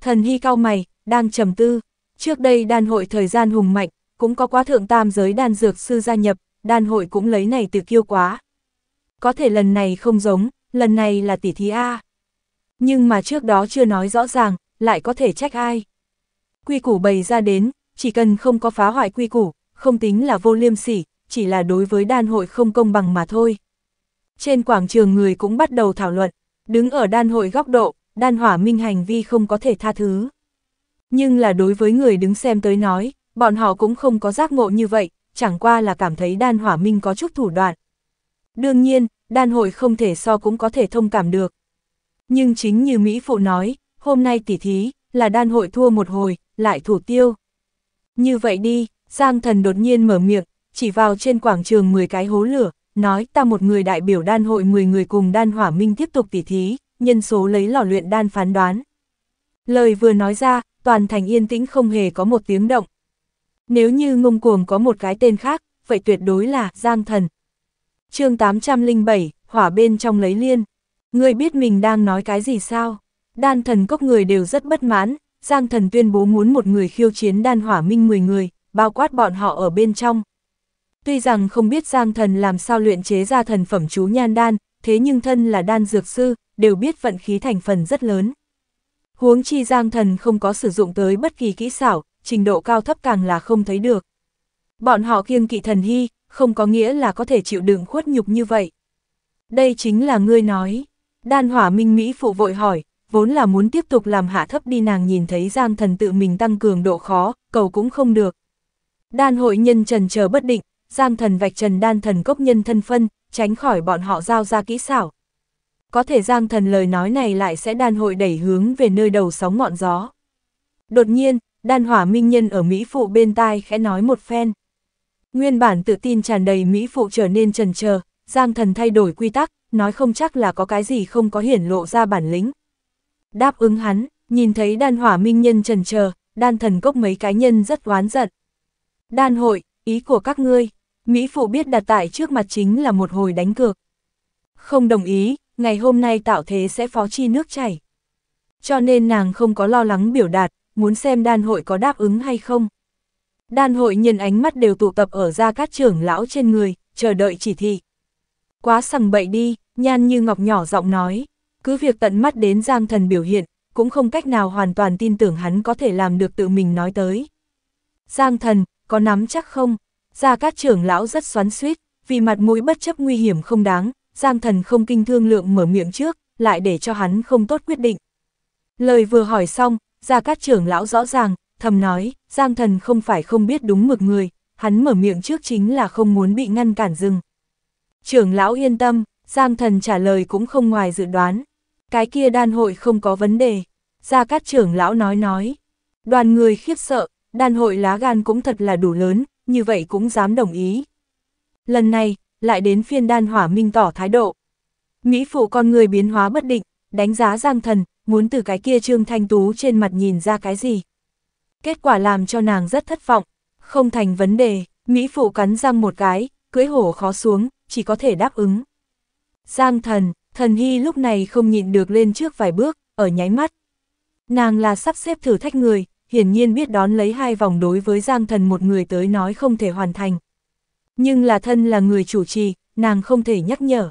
Thần Hy cao mày, đang trầm tư. Trước đây đan hội thời gian hùng mạnh, cũng có quá thượng tam giới đan dược sư gia nhập, đan hội cũng lấy này từ kiêu quá. Có thể lần này không giống, lần này là tỷ thí A. Nhưng mà trước đó chưa nói rõ ràng, lại có thể trách ai. Quy củ bày ra đến, chỉ cần không có phá hoại quy củ, không tính là vô liêm sỉ, chỉ là đối với đan hội không công bằng mà thôi trên quảng trường người cũng bắt đầu thảo luận, đứng ở đan hội góc độ, đan hỏa minh hành vi không có thể tha thứ. Nhưng là đối với người đứng xem tới nói, bọn họ cũng không có giác ngộ như vậy, chẳng qua là cảm thấy đan hỏa minh có chút thủ đoạn. Đương nhiên, đan hội không thể so cũng có thể thông cảm được. Nhưng chính như Mỹ Phụ nói, hôm nay tỉ thí, là đan hội thua một hồi, lại thủ tiêu. Như vậy đi, Giang thần đột nhiên mở miệng, chỉ vào trên quảng trường 10 cái hố lửa, nói ta một người đại biểu đan hội 10 người cùng đan hỏa minh tiếp tục tỉ thí, nhân số lấy lò luyện đan phán đoán. Lời vừa nói ra, toàn thành yên tĩnh không hề có một tiếng động. Nếu như ngông cuồng có một cái tên khác, vậy tuyệt đối là Giang Thần. chương 807, hỏa bên trong lấy liên. Người biết mình đang nói cái gì sao? Đan thần cốc người đều rất bất mãn, Giang thần tuyên bố muốn một người khiêu chiến đan hỏa minh 10 người, bao quát bọn họ ở bên trong. Tuy rằng không biết Giang Thần làm sao luyện chế ra thần phẩm chú nhan đan, thế nhưng thân là đan dược sư, đều biết vận khí thành phần rất lớn. Huống chi Giang Thần không có sử dụng tới bất kỳ kỹ xảo, trình độ cao thấp càng là không thấy được. Bọn họ kiêng kỵ thần hy, không có nghĩa là có thể chịu đựng khuất nhục như vậy. Đây chính là ngươi nói. Đan hỏa minh Mỹ phụ vội hỏi, vốn là muốn tiếp tục làm hạ thấp đi nàng nhìn thấy Giang Thần tự mình tăng cường độ khó, cầu cũng không được. Đan hội nhân trần chờ bất định, Giang thần vạch trần đan thần cốc nhân thân phân, tránh khỏi bọn họ giao ra kỹ xảo. Có thể giang thần lời nói này lại sẽ đan hội đẩy hướng về nơi đầu sóng ngọn gió. Đột nhiên, đan hỏa minh nhân ở Mỹ Phụ bên tai khẽ nói một phen. Nguyên bản tự tin tràn đầy Mỹ Phụ trở nên trần chờ giang thần thay đổi quy tắc, nói không chắc là có cái gì không có hiển lộ ra bản lĩnh. Đáp ứng hắn, nhìn thấy đan hỏa minh nhân trần chờ đan thần cốc mấy cái nhân rất oán giận. Đan hội, ý của các ngươi. Mỹ Phụ biết đặt tại trước mặt chính là một hồi đánh cược. Không đồng ý, ngày hôm nay tạo thế sẽ phó chi nước chảy. Cho nên nàng không có lo lắng biểu đạt, muốn xem đan hội có đáp ứng hay không. Đan hội nhân ánh mắt đều tụ tập ở ra các trưởng lão trên người, chờ đợi chỉ thị. Quá sằng bậy đi, nhan như ngọc nhỏ giọng nói, cứ việc tận mắt đến giang thần biểu hiện, cũng không cách nào hoàn toàn tin tưởng hắn có thể làm được tự mình nói tới. Giang thần, có nắm chắc không? Gia Cát trưởng lão rất xoắn suýt, vì mặt mũi bất chấp nguy hiểm không đáng, Giang Thần không kinh thương lượng mở miệng trước, lại để cho hắn không tốt quyết định. Lời vừa hỏi xong, Gia Cát trưởng lão rõ ràng, thầm nói, Giang Thần không phải không biết đúng mực người, hắn mở miệng trước chính là không muốn bị ngăn cản dừng. Trưởng lão yên tâm, Giang Thần trả lời cũng không ngoài dự đoán. Cái kia đan hội không có vấn đề. Gia Cát trưởng lão nói nói. Đoàn người khiếp sợ, đan hội lá gan cũng thật là đủ lớn, như vậy cũng dám đồng ý. Lần này, lại đến phiên đan hỏa minh tỏ thái độ. Mỹ phụ con người biến hóa bất định, đánh giá giang thần, muốn từ cái kia trương thanh tú trên mặt nhìn ra cái gì. Kết quả làm cho nàng rất thất vọng, không thành vấn đề, Mỹ phụ cắn răng một cái, cưỡi hổ khó xuống, chỉ có thể đáp ứng. Giang thần, thần hy lúc này không nhịn được lên trước vài bước, ở nháy mắt. Nàng là sắp xếp thử thách người, hiển nhiên biết đón lấy hai vòng đối với Giang Thần một người tới nói không thể hoàn thành. Nhưng là thân là người chủ trì, nàng không thể nhắc nhở.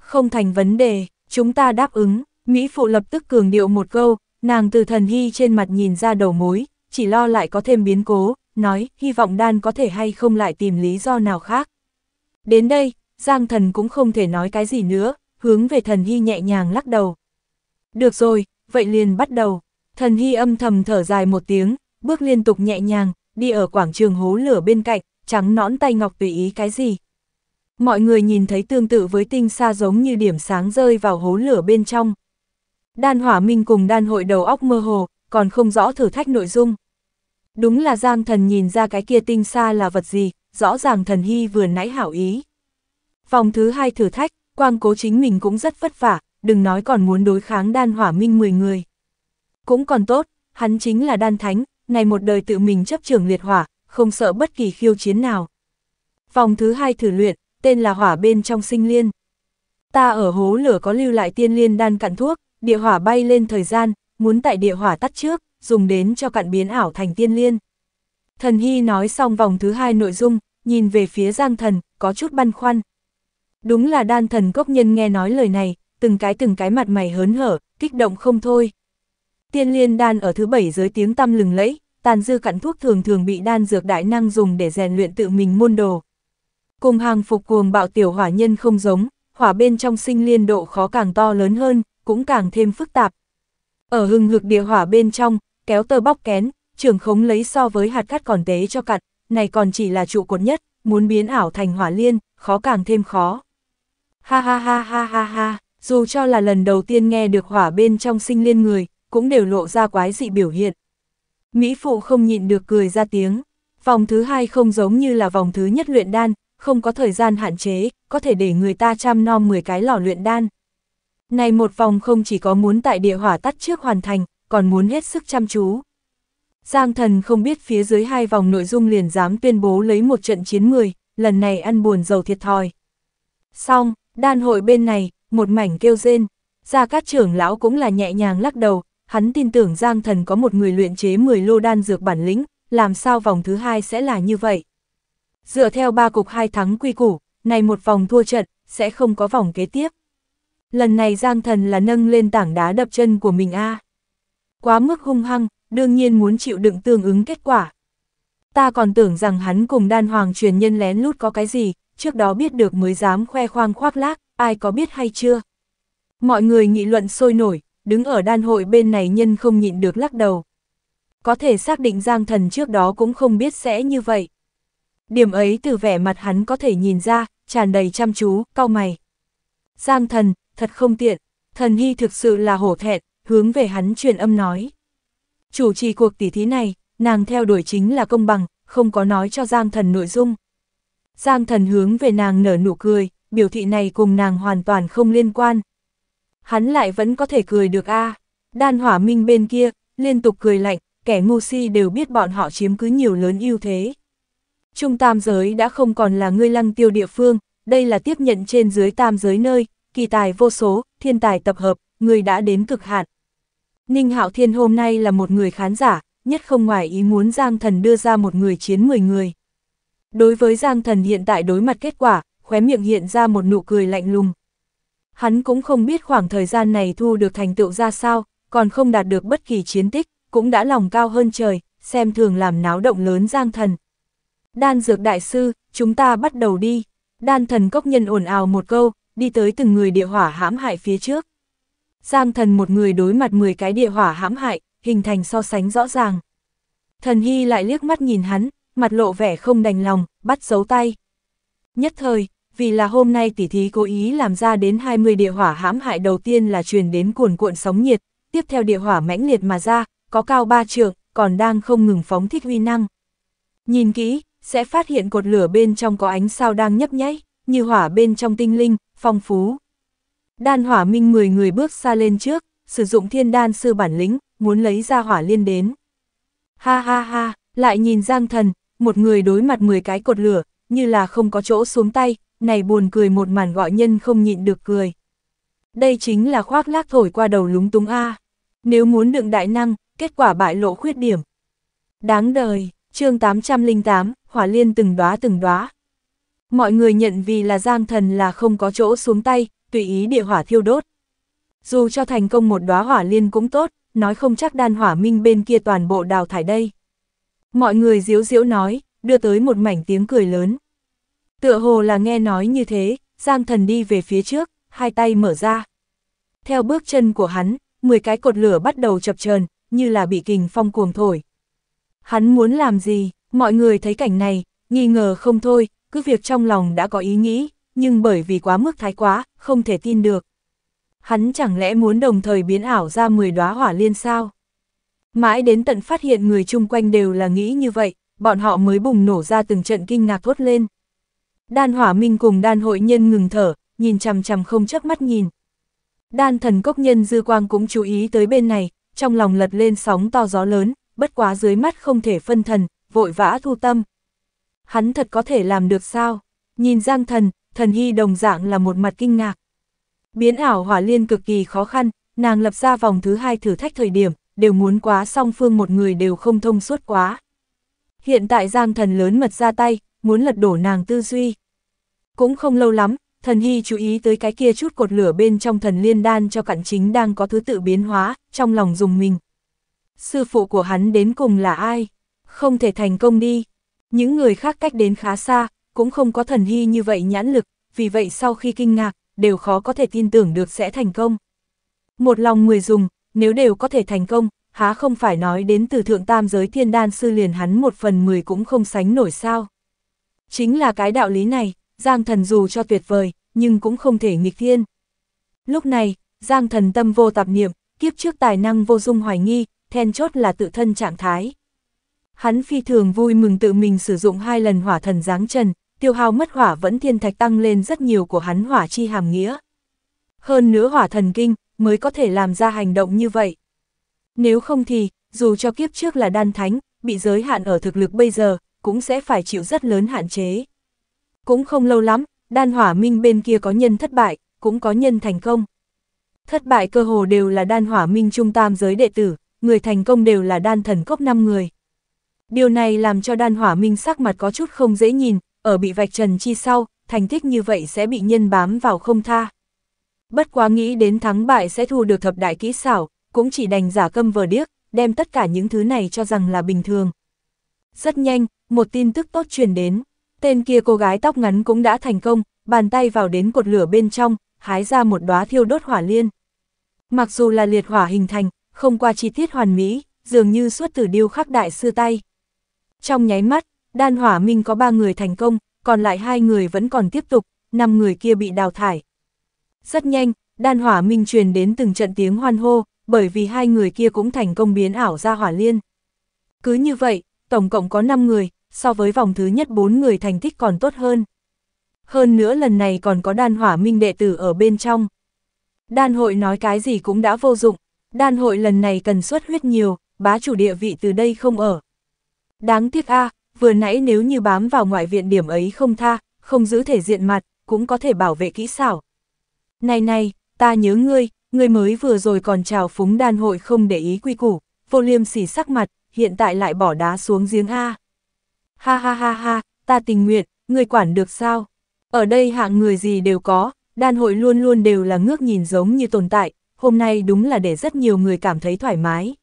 Không thành vấn đề, chúng ta đáp ứng, Mỹ Phụ lập tức cường điệu một câu, nàng từ thần hy trên mặt nhìn ra đầu mối, chỉ lo lại có thêm biến cố, nói hy vọng đan có thể hay không lại tìm lý do nào khác. Đến đây, Giang Thần cũng không thể nói cái gì nữa, hướng về thần hy nhẹ nhàng lắc đầu. Được rồi, vậy liền bắt đầu. Thần Hy âm thầm thở dài một tiếng, bước liên tục nhẹ nhàng, đi ở quảng trường hố lửa bên cạnh, trắng nõn tay ngọc tùy ý cái gì. Mọi người nhìn thấy tương tự với tinh xa giống như điểm sáng rơi vào hố lửa bên trong. Đan hỏa minh cùng đan hội đầu óc mơ hồ, còn không rõ thử thách nội dung. Đúng là Giang thần nhìn ra cái kia tinh xa là vật gì, rõ ràng thần hy vừa nãy hảo ý. Vòng thứ hai thử thách, quang cố chính mình cũng rất vất vả, đừng nói còn muốn đối kháng đan hỏa minh 10 người. Cũng còn tốt, hắn chính là đan thánh, này một đời tự mình chấp trưởng liệt hỏa, không sợ bất kỳ khiêu chiến nào. Vòng thứ hai thử luyện, tên là hỏa bên trong sinh liên. Ta ở hố lửa có lưu lại tiên liên đan cạn thuốc, địa hỏa bay lên thời gian, muốn tại địa hỏa tắt trước, dùng đến cho cạn biến ảo thành tiên liên. Thần Hy nói xong vòng thứ hai nội dung, nhìn về phía Giang Thần, có chút băn khoăn. Đúng là đan thần gốc nhân nghe nói lời này, từng cái từng cái mặt mày hớn hở, kích động không thôi. Tiên liên đan ở thứ bảy giới tiếng tăm lừng lẫy, tàn dư cặn thuốc thường thường bị đan dược đại năng dùng để rèn luyện tự mình môn đồ. Cùng hàng phục cuồng bạo tiểu hỏa nhân không giống, hỏa bên trong sinh liên độ khó càng to lớn hơn, cũng càng thêm phức tạp. Ở hừng hực địa hỏa bên trong, kéo tơ bóc kén, trưởng khống lấy so với hạt cắt còn tế cho cặn, này còn chỉ là trụ cột nhất, muốn biến ảo thành hỏa liên, khó càng thêm khó. Ha ha ha ha ha ha, dù cho là lần đầu tiên nghe được hỏa bên trong sinh liên người, cũng đều lộ ra quái dị biểu hiện. Mỹ Phụ không nhịn được cười ra tiếng. Vòng thứ hai không giống như là vòng thứ nhất luyện đan, không có thời gian hạn chế, có thể để người ta chăm nom 10 cái lò luyện đan. Này một vòng không chỉ có muốn tại địa hỏa tắt trước hoàn thành, còn muốn hết sức chăm chú. Giang thần không biết phía dưới hai vòng nội dung liền dám tuyên bố lấy một trận chiến 10, lần này ăn buồn dầu thiệt thòi. Xong, đan hội bên này, một mảnh kêu rên, ra các trưởng lão cũng là nhẹ nhàng lắc đầu, hắn tin tưởng Giang Thần có một người luyện chế 10 lô đan dược bản lĩnh, làm sao vòng thứ hai sẽ là như vậy. Dựa theo ba cục hai thắng quy củ, này một vòng thua trận, sẽ không có vòng kế tiếp. Lần này Giang Thần là nâng lên tảng đá đập chân của mình a. Quá mức hung hăng, đương nhiên muốn chịu đựng tương ứng kết quả. Ta còn tưởng rằng hắn cùng đan hoàng truyền nhân lén lút có cái gì, trước đó biết được mới dám khoe khoang khoác lác, ai có biết hay chưa. Mọi người nghị luận sôi nổi, đứng ở đan hội bên này nhân không nhịn được lắc đầu. Có thể xác định Giang Thần trước đó cũng không biết sẽ như vậy. Điểm ấy từ vẻ mặt hắn có thể nhìn ra, tràn đầy chăm chú, cau mày. Giang Thần, thật không tiện, Thần Hy thực sự là hổ thẹn, hướng về hắn truyền âm nói. Chủ trì cuộc tỉ thí này, nàng theo đuổi chính là công bằng, không có nói cho Giang Thần nội dung. Giang Thần hướng về nàng nở nụ cười, biểu thị này cùng nàng hoàn toàn không liên quan, hắn lại vẫn có thể cười được a Đan hỏa minh bên kia, liên tục cười lạnh, kẻ ngu si đều biết bọn họ chiếm cứ nhiều lớn ưu thế. Trung tam giới đã không còn là ngươi lăng tiêu địa phương, đây là tiếp nhận trên dưới tam giới nơi, kỳ tài vô số, thiên tài tập hợp, người đã đến cực hạn. Ninh Hạo Thiên hôm nay là một người khán giả, nhất không ngoài ý muốn Giang Thần đưa ra một người chiến 10 người. Đối với Giang Thần hiện tại đối mặt kết quả, khóe miệng hiện ra một nụ cười lạnh lùng. Hắn cũng không biết khoảng thời gian này thu được thành tựu ra sao, còn không đạt được bất kỳ chiến tích, cũng đã lòng cao hơn trời, xem thường làm náo động lớn giang thần. Đan dược đại sư, chúng ta bắt đầu đi. Đan thần cốc nhân ồn ào một câu, đi tới từng người địa hỏa hãm hại phía trước. Giang thần một người đối mặt 10 cái địa hỏa hãm hại, hình thành so sánh rõ ràng. Thần Hy lại liếc mắt nhìn hắn, mặt lộ vẻ không đành lòng, bắt giấu tay. Nhất thời, vì là hôm nay tỷ thí cố ý làm ra đến 20 địa hỏa hãm hại đầu tiên là truyền đến cuồn cuộn sóng nhiệt, tiếp theo địa hỏa mãnh liệt mà ra, có cao ba trượng, còn đang không ngừng phóng thích uy năng. Nhìn kỹ, sẽ phát hiện cột lửa bên trong có ánh sao đang nhấp nháy, như hỏa bên trong tinh linh, phong phú. Đan hỏa minh 10 người bước xa lên trước, sử dụng thiên đan sư bản lĩnh, muốn lấy ra hỏa liên đến. Ha ha ha, lại nhìn giang thần, một người đối mặt 10 cái cột lửa, như là không có chỗ xuống tay, này buồn cười một màn gọi nhân không nhịn được cười. Đây chính là khoác lác thổi qua đầu lúng túng A. Nếu muốn đựng đại năng, kết quả bại lộ khuyết điểm. Đáng đời, chương 808, hỏa liên từng đóa từng đóa. Mọi người nhận vì là giang thần là không có chỗ xuống tay, tùy ý địa hỏa thiêu đốt. Dù cho thành công một đóa hỏa liên cũng tốt, nói không chắc đan hỏa minh bên kia toàn bộ đào thải đây. Mọi người diễu diễu nói, đưa tới một mảnh tiếng cười lớn. Tựa hồ là nghe nói như thế, Giang Thần đi về phía trước, hai tay mở ra. Theo bước chân của hắn, 10 cái cột lửa bắt đầu chập chờn như là bị kình phong cuồng thổi. Hắn muốn làm gì, mọi người thấy cảnh này, nghi ngờ không thôi, cứ việc trong lòng đã có ý nghĩ, nhưng bởi vì quá mức thái quá, không thể tin được. Hắn chẳng lẽ muốn đồng thời biến ảo ra 10 đóa hỏa liên sao? Mãi đến tận phát hiện người chung quanh đều là nghĩ như vậy, bọn họ mới bùng nổ ra từng trận kinh ngạc thốt lên. Đan hỏa minh cùng đan hội nhân ngừng thở, nhìn chằm chằm không chớp mắt nhìn. Đan thần cốc nhân dư quang cũng chú ý tới bên này, trong lòng lật lên sóng to gió lớn, bất quá dưới mắt không thể phân thần, vội vã thu tâm. Hắn thật có thể làm được sao? Nhìn giang thần, thần hy đồng dạng là một mặt kinh ngạc. Biến ảo hỏa liên cực kỳ khó khăn, nàng lập ra vòng thứ hai thử thách thời điểm, đều muốn quá song phương một người đều không thông suốt quá. Hiện tại giang thần lớn mật ra tay, muốn lật đổ nàng tư duy. Cũng không lâu lắm, thần hy chú ý tới cái kia chút cột lửa bên trong thần liên đan cho cặn chính đang có thứ tự biến hóa, trong lòng dùng mình. Sư phụ của hắn đến cùng là ai? Không thể thành công đi. Những người khác cách đến khá xa, cũng không có thần hy như vậy nhãn lực, vì vậy sau khi kinh ngạc, đều khó có thể tin tưởng được sẽ thành công. Một lòng người dùng, nếu đều có thể thành công, há không phải nói đến từ thượng tam giới thiên đan sư liền hắn một phần mười cũng không sánh nổi sao. Chính là cái đạo lý này, Giang Thần dù cho tuyệt vời, nhưng cũng không thể nghịch thiên. Lúc này, Giang Thần tâm vô tạp niệm, kiếp trước tài năng vô dung hoài nghi, then chốt là tự thân trạng thái. Hắn phi thường vui mừng tự mình sử dụng hai lần hỏa thần giáng trần, tiêu hao mất hỏa vẫn thiên thạch tăng lên rất nhiều của hắn hỏa chi hàm nghĩa. Hơn nữa hỏa thần kinh, mới có thể làm ra hành động như vậy. Nếu không thì, dù cho kiếp trước là đan thánh, bị giới hạn ở thực lực bây giờ, cũng sẽ phải chịu rất lớn hạn chế. Cũng không lâu lắm, đan hỏa minh bên kia có nhân thất bại, cũng có nhân thành công. Thất bại cơ hồ đều là đan hỏa minh trung tam giới đệ tử, người thành công đều là đan thần cốc 5 người. Điều này làm cho đan hỏa minh sắc mặt có chút không dễ nhìn, ở bị vạch trần chi sau, thành tích như vậy sẽ bị nhân bám vào không tha. Bất quá nghĩ đến thắng bại sẽ thu được thập đại kỹ xảo, cũng chỉ đành giả câm vờ điếc, đem tất cả những thứ này cho rằng là bình thường. Rất nhanh, một tin tức tốt truyền đến. Tên kia cô gái tóc ngắn cũng đã thành công, bàn tay vào đến cột lửa bên trong, hái ra một đóa thiêu đốt hỏa liên. Mặc dù là liệt hỏa hình thành, không qua chi tiết hoàn mỹ, dường như suốt từ điêu khắc đại sư tay. Trong nháy mắt, đan hỏa minh có ba người thành công, còn lại hai người vẫn còn tiếp tục, năm người kia bị đào thải. Rất nhanh, đan hỏa minh truyền đến từng trận tiếng hoan hô, bởi vì hai người kia cũng thành công biến ảo ra hỏa liên. Cứ như vậy, tổng cộng có 5 người, so với vòng thứ nhất bốn người thành tích còn tốt hơn. Hơn nữa lần này còn có đan hỏa minh đệ tử ở bên trong. Đan hội nói cái gì cũng đã vô dụng, đan hội lần này cần xuất huyết nhiều, bá chủ địa vị từ đây không ở. Đáng tiếc a vừa nãy nếu như bám vào ngoại viện điểm ấy không tha, không giữ thể diện mặt, cũng có thể bảo vệ kỹ xảo. Này này, ta nhớ ngươi, ngươi mới vừa rồi còn trào phúng đan hội không để ý quy củ, vô liêm sỉ sắc mặt, hiện tại lại bỏ đá xuống giếng A. Ha ha ha ha, ta tình nguyện, người quản được sao? Ở đây hạng người gì đều có, đan hội luôn luôn đều là ngước nhìn giống như tồn tại, hôm nay đúng là để rất nhiều người cảm thấy thoải mái.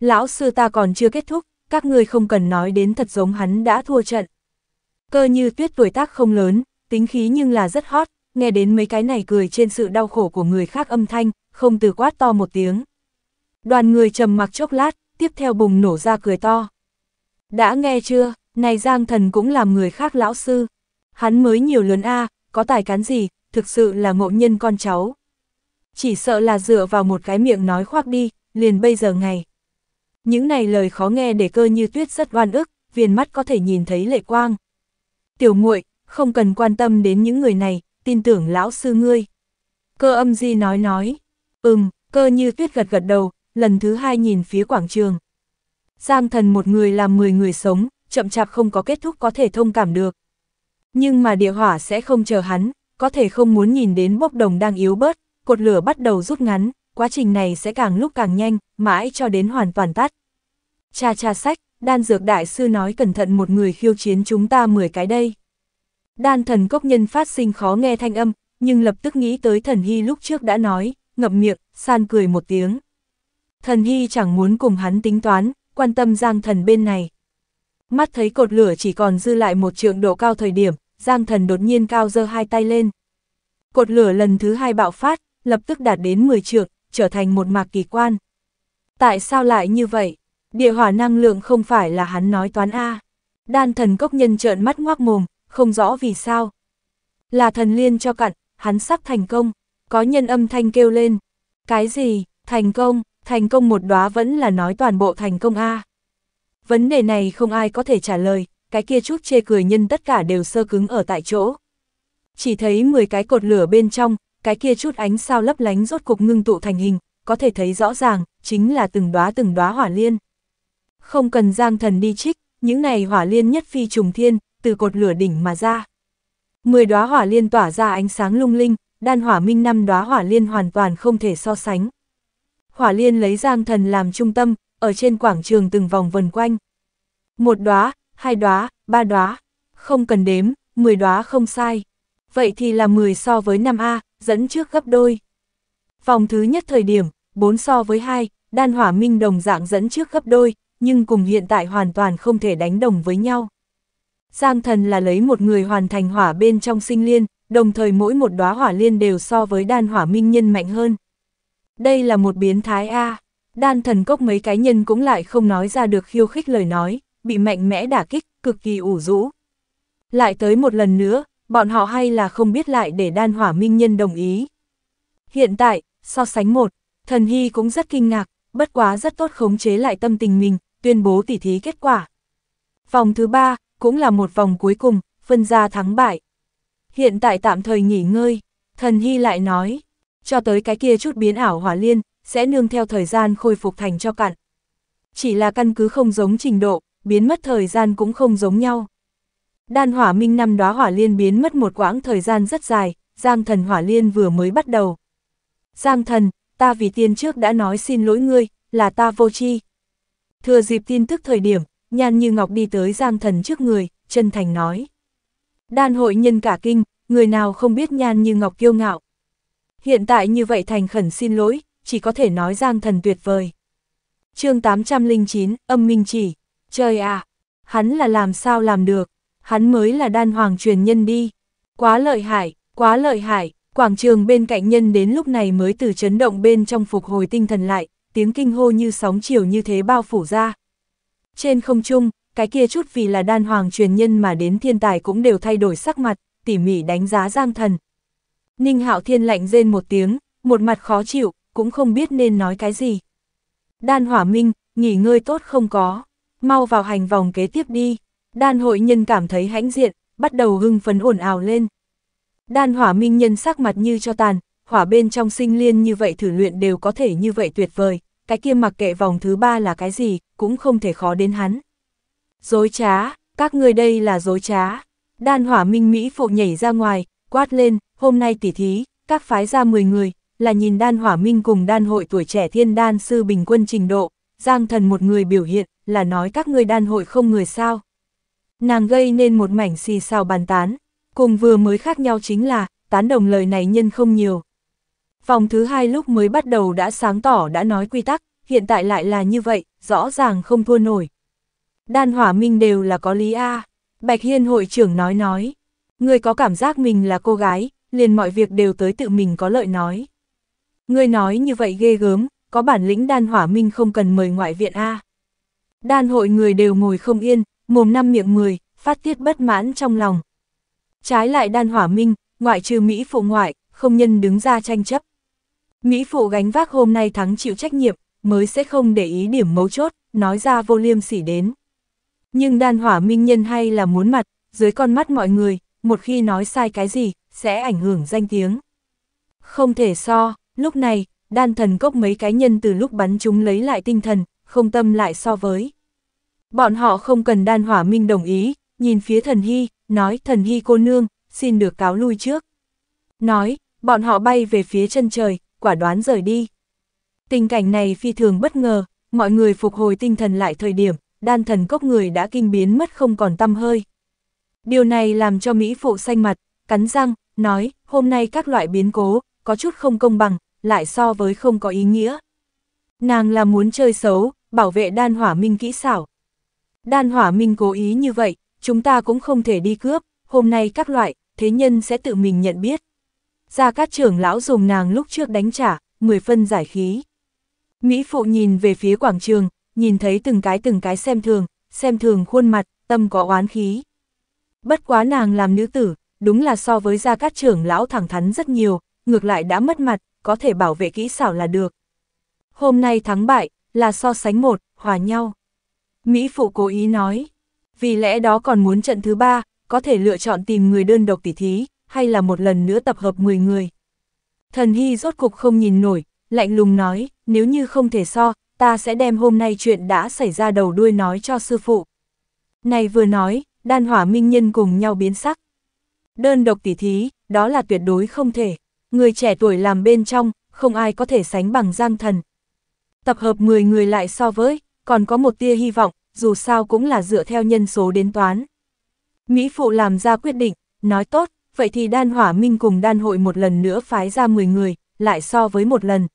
Lão sư ta còn chưa kết thúc, các ngươi không cần nói đến thật giống hắn đã thua trận. Cơ như tuyết tuổi tác không lớn, tính khí nhưng là rất hot, nghe đến mấy cái này cười trên sự đau khổ của người khác âm thanh, không từ quát to một tiếng. Đoàn người trầm mặc chốc lát, tiếp theo bùng nổ ra cười to. Đã nghe chưa? Này Giang Thần cũng làm người khác lão sư. Hắn mới nhiều lớn A, có tài cán gì, thực sự là ngộ nhân con cháu. Chỉ sợ là dựa vào một cái miệng nói khoác đi, liền bây giờ ngày. Những này lời khó nghe để cơ như tuyết rất oan ức, viền mắt có thể nhìn thấy lệ quang. Tiểu muội không cần quan tâm đến những người này, tin tưởng lão sư ngươi. Cơ âm di nói nói, ừm, cơ như tuyết gật gật đầu, lần thứ hai nhìn phía quảng trường. Giang thần một người làm 10 người sống, chậm chạp không có kết thúc có thể thông cảm được. Nhưng mà địa hỏa sẽ không chờ hắn, có thể không muốn nhìn đến bốc đồng đang yếu bớt, cột lửa bắt đầu rút ngắn, quá trình này sẽ càng lúc càng nhanh, mãi cho đến hoàn toàn tắt. Cha cha sách, đan dược đại sư nói cẩn thận một người khiêu chiến chúng ta 10 cái đây. Đan thần cốc nhân phát sinh khó nghe thanh âm, nhưng lập tức nghĩ tới thần hy lúc trước đã nói, ngậm miệng, san cười một tiếng. Thần hy chẳng muốn cùng hắn tính toán, quan tâm giang thần bên này, mắt thấy cột lửa chỉ còn dư lại một trượng độ cao thời điểm, Giang Thần đột nhiên cao dơ hai tay lên. Cột lửa lần thứ hai bạo phát, lập tức đạt đến 10 trượng, trở thành một mạc kỳ quan. Tại sao lại như vậy? Địa hỏa năng lượng không phải là hắn nói toán A. Đan thần cốc nhân trợn mắt ngoác mồm, không rõ vì sao. Là thần liên cho cặn, hắn sắp thành công. Có nhân âm thanh kêu lên. Cái gì, thành công, thành công một đóa vẫn là nói toàn bộ thành công A. Vấn đề này không ai có thể trả lời, cái kia chút chê cười nhân tất cả đều sơ cứng ở tại chỗ. Chỉ thấy 10 cái cột lửa bên trong, cái kia chút ánh sao lấp lánh rốt cục ngưng tụ thành hình, có thể thấy rõ ràng, chính là từng đóa từng đóa hỏa liên. Không cần giang thần đi trích, những này hỏa liên nhất phi trùng thiên, từ cột lửa đỉnh mà ra. 10 đóa hỏa liên tỏa ra ánh sáng lung linh, đan hỏa minh năm đóa hỏa liên hoàn toàn không thể so sánh. Hỏa liên lấy giang thần làm trung tâm, ở trên quảng trường từng vòng vần quanh. Một đóa, hai đóa, ba đóa, không cần đếm, 10 đóa không sai. Vậy thì là 10 so với 5A, dẫn trước gấp đôi. Vòng thứ nhất thời điểm, 4 so với 2, đan hỏa minh đồng dạng dẫn trước gấp đôi, nhưng cùng hiện tại hoàn toàn không thể đánh đồng với nhau. Giang thần là lấy một người hoàn thành hỏa bên trong sinh liên, đồng thời mỗi một đóa hỏa liên đều so với đan hỏa minh nhân mạnh hơn. Đây là một biến thái A. Đan thần cốc mấy cái nhân cũng lại không nói ra được khiêu khích lời nói, bị mạnh mẽ đả kích, cực kỳ ủ rũ. Lại tới một lần nữa, bọn họ hay là không biết lại để đan hỏa minh nhân đồng ý. Hiện tại, so sánh một, thần hy cũng rất kinh ngạc, bất quá rất tốt khống chế lại tâm tình mình, tuyên bố tỉ thí kết quả. Vòng thứ ba, cũng là một vòng cuối cùng, phân ra thắng bại. Hiện tại tạm thời nghỉ ngơi, thần hy lại nói, cho tới cái kia chút biến ảo hỏa liên, sẽ nương theo thời gian khôi phục thành cho cạn. Chỉ là căn cứ không giống trình độ, biến mất thời gian cũng không giống nhau. Đan hỏa minh năm đóa hỏa liên biến mất một quãng thời gian rất dài, giang thần hỏa liên vừa mới bắt đầu. Giang thần, ta vì tiên trước đã nói xin lỗi ngươi, là ta vô chi Thừa dịp tin tức thời điểm, nhan như ngọc đi tới giang thần trước người, chân thành nói. Đan hội nhân cả kinh, người nào không biết nhan như ngọc kiêu ngạo. Hiện tại như vậy thành khẩn xin lỗi, chỉ có thể nói Giang Thần tuyệt vời. chương 809, âm minh chỉ, trời à, hắn là làm sao làm được, hắn mới là đan hoàng truyền nhân đi. Quá lợi hại, quá lợi hại, quảng trường bên cạnh nhân đến lúc này mới từ chấn động bên trong phục hồi tinh thần lại, tiếng kinh hô như sóng chiều như thế bao phủ ra. Trên không trung, cái kia chút vì là đan hoàng truyền nhân mà đến thiên tài cũng đều thay đổi sắc mặt, tỉ mỉ đánh giá Giang Thần. Ninh Hạo Thiên lạnh rên một tiếng, một mặt khó chịu, cũng không biết nên nói cái gì. Đan hỏa minh, nghỉ ngơi tốt không có, mau vào hành vòng kế tiếp đi. Đan hội nhân cảm thấy hãnh diện, bắt đầu hưng phấn ồn ào lên. Đan hỏa minh nhân sắc mặt như cho tàn, hỏa bên trong sinh liên như vậy thử luyện đều có thể như vậy tuyệt vời, cái kia mặc kệ vòng thứ ba là cái gì, cũng không thể khó đến hắn. Dối trá, các ngươi đây là dối trá. Đan hỏa minh Mỹ phụ nhảy ra ngoài, quát lên, hôm nay tỉ thí, các phái ra 10 người, là nhìn đan hỏa minh cùng đan hội tuổi trẻ thiên đan sư bình quân trình độ, giang thần một người biểu hiện, là nói các người đan hội không người sao. Nàng gây nên một mảnh xì xào bàn tán, cùng vừa mới khác nhau chính là, tán đồng lời này nhân không nhiều. Vòng thứ hai lúc mới bắt đầu đã sáng tỏ đã nói quy tắc, hiện tại lại là như vậy, rõ ràng không thua nổi. Đan hỏa minh đều là có lý A, Bạch Hiên hội trưởng nói nói. Người có cảm giác mình là cô gái, liền mọi việc đều tới tự mình có lợi nói. Ngươi nói như vậy ghê gớm, có bản lĩnh đan hỏa minh không cần mời ngoại viện A. Đan hội người đều ngồi không yên, mồm năm miệng mười, phát tiết bất mãn trong lòng. Trái lại đan hỏa minh, ngoại trừ Mỹ phụ ngoại, không nhân đứng ra tranh chấp. Mỹ phụ gánh vác hôm nay thắng chịu trách nhiệm, mới sẽ không để ý điểm mấu chốt, nói ra vô liêm sỉ đến. Nhưng đan hỏa minh nhân hay là muốn mặt, dưới con mắt mọi người, một khi nói sai cái gì, sẽ ảnh hưởng danh tiếng. Không thể so, Lúc này, đan thần cốc mấy cái nhân từ lúc bắn chúng lấy lại tinh thần, không tâm lại so với. Bọn họ không cần đan hỏa minh đồng ý, nhìn phía thần hy, nói thần hy cô nương, xin được cáo lui trước. Nói, bọn họ bay về phía chân trời, quả đoán rời đi. Tình cảnh này phi thường bất ngờ, mọi người phục hồi tinh thần lại thời điểm, đan thần cốc người đã kinh biến mất không còn tâm hơi. Điều này làm cho Mỹ phụ xanh mặt, cắn răng, nói, hôm nay các loại biến cố, có chút không công bằng, lại so với không có ý nghĩa. Nàng là muốn chơi xấu, bảo vệ đan hỏa minh kỹ xảo. Đan hỏa minh cố ý như vậy, chúng ta cũng không thể đi cướp, hôm nay các loại, thế nhân sẽ tự mình nhận biết. Gia Cát trưởng lão dùng nàng lúc trước đánh trả, 10 phân giải khí. Mỹ phụ nhìn về phía quảng trường, nhìn thấy từng cái từng cái xem thường, xem thường khuôn mặt, tâm có oán khí. Bất quá nàng làm nữ tử, đúng là so với Gia Cát trưởng lão thẳng thắn rất nhiều, ngược lại đã mất mặt, có thể bảo vệ kỹ xảo là được. Hôm nay thắng bại, là so sánh một, hòa nhau. Mỹ Phụ cố ý nói, vì lẽ đó còn muốn trận thứ ba, có thể lựa chọn tìm người đơn độc tỉ thí, hay là một lần nữa tập hợp 10 người. Thần Hy rốt cục không nhìn nổi, lạnh lùng nói, nếu như không thể so, ta sẽ đem hôm nay chuyện đã xảy ra đầu đuôi nói cho sư phụ. Này vừa nói, đan hỏa minh nhân cùng nhau biến sắc. Đơn độc tỉ thí, đó là tuyệt đối không thể người trẻ tuổi làm bên trong, không ai có thể sánh bằng Giang Thần. Tập hợp 10 người lại so với, còn có một tia hy vọng, dù sao cũng là dựa theo nhân số đến toán. Mỹ Phụ làm ra quyết định, nói tốt, vậy thì đan hỏa minh cùng đan hội một lần nữa phái ra 10 người, lại so với một lần.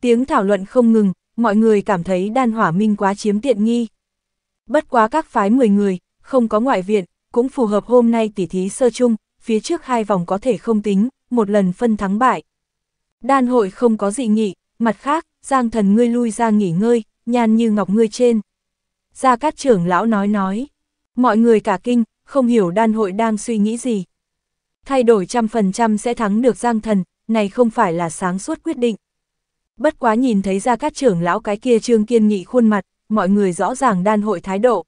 Tiếng thảo luận không ngừng, mọi người cảm thấy đan hỏa minh quá chiếm tiện nghi. Bất quá các phái 10 người, không có ngoại viện, cũng phù hợp hôm nay tỉ thí sơ chung, phía trước hai vòng có thể không tính, một lần phân thắng bại. Đan hội không có gì nghỉ, mặt khác, Giang thần ngươi lui ra nghỉ ngơi, nhàn như ngọc ngươi trên. Gia Cát trưởng lão nói nói, mọi người cả kinh, không hiểu đan hội đang suy nghĩ gì. Thay đổi trăm phần trăm sẽ thắng được Giang thần, này không phải là sáng suốt quyết định. Bất quá nhìn thấy Gia Cát trưởng lão cái kia trương kiên nghị khuôn mặt, mọi người rõ ràng đan hội thái độ.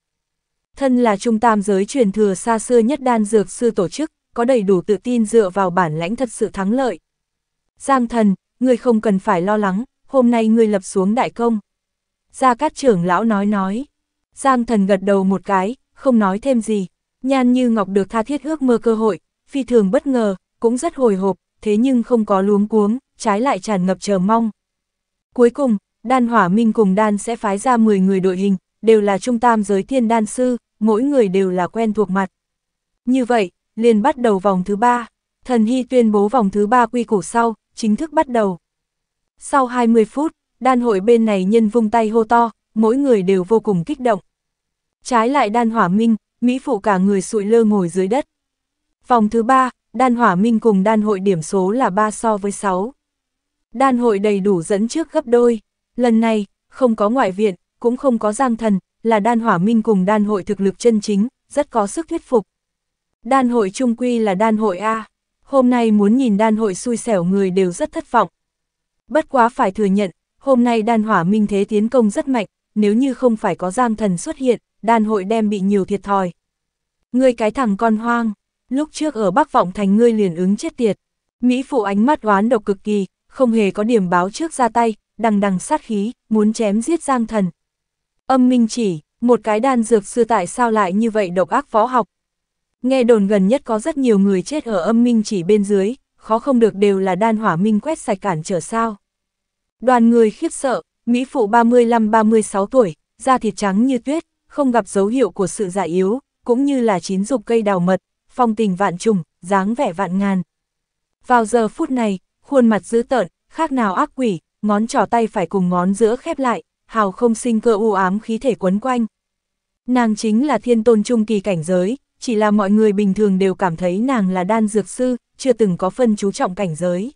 Thân là trung tam giới truyền thừa xa xưa nhất đan dược sư tổ chức, có đầy đủ tự tin dựa vào bản lãnh thật sự thắng lợi. Giang thần, ngươi không cần phải lo lắng, hôm nay ngươi lập xuống đại công. Gia Cát trưởng lão nói nói. Giang thần gật đầu một cái, không nói thêm gì. Nhan như ngọc được tha thiết ước mơ cơ hội, phi thường bất ngờ, cũng rất hồi hộp, thế nhưng không có luống cuống, trái lại tràn ngập chờ mong. Cuối cùng, đan hỏa minh cùng đan sẽ phái ra 10 người đội hình, đều là trung tam giới thiên đan sư, mỗi người đều là quen thuộc mặt. Như vậy, liền bắt đầu vòng thứ ba. Thần Hy tuyên bố vòng thứ ba quy củ sau, chính thức bắt đầu. Sau 20 phút, đan hội bên này nhân vung tay hô to, mỗi người đều vô cùng kích động. Trái lại đan hỏa minh, Mỹ phụ cả người sụi lơ ngồi dưới đất. Vòng thứ ba, đan hỏa minh cùng đan hội điểm số là 3 so với 6. Đan hội đầy đủ dẫn trước gấp đôi. Lần này, không có ngoại viện, cũng không có giang thần, là đan hỏa minh cùng đan hội thực lực chân chính, rất có sức thuyết phục. Đan hội trung quy là đan hội A, hôm nay muốn nhìn đan hội xui xẻo người đều rất thất vọng. Bất quá phải thừa nhận, hôm nay đan hỏa minh thế tiến công rất mạnh, nếu như không phải có giang thần xuất hiện, đan hội đem bị nhiều thiệt thòi. Ngươi cái thằng con hoang, lúc trước ở Bắc Vọng Thành ngươi liền ứng chết tiệt. Mỹ phụ ánh mắt oán độc cực kỳ, không hề có điểm báo trước ra tay, đằng đằng sát khí, muốn chém giết giang thần. Âm minh chỉ, một cái đan dược sư tại sao lại như vậy độc ác phó học, Nghe đồn gần nhất có rất nhiều người chết ở âm minh chỉ bên dưới, khó không được đều là đan hỏa minh quét sạch cản trở sao. Đoàn người khiếp sợ, Mỹ phụ 35-36 tuổi, da thịt trắng như tuyết, không gặp dấu hiệu của sự già yếu, cũng như là chín dục cây đào mật, phong tình vạn trùng, dáng vẻ vạn ngàn. Vào giờ phút này, khuôn mặt dữ tợn, khác nào ác quỷ, ngón trỏ tay phải cùng ngón giữa khép lại, hào không sinh cơ u ám khí thể quấn quanh. Nàng chính là thiên tôn trung kỳ cảnh giới, chỉ là mọi người bình thường đều cảm thấy nàng là đan dược sư, chưa từng có phân chú trọng cảnh giới.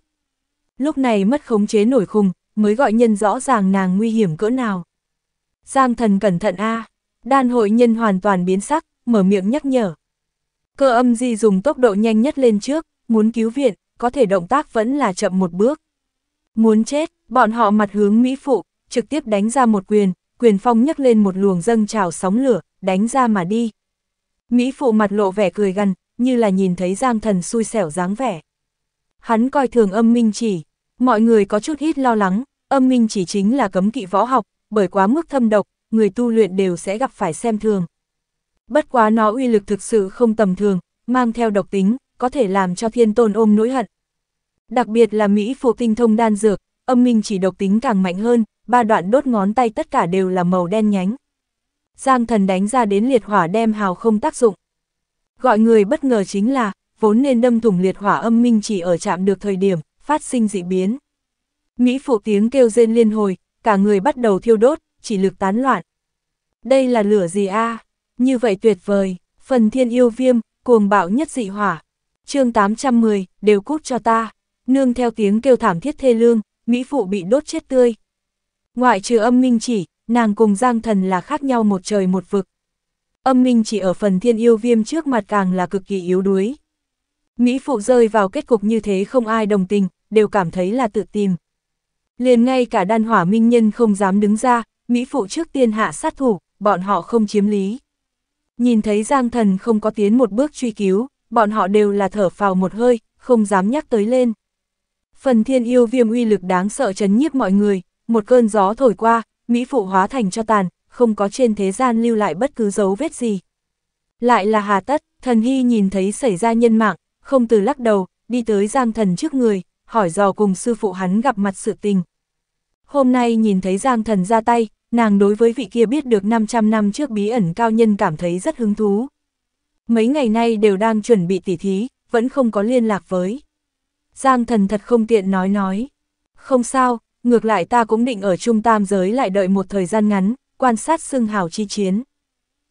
Lúc này mất khống chế nổi khùng, mới gọi nhân rõ ràng nàng nguy hiểm cỡ nào. Giang thần cẩn thận a à, đan hội nhân hoàn toàn biến sắc, mở miệng nhắc nhở. Cơ âm di dùng tốc độ nhanh nhất lên trước, muốn cứu viện, có thể động tác vẫn là chậm một bước. Muốn chết, bọn họ mặt hướng Mỹ Phụ, trực tiếp đánh ra một quyền, quyền phong nhấc lên một luồng dâng trào sóng lửa, đánh ra mà đi. Mỹ phụ mặt lộ vẻ cười gần, như là nhìn thấy giang thần xui xẻo dáng vẻ. Hắn coi thường âm minh chỉ, mọi người có chút ít lo lắng, âm minh chỉ chính là cấm kỵ võ học, bởi quá mức thâm độc, người tu luyện đều sẽ gặp phải xem thường. Bất quá nó uy lực thực sự không tầm thường, mang theo độc tính, có thể làm cho thiên tôn ôm nỗi hận. Đặc biệt là Mỹ phụ tinh thông đan dược, âm minh chỉ độc tính càng mạnh hơn, ba đoạn đốt ngón tay tất cả đều là màu đen nhánh. Giang thần đánh ra đến liệt hỏa đem hào không tác dụng. Gọi người bất ngờ chính là, vốn nên đâm thủng liệt hỏa âm minh chỉ ở chạm được thời điểm, phát sinh dị biến. Mỹ phụ tiếng kêu rên liên hồi, cả người bắt đầu thiêu đốt, chỉ lực tán loạn. Đây là lửa gì a Như vậy tuyệt vời, phần thiên yêu viêm, cuồng bạo nhất dị hỏa. chương 810, đều cút cho ta. Nương theo tiếng kêu thảm thiết thê lương, Mỹ phụ bị đốt chết tươi. Ngoại trừ âm minh chỉ, nàng cùng Giang Thần là khác nhau một trời một vực. Âm minh chỉ ở phần thiên yêu viêm trước mặt càng là cực kỳ yếu đuối. Mỹ phụ rơi vào kết cục như thế không ai đồng tình, đều cảm thấy là tự tìm. Liền ngay cả đan hỏa minh nhân không dám đứng ra, Mỹ phụ trước tiên hạ sát thủ, bọn họ không chiếm lý. Nhìn thấy Giang Thần không có tiến một bước truy cứu, bọn họ đều là thở phào một hơi, không dám nhắc tới lên. Phần thiên yêu viêm uy lực đáng sợ chấn nhiếp mọi người, một cơn gió thổi qua, Mỹ phụ hóa thành cho tàn, không có trên thế gian lưu lại bất cứ dấu vết gì. Lại là hà tất, thần hy nhìn thấy xảy ra nhân mạng, không từ lắc đầu, đi tới Giang thần trước người, hỏi dò cùng sư phụ hắn gặp mặt sự tình. Hôm nay nhìn thấy Giang thần ra tay, nàng đối với vị kia biết được 500 năm trước bí ẩn cao nhân cảm thấy rất hứng thú. Mấy ngày nay đều đang chuẩn bị tỉ thí, vẫn không có liên lạc với. Giang thần thật không tiện nói nói. Không sao, Ngược lại ta cũng định ở trung tam giới lại đợi một thời gian ngắn, quan sát xưng hào chi chiến.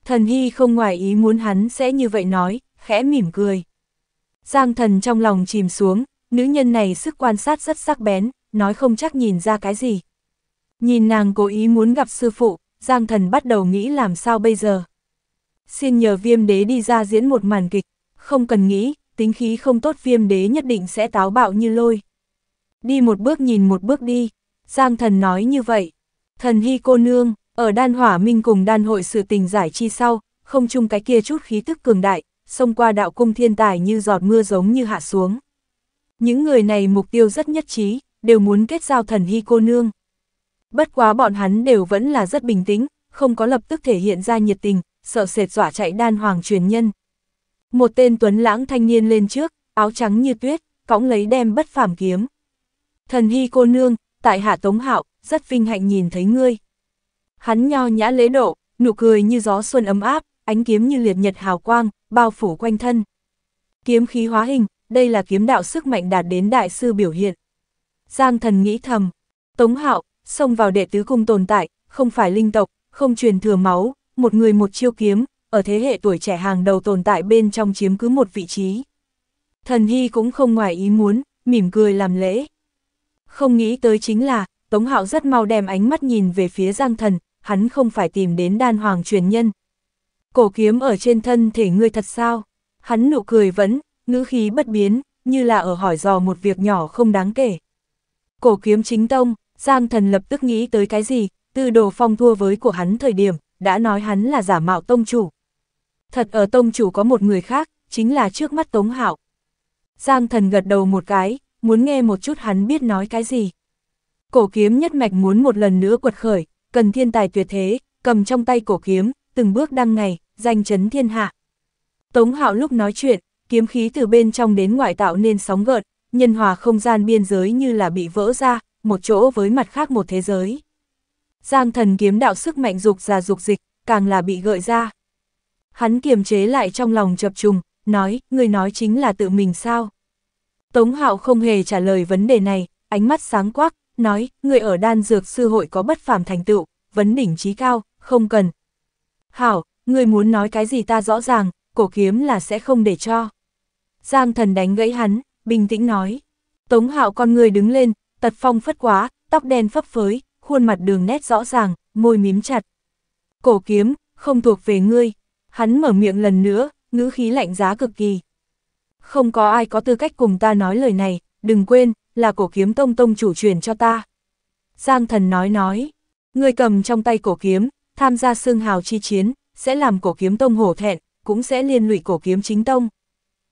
Thần Hy không ngoài ý muốn hắn sẽ như vậy nói, khẽ mỉm cười. Giang thần trong lòng chìm xuống, nữ nhân này sức quan sát rất sắc bén, nói không chắc nhìn ra cái gì. Nhìn nàng cố ý muốn gặp sư phụ, Giang thần bắt đầu nghĩ làm sao bây giờ. Xin nhờ viêm đế đi ra diễn một màn kịch, không cần nghĩ, tính khí không tốt viêm đế nhất định sẽ táo bạo như lôi. Đi một bước nhìn một bước đi, Giang thần nói như vậy. Thần hy cô nương, ở đan hỏa minh cùng đan hội sự tình giải chi sau, không chung cái kia chút khí tức cường đại, xông qua đạo cung thiên tài như giọt mưa giống như hạ xuống. Những người này mục tiêu rất nhất trí, đều muốn kết giao thần hy cô nương. Bất quá bọn hắn đều vẫn là rất bình tĩnh, không có lập tức thể hiện ra nhiệt tình, sợ sệt dọa chạy đan hoàng truyền nhân. Một tên tuấn lãng thanh niên lên trước, áo trắng như tuyết, cõng lấy đem bất phàm kiếm. Thần hy cô nương, tại hạ Tống Hạo, rất vinh hạnh nhìn thấy ngươi. Hắn nho nhã lễ độ, nụ cười như gió xuân ấm áp, ánh kiếm như liệt nhật hào quang, bao phủ quanh thân. Kiếm khí hóa hình, đây là kiếm đạo sức mạnh đạt đến đại sư biểu hiện. Giang thần nghĩ thầm, Tống Hạo, xông vào đệ tứ cung tồn tại, không phải linh tộc, không truyền thừa máu, một người một chiêu kiếm, ở thế hệ tuổi trẻ hàng đầu tồn tại bên trong chiếm cứ một vị trí. Thần Hy cũng không ngoài ý muốn, mỉm cười làm lễ. Không nghĩ tới chính là, Tống Hạo rất mau đem ánh mắt nhìn về phía Giang Thần, hắn không phải tìm đến đan hoàng truyền nhân. Cổ kiếm ở trên thân thể ngươi thật sao? Hắn nụ cười vẫn, ngữ khí bất biến, như là ở hỏi dò một việc nhỏ không đáng kể. Cổ kiếm chính tông, Giang Thần lập tức nghĩ tới cái gì, từ đồ phong thua với của hắn thời điểm, đã nói hắn là giả mạo tông chủ. Thật ở tông chủ có một người khác, chính là trước mắt Tống Hạo. Giang Thần gật đầu một cái, muốn nghe một chút hắn biết nói cái gì. Cổ kiếm nhất mạch muốn một lần nữa quật khởi, cần thiên tài tuyệt thế, cầm trong tay cổ kiếm, từng bước đăng ngày, danh chấn thiên hạ. Tống hạo lúc nói chuyện, kiếm khí từ bên trong đến ngoại tạo nên sóng gợn, nhân hòa không gian biên giới như là bị vỡ ra, một chỗ với mặt khác một thế giới. Giang thần kiếm đạo sức mạnh dục ra dục dịch, càng là bị gợi ra. Hắn kiềm chế lại trong lòng chập trùng, nói, người nói chính là tự mình sao. Tống Hạo không hề trả lời vấn đề này, ánh mắt sáng quắc, nói, người ở đan dược sư hội có bất phàm thành tựu, vấn đỉnh trí cao, không cần. Hảo, người muốn nói cái gì ta rõ ràng, cổ kiếm là sẽ không để cho. Giang thần đánh gãy hắn, bình tĩnh nói. Tống Hạo con người đứng lên, tật phong phất quá, tóc đen phấp phới, khuôn mặt đường nét rõ ràng, môi mím chặt. Cổ kiếm, không thuộc về ngươi. Hắn mở miệng lần nữa, ngữ khí lạnh giá cực kỳ. Không có ai có tư cách cùng ta nói lời này, đừng quên, là cổ kiếm tông tông chủ truyền cho ta. Giang thần nói nói, người cầm trong tay cổ kiếm, tham gia xương hào chi chiến, sẽ làm cổ kiếm tông hổ thẹn, cũng sẽ liên lụy cổ kiếm chính tông.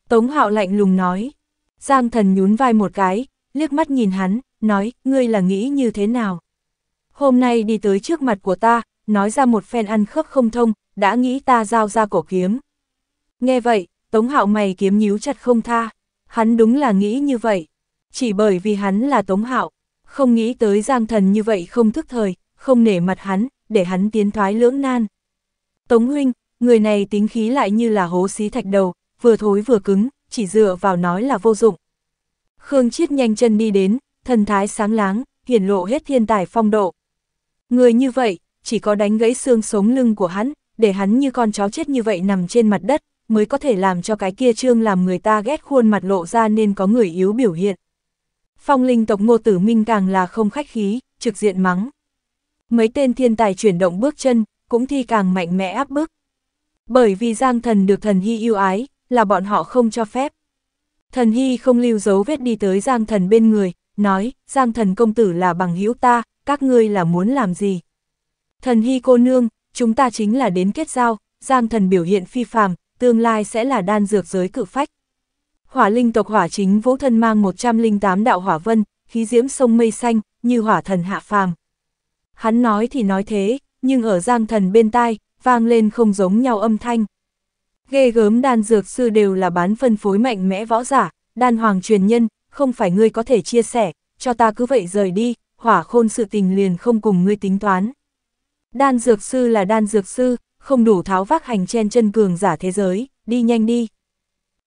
Tống hạo lạnh lùng nói, Giang thần nhún vai một cái, liếc mắt nhìn hắn, nói, ngươi là nghĩ như thế nào? Hôm nay đi tới trước mặt của ta, nói ra một phen ăn khớp không thông, đã nghĩ ta giao ra cổ kiếm. Nghe vậy, Tống Hạo mày kiếm nhíu chặt không tha, hắn đúng là nghĩ như vậy. Chỉ bởi vì hắn là Tống Hạo, không nghĩ tới Giang Thần như vậy không thức thời, không nể mặt hắn, để hắn tiến thoái lưỡng nan. Tống Huynh, người này tính khí lại như là hố xí thạch đầu, vừa thối vừa cứng, chỉ dựa vào nói là vô dụng. Khương Chiết nhanh chân đi đến, thần thái sáng láng, hiển lộ hết thiên tài phong độ. Người như vậy, chỉ có đánh gãy xương sống lưng của hắn, để hắn như con chó chết như vậy nằm trên mặt đất, mới có thể làm cho cái kia trương làm người ta ghét khuôn mặt lộ ra nên có người yếu biểu hiện. Phong linh tộc ngô tử minh càng là không khách khí, trực diện mắng. Mấy tên thiên tài chuyển động bước chân, cũng thi càng mạnh mẽ áp bức. Bởi vì Giang thần được thần hy yêu ái, là bọn họ không cho phép. Thần hy không lưu dấu vết đi tới Giang thần bên người, nói, Giang thần công tử là bằng hữu ta, các ngươi là muốn làm gì? Thần hy cô nương, chúng ta chính là đến kết giao, Giang thần biểu hiện phi phàm, tương lai sẽ là đan dược giới cử phách. Hỏa linh tộc hỏa chính vũ thân mang 108 đạo hỏa vân, khí diễm sông mây xanh, như hỏa thần hạ phàm. Hắn nói thì nói thế, nhưng ở giang thần bên tai, vang lên không giống nhau âm thanh. Ghê gớm đan dược sư đều là bán phân phối mạnh mẽ võ giả, đan hoàng truyền nhân, không phải ngươi có thể chia sẻ, cho ta cứ vậy rời đi, hỏa khôn sự tình liền không cùng ngươi tính toán. Đan dược sư là đan dược sư, không đủ tháo vác hành chen chân cường giả thế giới, đi nhanh đi.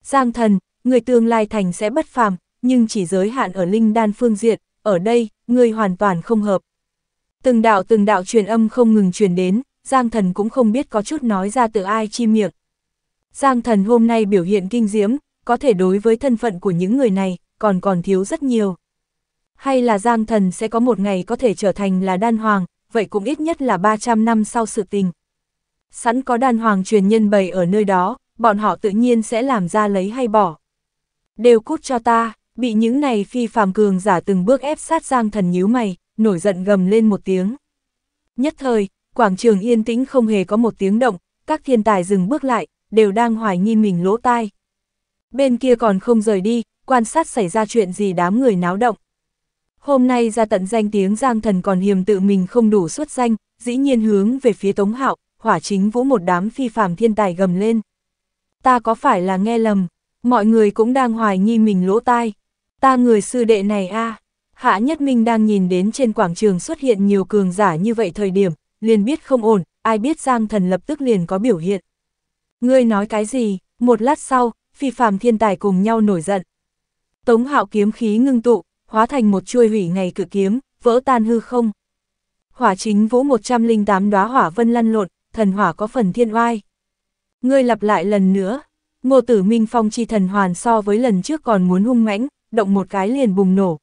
Giang thần, người tương lai thành sẽ bất phàm, nhưng chỉ giới hạn ở linh đan phương diện, ở đây, người hoàn toàn không hợp. Từng đạo từng đạo truyền âm không ngừng truyền đến, Giang thần cũng không biết có chút nói ra từ ai chi miệng. Giang thần hôm nay biểu hiện kinh diễm, có thể đối với thân phận của những người này, còn còn thiếu rất nhiều. Hay là Giang thần sẽ có một ngày có thể trở thành là đan hoàng, vậy cũng ít nhất là 300 năm sau sự tình sẵn có đàn hoàng truyền nhân bày ở nơi đó, bọn họ tự nhiên sẽ làm ra lấy hay bỏ. Đều cút cho ta, bị những này phi phàm cường giả từng bước ép sát giang thần nhíu mày, nổi giận gầm lên một tiếng. Nhất thời, quảng trường yên tĩnh không hề có một tiếng động, các thiên tài dừng bước lại, đều đang hoài nghi mình lỗ tai. Bên kia còn không rời đi, quan sát xảy ra chuyện gì đám người náo động. Hôm nay ra tận danh tiếng Giang Thần còn hiềm tự mình không đủ xuất danh, dĩ nhiên hướng về phía Tống Hạo, hỏa chính vũ một đám phi phàm thiên tài gầm lên. Ta có phải là nghe lầm, mọi người cũng đang hoài nghi mình lỗ tai. Ta người sư đệ này a Hạ Nhất Minh đang nhìn đến trên quảng trường xuất hiện nhiều cường giả như vậy thời điểm, liền biết không ổn, ai biết Giang Thần lập tức liền có biểu hiện. Ngươi nói cái gì, một lát sau, phi phàm thiên tài cùng nhau nổi giận. Tống hạo kiếm khí ngưng tụ, hóa thành một chuôi hủy ngày cự kiếm, vỡ tan hư không. Hỏa chính vũ 108 đóa hỏa vân lăn lộn, thần hỏa có phần thiên oai. Ngươi lặp lại lần nữa, ngô tử minh phong chi thần hoàn so với lần trước còn muốn hung mãnh, động một cái liền bùng nổ.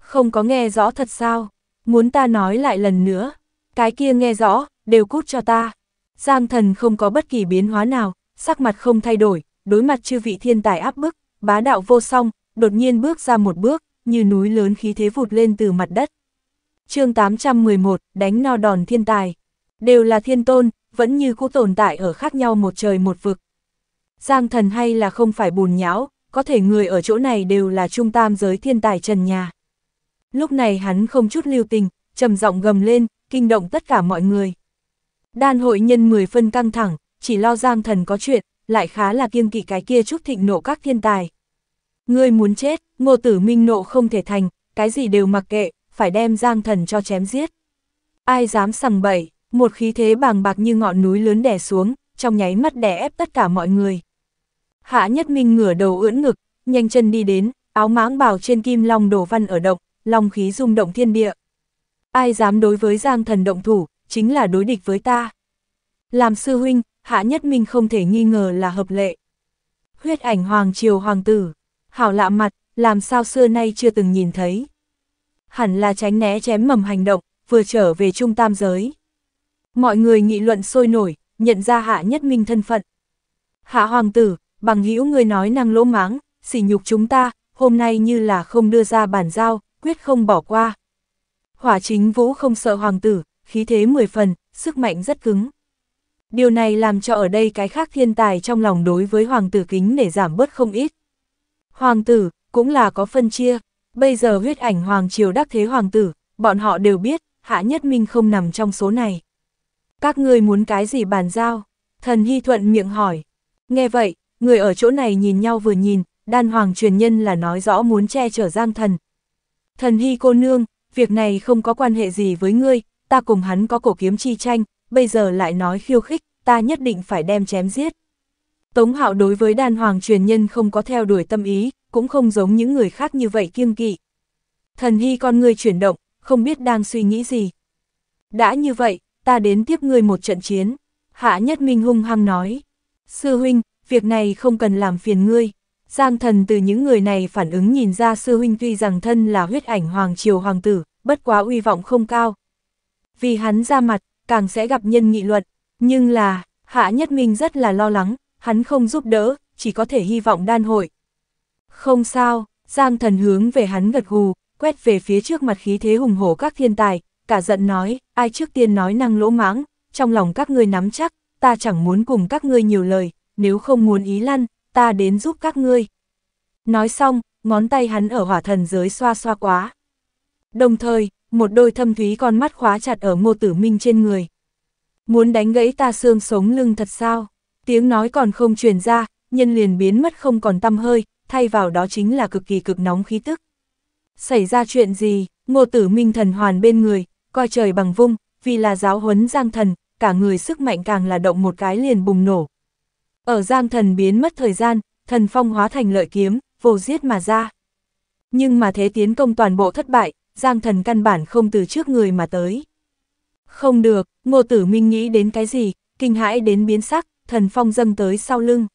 Không có nghe rõ thật sao, muốn ta nói lại lần nữa, cái kia nghe rõ, đều cút cho ta. Giang thần không có bất kỳ biến hóa nào, sắc mặt không thay đổi, đối mặt chư vị thiên tài áp bức, bá đạo vô song, đột nhiên bước ra một bước, như núi lớn khí thế vụt lên từ mặt đất. chương 811, đánh no đòn thiên tài đều là thiên tôn, vẫn như cũ tồn tại ở khác nhau một trời một vực. Giang thần hay là không phải bùn nhão, có thể người ở chỗ này đều là trung tam giới thiên tài trần nhà. Lúc này hắn không chút lưu tình, trầm giọng gầm lên, kinh động tất cả mọi người. Đan hội nhân 10 phân căng thẳng, chỉ lo giang thần có chuyện, lại khá là kiêng kỵ cái kia chút thịnh nộ các thiên tài. Ngươi muốn chết, ngô tử minh nộ không thể thành, cái gì đều mặc kệ, phải đem giang thần cho chém giết. Ai dám sằng bậy, một khí thế bàng bạc như ngọn núi lớn đè xuống, trong nháy mắt đè ép tất cả mọi người. Hạ Nhất Minh ngửa đầu ưỡn ngực, nhanh chân đi đến, áo mãng bào trên kim long đổ văn ở động, long khí rung động thiên địa. Ai dám đối với Giang Thần động thủ, chính là đối địch với ta. Làm sư huynh, Hạ Nhất Minh không thể nghi ngờ là hợp lệ. Huyết ảnh hoàng triều hoàng tử, hảo lạ mặt, làm sao xưa nay chưa từng nhìn thấy. Hẳn là tránh né chém mầm hành động, vừa trở về trung tam giới. Mọi người nghị luận sôi nổi, nhận ra Hạ Nhất Minh thân phận. Hạ Hoàng tử, bằng hữu người nói năng lỗ máng, sỉ nhục chúng ta, hôm nay như là không đưa ra bản giao, quyết không bỏ qua. Hỏa chính vũ không sợ Hoàng tử, khí thế mười phần, sức mạnh rất cứng. Điều này làm cho ở đây cái khác thiên tài trong lòng đối với Hoàng tử kính để giảm bớt không ít. Hoàng tử, cũng là có phân chia, bây giờ huyết ảnh Hoàng triều đắc thế Hoàng tử, bọn họ đều biết, Hạ Nhất Minh không nằm trong số này. Các ngươi muốn cái gì bàn giao? Thần Hy Thuận miệng hỏi. Nghe vậy, người ở chỗ này nhìn nhau vừa nhìn, đan hoàng truyền nhân là nói rõ muốn che chở giang thần. Thần Hy cô nương, việc này không có quan hệ gì với ngươi, ta cùng hắn có cổ kiếm chi tranh, bây giờ lại nói khiêu khích, ta nhất định phải đem chém giết. Tống hạo đối với đan hoàng truyền nhân không có theo đuổi tâm ý, cũng không giống những người khác như vậy kiêng kỵ. Thần Hy con ngươi chuyển động, không biết đang suy nghĩ gì. Đã như vậy, ta đến tiếp ngươi một trận chiến. Hạ Nhất Minh hung hăng nói, sư huynh, việc này không cần làm phiền ngươi. Giang thần từ những người này phản ứng nhìn ra sư huynh tuy rằng thân là huyết ảnh hoàng triều hoàng tử, bất quá uy vọng không cao. Vì hắn ra mặt, càng sẽ gặp nhân nghị luận, nhưng là, Hạ Nhất Minh rất là lo lắng, hắn không giúp đỡ, chỉ có thể hy vọng đan hội. Không sao, Giang thần hướng về hắn gật gù, quét về phía trước mặt khí thế hùng hổ các thiên tài, cả giận nói, ai trước tiên nói năng lỗ mãng, trong lòng các ngươi nắm chắc, ta chẳng muốn cùng các ngươi nhiều lời, nếu không muốn ý lăn, ta đến giúp các ngươi. Nói xong, ngón tay hắn ở hỏa thần giới xoa xoa quá. Đồng thời, một đôi thâm thúy con mắt khóa chặt ở ngô tử minh trên người. Muốn đánh gãy ta xương sống lưng thật sao? Tiếng nói còn không truyền ra, nhân liền biến mất không còn tâm hơi, thay vào đó chính là cực kỳ cực nóng khí tức. Xảy ra chuyện gì, ngô tử minh thần hoàn bên người, coi trời bằng vung, vì là giáo huấn Giang Thần, cả người sức mạnh càng là động một cái liền bùng nổ. Ở Giang Thần biến mất thời gian, thần phong hóa thành lợi kiếm, vô giết mà ra. Nhưng mà thế tiến công toàn bộ thất bại, Giang Thần căn bản không từ trước người mà tới. Không được, Ngô Tử Minh nghĩ đến cái gì, kinh hãi đến biến sắc, thần phong dâng tới sau lưng.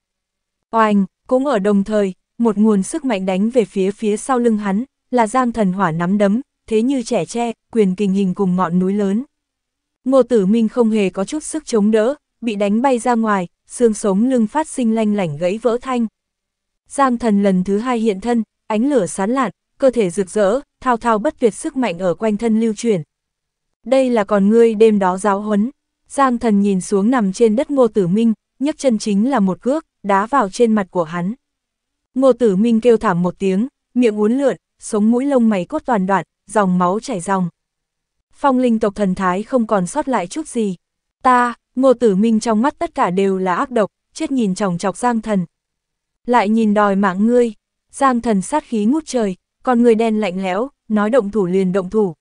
Oanh, cũng ở đồng thời, một nguồn sức mạnh đánh về phía phía sau lưng hắn, là Giang Thần Hỏa nắm đấm, thế như trẻ tre, quyền kình hình cùng ngọn núi lớn. Ngô Tử Minh không hề có chút sức chống đỡ, bị đánh bay ra ngoài, xương sống lưng phát sinh lanh lảnh gãy vỡ thanh. Giang thần lần thứ hai hiện thân, ánh lửa sán lạn, cơ thể rực rỡ, thao thao bất tuyệt sức mạnh ở quanh thân lưu chuyển. Đây là con ngươi đêm đó giáo huấn. Giang thần nhìn xuống nằm trên đất Ngô Tử Minh, nhấc chân chính là một cước, đá vào trên mặt của hắn. Ngô Tử Minh kêu thảm một tiếng, miệng uốn lượn, sống mũi lông mày cốt toàn đoạn, dòng máu chảy ròng. Phong linh tộc thần thái không còn sót lại chút gì. Ta, ngô tử minh trong mắt tất cả đều là ác độc, chết nhìn chồng chọc giang thần. Lại nhìn đòi mạng ngươi, giang thần sát khí ngút trời, còn người đen lạnh lẽo, nói động thủ liền động thủ.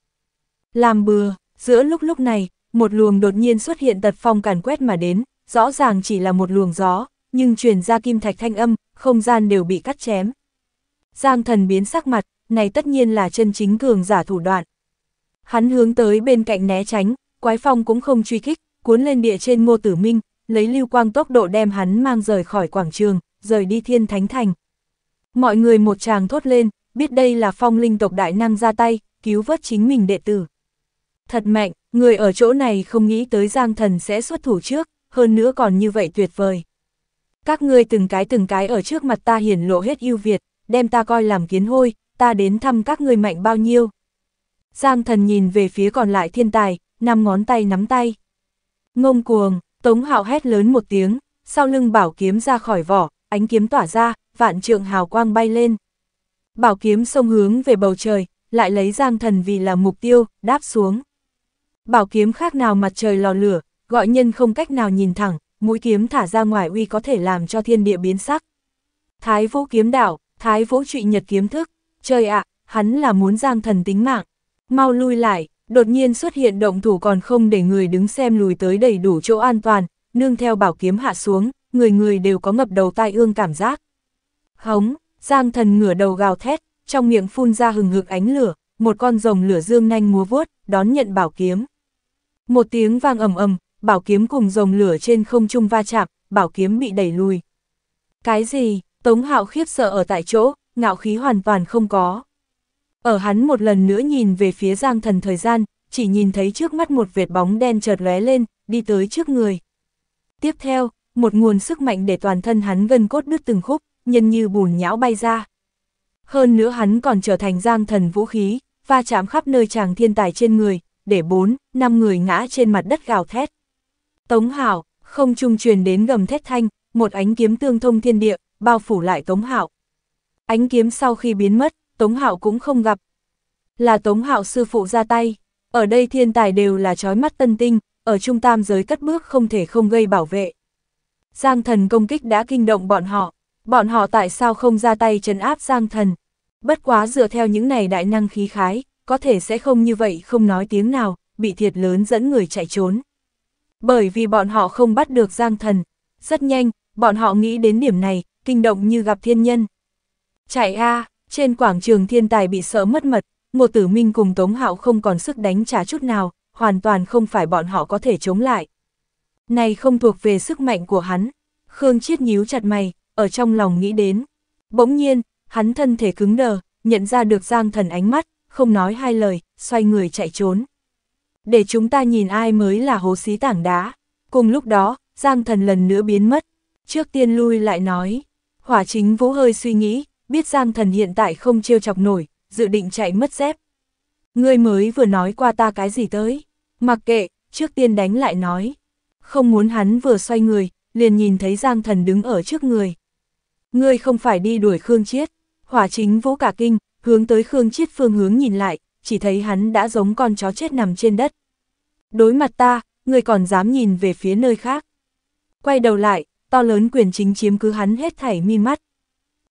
Làm bừa, giữa lúc lúc này, một luồng đột nhiên xuất hiện tật phong càn quét mà đến, rõ ràng chỉ là một luồng gió, nhưng truyền ra kim thạch thanh âm, không gian đều bị cắt chém. Giang thần biến sắc mặt, này tất nhiên là chân chính cường giả thủ đoạn. Hắn hướng tới bên cạnh né tránh, quái phong cũng không truy kích, cuốn lên địa trên ngô tử minh, lấy lưu quang tốc độ đem hắn mang rời khỏi quảng trường, rời đi thiên thánh thành. Mọi người một tràng thốt lên, biết đây là phong linh tộc đại năng ra tay, cứu vớt chính mình đệ tử. Thật mạnh, người ở chỗ này không nghĩ tới Giang Thần sẽ xuất thủ trước, hơn nữa còn như vậy tuyệt vời. Các ngươi từng cái từng cái ở trước mặt ta hiển lộ hết ưu việt, đem ta coi làm kiến hôi, ta đến thăm các ngươi mạnh bao nhiêu. Giang thần nhìn về phía còn lại thiên tài, năm ngón tay nắm tay. Ngông cuồng, Tống Hạo hét lớn một tiếng, sau lưng bảo kiếm ra khỏi vỏ, ánh kiếm tỏa ra, vạn trượng hào quang bay lên. Bảo kiếm sông hướng về bầu trời, lại lấy Giang thần vì là mục tiêu, đáp xuống. Bảo kiếm khác nào mặt trời lò lửa, gọi nhân không cách nào nhìn thẳng, mũi kiếm thả ra ngoài uy có thể làm cho thiên địa biến sắc. Thái vũ kiếm đạo, thái vũ trụy nhật kiếm thức, Trời ạ, à, hắn là muốn giang thần tính mạng. Mau lui lại, đột nhiên xuất hiện động thủ còn không để người đứng xem lùi tới đầy đủ chỗ an toàn, nương theo bảo kiếm hạ xuống, người người đều có ngập đầu tai ương cảm giác. Hống, giang thần ngửa đầu gào thét, trong miệng phun ra hừng hực ánh lửa, một con rồng lửa dương nhanh múa vuốt, đón nhận bảo kiếm. Một tiếng vang ầm ầm, bảo kiếm cùng rồng lửa trên không trung va chạm, bảo kiếm bị đẩy lùi. Cái gì? Tống Hạo khiếp sợ ở tại chỗ, ngạo khí hoàn toàn không có. Ở hắn một lần nữa nhìn về phía Giang Thần thời gian, chỉ nhìn thấy trước mắt một vệt bóng đen chợt lóe lên, đi tới trước người. Tiếp theo, một nguồn sức mạnh để toàn thân hắn gân cốt đứt từng khúc, nhân như bùn nhão bay ra. Hơn nữa hắn còn trở thành Giang Thần vũ khí, va chạm khắp nơi chàng thiên tài trên người, để bốn, năm người ngã trên mặt đất gào thét. Tống Hảo, không trung truyền đến gầm thét thanh, một ánh kiếm tương thông thiên địa, bao phủ lại Tống Hảo, Ánh kiếm sau khi biến mất, Tống Hạo cũng không gặp. Là Tống Hạo sư phụ ra tay, ở đây thiên tài đều là trói mắt tân tinh, ở trung tam giới cất bước không thể không gây bảo vệ. Giang thần công kích đã kinh động bọn họ, bọn họ tại sao không ra tay trấn áp Giang thần. Bất quá dựa theo những này đại năng khí khái, có thể sẽ không như vậy không nói tiếng nào, bị thiệt lớn dẫn người chạy trốn. Bởi vì bọn họ không bắt được Giang thần, rất nhanh, bọn họ nghĩ đến điểm này, kinh động như gặp thiên nhân. Chạy a à, trên quảng trường thiên tài bị sợ mất mật, Ngô Tử Minh cùng Tống Hạo không còn sức đánh trả chút nào, hoàn toàn không phải bọn họ có thể chống lại. Này không thuộc về sức mạnh của hắn. Khương Chiết nhíu chặt mày, ở trong lòng nghĩ đến. Bỗng nhiên, hắn thân thể cứng đờ, nhận ra được Giang Thần ánh mắt, không nói hai lời, xoay người chạy trốn. Để chúng ta nhìn ai mới là hố xí tảng đá. Cùng lúc đó, Giang Thần lần nữa biến mất. Trước tiên lui lại nói. Hỏa chính vũ hơi suy nghĩ, biết Giang Thần hiện tại không trêu chọc nổi, dự định chạy mất dép. Ngươi mới vừa nói qua ta cái gì tới, mặc kệ, trước tiên đánh lại nói. Không muốn hắn vừa xoay người, liền nhìn thấy Giang Thần đứng ở trước người. Ngươi không phải đi đuổi Khương Chiết, hỏa chính vũ cả kinh, hướng tới Khương Chiết phương hướng nhìn lại, chỉ thấy hắn đã giống con chó chết nằm trên đất. Đối mặt ta, ngươi còn dám nhìn về phía nơi khác. Quay đầu lại, to lớn quyền chính chiếm cứ hắn hết thảy mi mắt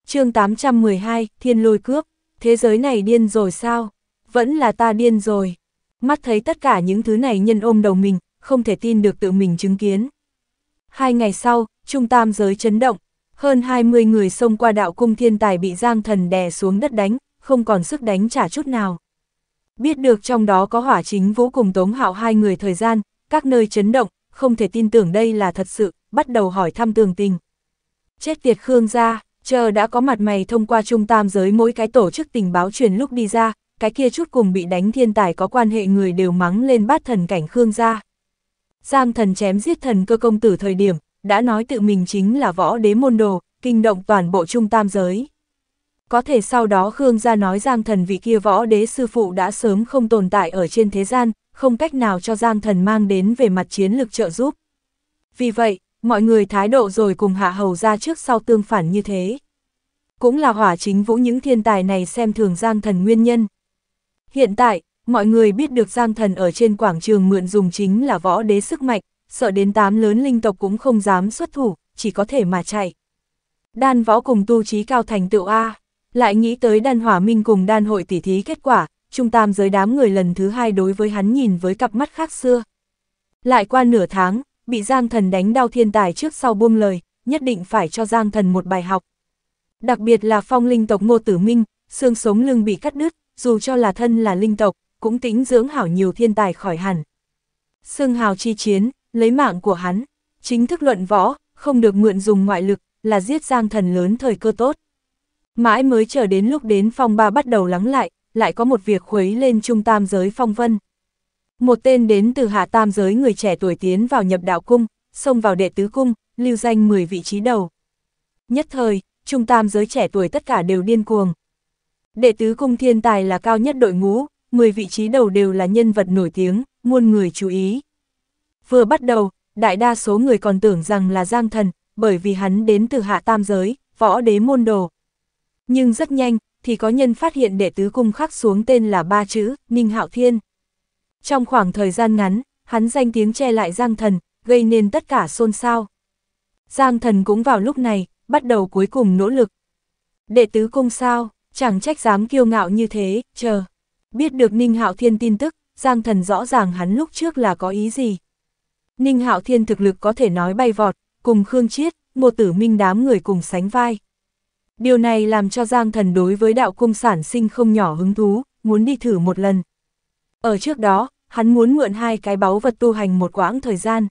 chương 812, thiên lôi cướp, thế giới này điên rồi sao? Vẫn là ta điên rồi. Mắt thấy tất cả những thứ này nhân ôm đầu mình, không thể tin được tự mình chứng kiến. Hai ngày sau, trung tam giới chấn động, hơn 20 người xông qua đạo cung thiên tài bị giang thần đè xuống đất đánh, không còn sức đánh trả chút nào. Biết được trong đó có hỏa chính vũ cùng tống hạo hai người thời gian, các nơi chấn động, không thể tin tưởng đây là thật sự, bắt đầu hỏi thăm tường tình. Chết tiệt Khương gia chờ đã có mặt mày thông qua trung tam giới mỗi cái tổ chức tình báo truyền lúc đi ra, cái kia chút cùng bị đánh thiên tài có quan hệ người đều mắng lên bát thần cảnh Khương gia. Giang thần chém giết thần cơ công tử thời điểm, đã nói tự mình chính là võ đế môn đồ, kinh động toàn bộ trung tam giới. Có thể sau đó Khương gia nói Giang thần vị kia võ đế sư phụ đã sớm không tồn tại ở trên thế gian, không cách nào cho Giang thần mang đến về mặt chiến lực trợ giúp. Vì vậy, Mọi người thái độ rồi cùng hạ hầu ra trước sau tương phản như thế. Cũng là hỏa chính vũ những thiên tài này xem thường Giang Thần nguyên nhân. Hiện tại, mọi người biết được Giang Thần ở trên quảng trường mượn dùng chính là võ đế sức mạnh, sợ đến tám lớn linh tộc cũng không dám xuất thủ, chỉ có thể mà chạy. Đan võ cùng tu trí cao thành tựu A, lại nghĩ tới đan hỏa minh cùng đan hội tỉ thí kết quả, trung tam giới đám người lần thứ hai đối với hắn nhìn với cặp mắt khác xưa. Lại qua nửa tháng, bị Giang Thần đánh đau thiên tài trước sau buông lời, nhất định phải cho Giang Thần một bài học. Đặc biệt là phong linh tộc Ngô Tử Minh, xương sống lưng bị cắt đứt, dù cho là thân là linh tộc, cũng tính dưỡng hảo nhiều thiên tài khỏi hẳn. Xương hào chi chiến, lấy mạng của hắn, chính thức luận võ, không được mượn dùng ngoại lực, là giết Giang Thần lớn thời cơ tốt. Mãi mới chờ đến lúc đến phong ba bắt đầu lắng lại, lại có một việc khuấy lên trung tam giới phong vân. Một tên đến từ hạ tam giới người trẻ tuổi tiến vào nhập đạo cung, xông vào đệ tứ cung, lưu danh 10 vị trí đầu. Nhất thời, trung tam giới trẻ tuổi tất cả đều điên cuồng. Đệ tứ cung thiên tài là cao nhất đội ngũ, 10 vị trí đầu đều là nhân vật nổi tiếng, muôn người chú ý. Vừa bắt đầu, đại đa số người còn tưởng rằng là Giang Thần, bởi vì hắn đến từ hạ tam giới, võ đế môn đồ. Nhưng rất nhanh, thì có nhân phát hiện đệ tứ cung khắc xuống tên là ba chữ, Ninh Hạo Thiên. Trong khoảng thời gian ngắn, hắn danh tiếng che lại Giang Thần, gây nên tất cả xôn xao. Giang Thần cũng vào lúc này, bắt đầu cuối cùng nỗ lực. Đệ tứ cung sao, chẳng trách dám kiêu ngạo như thế, chờ. Biết được Ninh Hạo Thiên tin tức, Giang Thần rõ ràng hắn lúc trước là có ý gì. Ninh Hạo Thiên thực lực có thể nói bay vọt, cùng Khương Chiết, một Tử Minh đám người cùng sánh vai. Điều này làm cho Giang Thần đối với đạo cung sản sinh không nhỏ hứng thú, muốn đi thử một lần. Ở trước đó, hắn muốn mượn hai cái báu vật tu hành một quãng thời gian.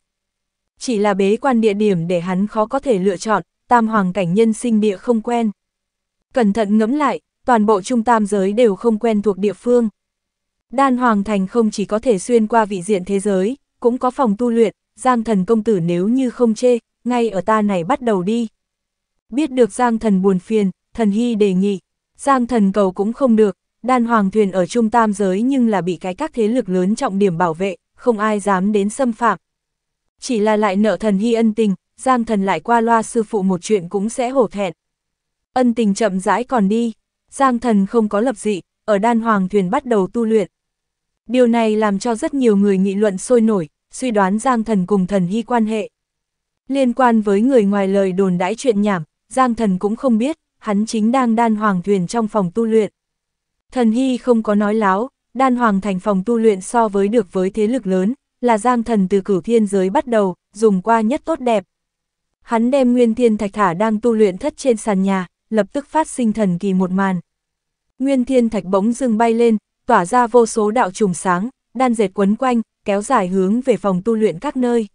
Chỉ là bế quan địa điểm để hắn khó có thể lựa chọn, tam hoàng cảnh nhân sinh địa không quen. Cẩn thận ngẫm lại, toàn bộ trung tam giới đều không quen thuộc địa phương. Đan Hoàng Thành không chỉ có thể xuyên qua vị diện thế giới, cũng có phòng tu luyện, Giang Thần công tử nếu như không chê, ngay ở ta này bắt đầu đi. Biết được Giang Thần buồn phiền, Thần Hy đề nghị, Giang Thần cầu cũng không được, Đan hoàng thuyền ở trung tam giới nhưng là bị cái các thế lực lớn trọng điểm bảo vệ, không ai dám đến xâm phạm. Chỉ là lại nợ thần hy ân tình, Giang thần lại qua loa sư phụ một chuyện cũng sẽ hổ thẹn. Ân tình chậm rãi còn đi, Giang thần không có lập dị, ở đan hoàng thuyền bắt đầu tu luyện. Điều này làm cho rất nhiều người nghị luận sôi nổi, suy đoán Giang thần cùng thần hy quan hệ. Liên quan với người ngoài lời đồn đãi chuyện nhảm, Giang thần cũng không biết, hắn chính đang đan hoàng thuyền trong phòng tu luyện. Thần Hy không có nói láo, đan hoàng thành phòng tu luyện so với được với thế lực lớn, là giang thần từ cửu thiên giới bắt đầu, dùng qua nhất tốt đẹp. Hắn đem nguyên thiên thạch thả đang tu luyện thất trên sàn nhà, lập tức phát sinh thần kỳ một màn. Nguyên thiên thạch bỗng dưng bay lên, tỏa ra vô số đạo trùng sáng, đan dệt quấn quanh, kéo dài hướng về phòng tu luyện các nơi.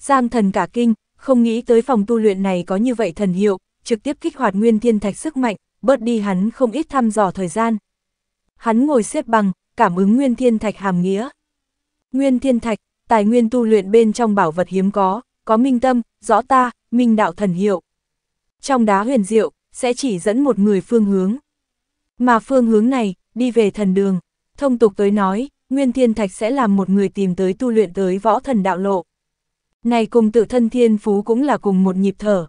Giang thần cả kinh, không nghĩ tới phòng tu luyện này có như vậy thần hiệu, trực tiếp kích hoạt nguyên thiên thạch sức mạnh, bớt đi hắn không ít thăm dò thời gian. Hắn ngồi xếp bằng, cảm ứng nguyên thiên thạch hàm nghĩa. Nguyên thiên thạch, tài nguyên tu luyện bên trong bảo vật hiếm có, có minh tâm, rõ ta, minh đạo thần hiệu. Trong đá huyền diệu, sẽ chỉ dẫn một người phương hướng. Mà phương hướng này, đi về thần đường. Thông tục tới nói, Nguyên Thiên Thạch sẽ làm một người tìm tới tu luyện tới võ thần đạo lộ. Này cùng tự thân thiên phú cũng là cùng một nhịp thở.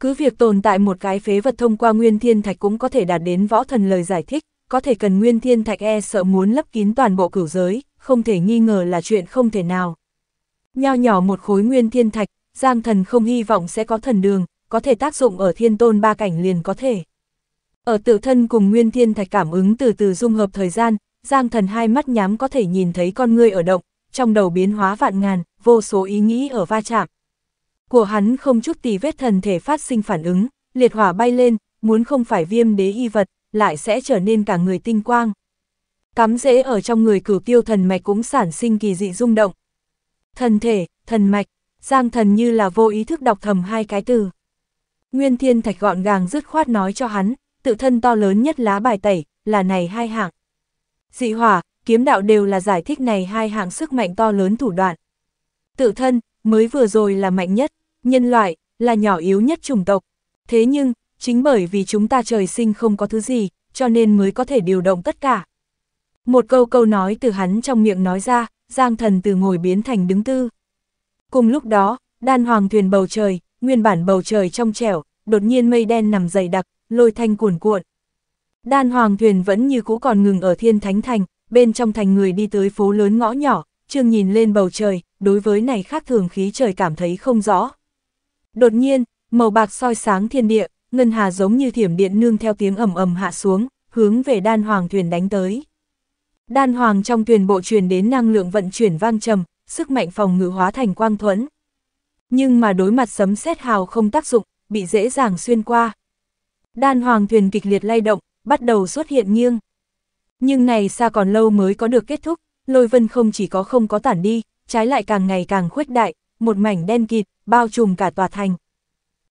Cứ việc tồn tại một cái phế vật thông qua Nguyên Thiên Thạch cũng có thể đạt đến võ thần lời giải thích có thể cần nguyên thiên thạch e sợ muốn lấp kín toàn bộ cửu giới, không thể nghi ngờ là chuyện không thể nào. Nho nhỏ một khối nguyên thiên thạch, Giang thần không hy vọng sẽ có thần đường, có thể tác dụng ở thiên tôn ba cảnh liền có thể. Ở tự thân cùng nguyên thiên thạch cảm ứng từ từ dung hợp thời gian, Giang thần hai mắt nhắm có thể nhìn thấy con người ở động, trong đầu biến hóa vạn ngàn, vô số ý nghĩ ở va chạm. Của hắn không chút tì vết thần thể phát sinh phản ứng, liệt hỏa bay lên, muốn không phải viêm đế y vật, lại sẽ trở nên cả người tinh quang. Cắm rễ ở trong người cửu tiêu thần mạch cũng sản sinh kỳ dị rung động. Thần thể, thần mạch, Giang thần như là vô ý thức đọc thầm hai cái từ. Nguyên thiên thạch gọn gàng dứt khoát nói cho hắn, tự thân to lớn nhất lá bài tẩy, là này hai hạng. Dị hỏa, kiếm đạo đều là giải thích này hai hạng sức mạnh to lớn thủ đoạn. Tự thân, mới vừa rồi là mạnh nhất, nhân loại, là nhỏ yếu nhất chủng tộc. Thế nhưng, chính bởi vì chúng ta trời sinh không có thứ gì, cho nên mới có thể điều động tất cả. Một câu câu nói từ hắn trong miệng nói ra, Giang thần từ ngồi biến thành đứng tư. Cùng lúc đó, đan hoàng thuyền bầu trời, nguyên bản bầu trời trong trẻo, đột nhiên mây đen nằm dày đặc, lôi thanh cuồn cuộn. Đan hoàng thuyền vẫn như cũ còn ngừng ở thiên thánh thành, bên trong thành người đi tới phố lớn ngõ nhỏ, trương nhìn lên bầu trời, đối với này khác thường khí trời cảm thấy không rõ. Đột nhiên, màu bạc soi sáng thiên địa, Ngân Hà giống như thiểm điện nương theo tiếng ầm ầm hạ xuống, hướng về đan hoàng thuyền đánh tới. Đan hoàng trong thuyền bộ truyền đến năng lượng vận chuyển vang trầm, sức mạnh phòng ngự hóa thành quang thuẫn. Nhưng mà đối mặt sấm sét hào không tác dụng, bị dễ dàng xuyên qua. Đan hoàng thuyền kịch liệt lay động, bắt đầu xuất hiện nghiêng. Nhưng này xa còn lâu mới có được kết thúc, lôi vân không chỉ có không có tản đi, trái lại càng ngày càng khuếch đại, một mảnh đen kịt, bao trùm cả tòa thành.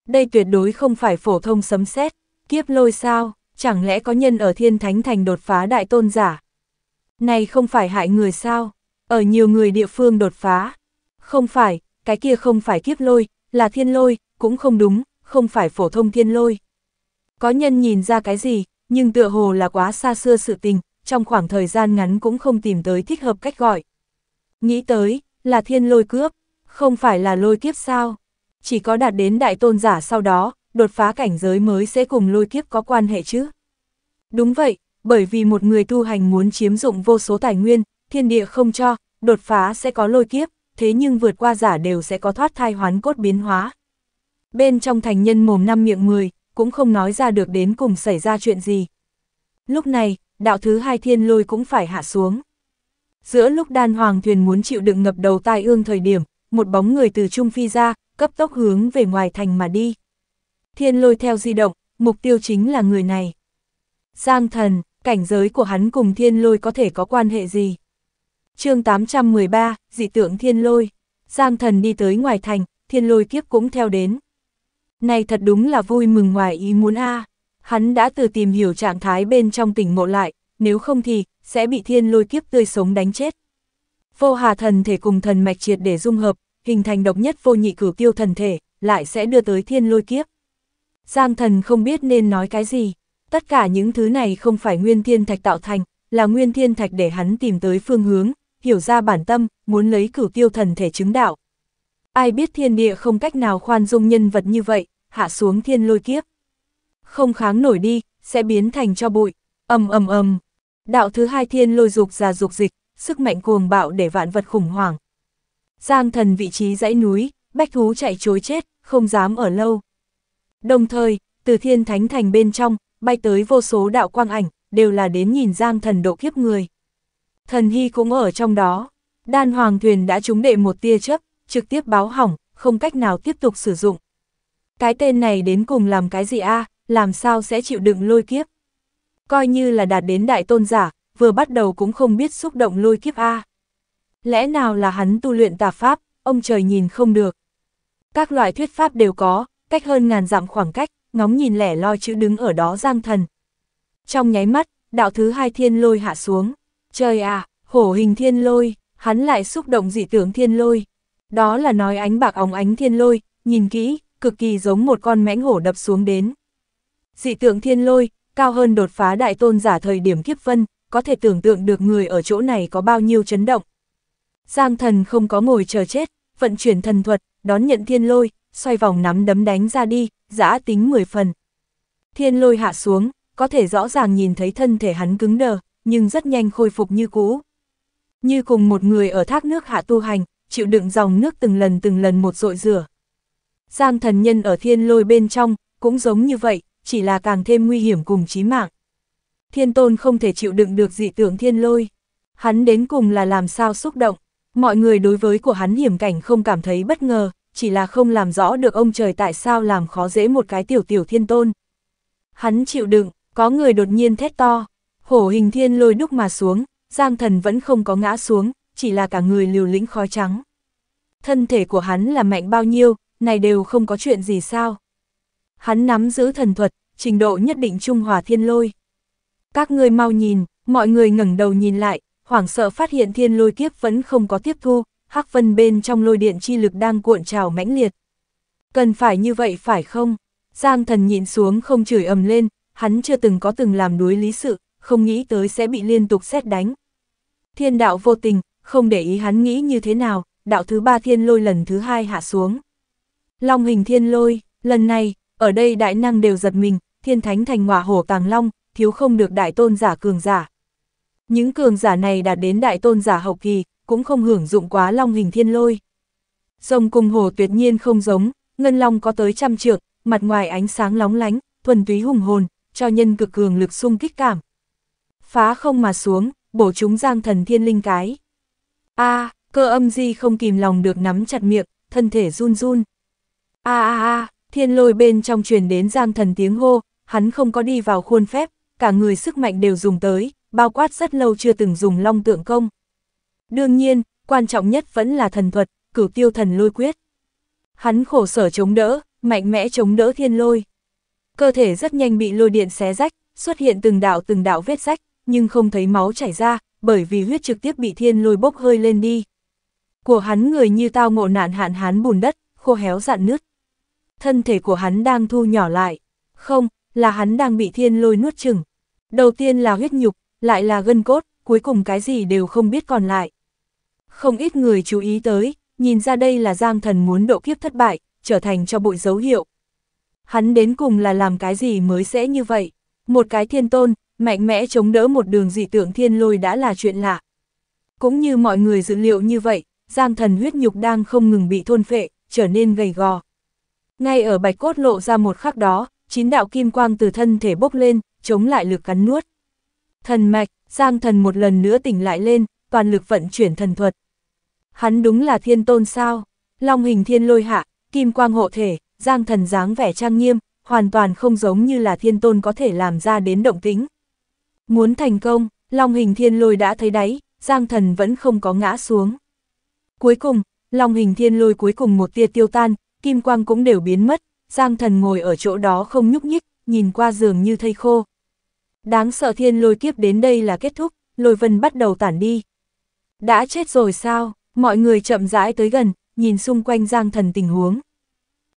Đây tuyệt đối không phải phổ thông sấm sét, kiếp lôi sao, chẳng lẽ có nhân ở thiên thánh thành đột phá đại tôn giả? Này không phải hại người sao, ở nhiều người địa phương đột phá. Không phải, cái kia không phải kiếp lôi, là thiên lôi, cũng không đúng, không phải phổ thông thiên lôi. Có nhân nhìn ra cái gì, nhưng tựa hồ là quá xa xưa sự tình, trong khoảng thời gian ngắn cũng không tìm tới thích hợp cách gọi. Nghĩ tới, là thiên lôi cướp, không phải là lôi kiếp sao? chỉ có đạt đến đại tôn giả sau đó, đột phá cảnh giới mới sẽ cùng lôi kiếp có quan hệ chứ. Đúng vậy, bởi vì một người tu hành muốn chiếm dụng vô số tài nguyên, thiên địa không cho, đột phá sẽ có lôi kiếp, thế nhưng vượt qua giả đều sẽ có thoát thai hoán cốt biến hóa. Bên trong thành nhân mồm năm miệng 10, cũng không nói ra được đến cùng xảy ra chuyện gì. Lúc này, đạo thứ hai thiên lôi cũng phải hạ xuống. Giữa lúc đan hoàng thuyền muốn chịu đựng ngập đầu tai ương thời điểm, một bóng người từ trung phi ra, cấp tốc hướng về ngoài thành mà đi. Thiên lôi theo di động, mục tiêu chính là người này. Giang thần, cảnh giới của hắn cùng thiên lôi có thể có quan hệ gì? chương 813, dị tượng thiên lôi. Giang thần đi tới ngoài thành, thiên lôi kiếp cũng theo đến. Này thật đúng là vui mừng ngoài ý muốn a Hắn đã từ tìm hiểu trạng thái bên trong tỉnh mộ lại, nếu không thì, sẽ bị thiên lôi kiếp tươi sống đánh chết. Vô hà thần thể cùng thần mạch triệt để dung hợp, hình thành độc nhất vô nhị cửu tiêu thần thể, lại sẽ đưa tới thiên lôi kiếp. Giang thần không biết nên nói cái gì, tất cả những thứ này không phải nguyên thiên thạch tạo thành, là nguyên thiên thạch để hắn tìm tới phương hướng, hiểu ra bản tâm, muốn lấy cửu tiêu thần thể chứng đạo. Ai biết thiên địa không cách nào khoan dung nhân vật như vậy, hạ xuống thiên lôi kiếp. Không kháng nổi đi, sẽ biến thành cho bụi, ầm ầm ầm. Đạo thứ hai thiên lôi dục ra dục dịch, sức mạnh cuồng bạo để vạn vật khủng hoảng, Giang thần vị trí dãy núi, bách thú chạy chối chết, không dám ở lâu. Đồng thời, từ thiên thánh thành bên trong, bay tới vô số đạo quang ảnh, đều là đến nhìn giang thần độ kiếp người. Thần hy cũng ở trong đó. Đan hoàng thuyền đã trúng đệ một tia chớp, trực tiếp báo hỏng, không cách nào tiếp tục sử dụng. Cái tên này đến cùng làm cái gì a làm sao sẽ chịu đựng lôi kiếp? Coi như là đạt đến đại tôn giả, vừa bắt đầu cũng không biết xúc động lôi kiếp a lẽ nào là hắn tu luyện tà pháp, ông trời nhìn không được. Các loại thuyết pháp đều có, cách hơn ngàn dặm khoảng cách, ngóng nhìn lẻ loi chữ đứng ở đó giang thần. Trong nháy mắt, đạo thứ hai thiên lôi hạ xuống. Trời à, hổ hình thiên lôi, hắn lại xúc động dị tưởng thiên lôi. Đó là nói ánh bạc óng ánh thiên lôi, nhìn kỹ, cực kỳ giống một con mãnh hổ đập xuống đến. Dị tượng thiên lôi, cao hơn đột phá đại tôn giả thời điểm kiếp vân, có thể tưởng tượng được người ở chỗ này có bao nhiêu chấn động. Giang thần không có ngồi chờ chết, vận chuyển thần thuật, đón nhận thiên lôi, xoay vòng nắm đấm đánh ra đi, giã tính 10 phần. Thiên lôi hạ xuống, có thể rõ ràng nhìn thấy thân thể hắn cứng đờ, nhưng rất nhanh khôi phục như cũ. Như cùng một người ở thác nước hạ tu hành, chịu đựng dòng nước từng lần từng lần một dội rửa. Giang thần nhân ở thiên lôi bên trong, cũng giống như vậy, chỉ là càng thêm nguy hiểm cùng chí mạng. Thiên tôn không thể chịu đựng được dị tưởng thiên lôi. Hắn đến cùng là làm sao xúc động, Mọi người đối với của hắn hiểm cảnh không cảm thấy bất ngờ, chỉ là không làm rõ được ông trời tại sao làm khó dễ một cái tiểu tiểu thiên tôn. Hắn chịu đựng, có người đột nhiên thét to, hổ hình thiên lôi đúc mà xuống, giang thần vẫn không có ngã xuống, chỉ là cả người liều lĩnh khói trắng. Thân thể của hắn là mạnh bao nhiêu, này đều không có chuyện gì sao. Hắn nắm giữ thần thuật, trình độ nhất định trung hòa thiên lôi. Các ngươi mau nhìn, mọi người ngẩng đầu nhìn lại, hoảng sợ phát hiện thiên lôi kiếp vẫn không có tiếp thu, hắc vân bên trong lôi điện chi lực đang cuộn trào mãnh liệt. Cần phải như vậy phải không? Giang thần nhịn xuống không chửi ầm lên, hắn chưa từng có từng làm đuối lý sự, không nghĩ tới sẽ bị liên tục xét đánh. Thiên đạo vô tình, không để ý hắn nghĩ như thế nào, đạo thứ ba thiên lôi lần thứ hai hạ xuống. Long hình thiên lôi, lần này, ở đây đại năng đều giật mình, thiên thánh thành ngọa hổ tàng long, thiếu không được đại tôn giả cường giả, những cường giả này đạt đến đại tôn giả hậu kỳ, cũng không hưởng dụng quá long hình thiên lôi. Sông cùng hồ tuyệt nhiên không giống, ngân long có tới trăm trượng, mặt ngoài ánh sáng lóng lánh, thuần túy hùng hồn, cho nhân cực cường lực sung kích cảm. Phá không mà xuống, bổ chúng giang thần thiên linh cái. a cơ âm di không kìm lòng được nắm chặt miệng, thân thể run run. a a a thiên lôi bên trong truyền đến giang thần tiếng hô, hắn không có đi vào khuôn phép, cả người sức mạnh đều dùng tới, bao quát rất lâu chưa từng dùng long tượng công. Đương nhiên, quan trọng nhất vẫn là thần thuật, cửu tiêu thần lôi quyết. Hắn khổ sở chống đỡ, mạnh mẽ chống đỡ thiên lôi. Cơ thể rất nhanh bị lôi điện xé rách, xuất hiện từng đạo từng đạo vết rách, nhưng không thấy máu chảy ra, bởi vì huyết trực tiếp bị thiên lôi bốc hơi lên đi. Của hắn người như tao ngộ nạn hạn hán bùn đất, khô héo dạn nứt. Thân thể của hắn đang thu nhỏ lại. Không, là hắn đang bị thiên lôi nuốt chừng. Đầu tiên là huyết nhục, lại là gân cốt, cuối cùng cái gì đều không biết còn lại. Không ít người chú ý tới, nhìn ra đây là Giang Thần muốn độ kiếp thất bại, trở thành cho bụi dấu hiệu. Hắn đến cùng là làm cái gì mới sẽ như vậy? Một cái thiên tôn, mạnh mẽ chống đỡ một đường dị tượng thiên lôi đã là chuyện lạ. Cũng như mọi người dự liệu như vậy, Giang Thần huyết nhục đang không ngừng bị thôn phệ, trở nên gầy gò. Ngay ở bạch cốt lộ ra một khắc đó, chín đạo kim quang từ thân thể bốc lên, chống lại lực cắn nuốt. Thần mạch, Giang thần một lần nữa tỉnh lại lên, toàn lực vận chuyển thần thuật. Hắn đúng là thiên tôn sao, long hình thiên lôi hạ, kim quang hộ thể, Giang thần dáng vẻ trang nghiêm, hoàn toàn không giống như là thiên tôn có thể làm ra đến động tính. Muốn thành công, long hình thiên lôi đã thấy đáy, Giang thần vẫn không có ngã xuống. Cuối cùng, long hình thiên lôi cuối cùng một tia tiêu tan, kim quang cũng đều biến mất, Giang thần ngồi ở chỗ đó không nhúc nhích, nhìn qua giường như thây khô, Đáng sợ thiên lôi kiếp đến đây là kết thúc, lôi vân bắt đầu tản đi. Đã chết rồi sao, mọi người chậm rãi tới gần, nhìn xung quanh Giang Thần tình huống.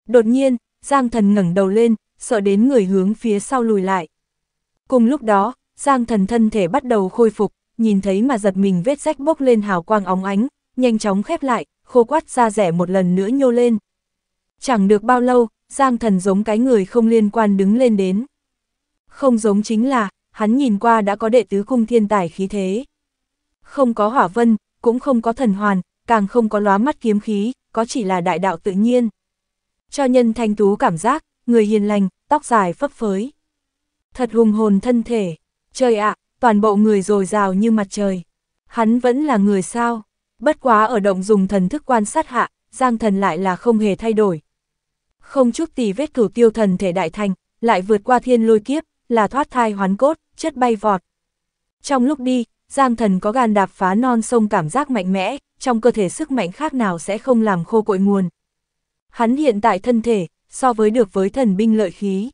Đột nhiên, Giang Thần ngẩng đầu lên, sợ đến người hướng phía sau lùi lại. Cùng lúc đó, Giang Thần thân thể bắt đầu khôi phục, nhìn thấy mà giật mình vết rách bốc lên hào quang óng ánh, nhanh chóng khép lại, khô quát ra rẻ một lần nữa nhô lên. Chẳng được bao lâu, Giang Thần giống cái người không liên quan đứng lên đến. Không giống chính là, hắn nhìn qua đã có đệ tứ cung thiên tài khí thế. Không có hỏa vân, cũng không có thần hoàn, càng không có lóa mắt kiếm khí, có chỉ là đại đạo tự nhiên. Cho nhân thanh tú cảm giác, người hiền lành, tóc dài phấp phới. Thật hùng hồn thân thể, trời ạ, toàn bộ người dồi dào như mặt trời. Hắn vẫn là người sao, bất quá ở động dùng thần thức quan sát hạ, giang thần lại là không hề thay đổi. Không chút tì vết cửu tiêu thần thể đại thành, lại vượt qua thiên lôi kiếp, là thoát thai hoán cốt, chất bay vọt. Trong lúc đi, Giang thần có gan đạp phá non sông cảm giác mạnh mẽ, trong cơ thể sức mạnh khác nào sẽ không làm khô cội nguồn. Hắn hiện tại thân thể, so với được với thần binh lợi khí.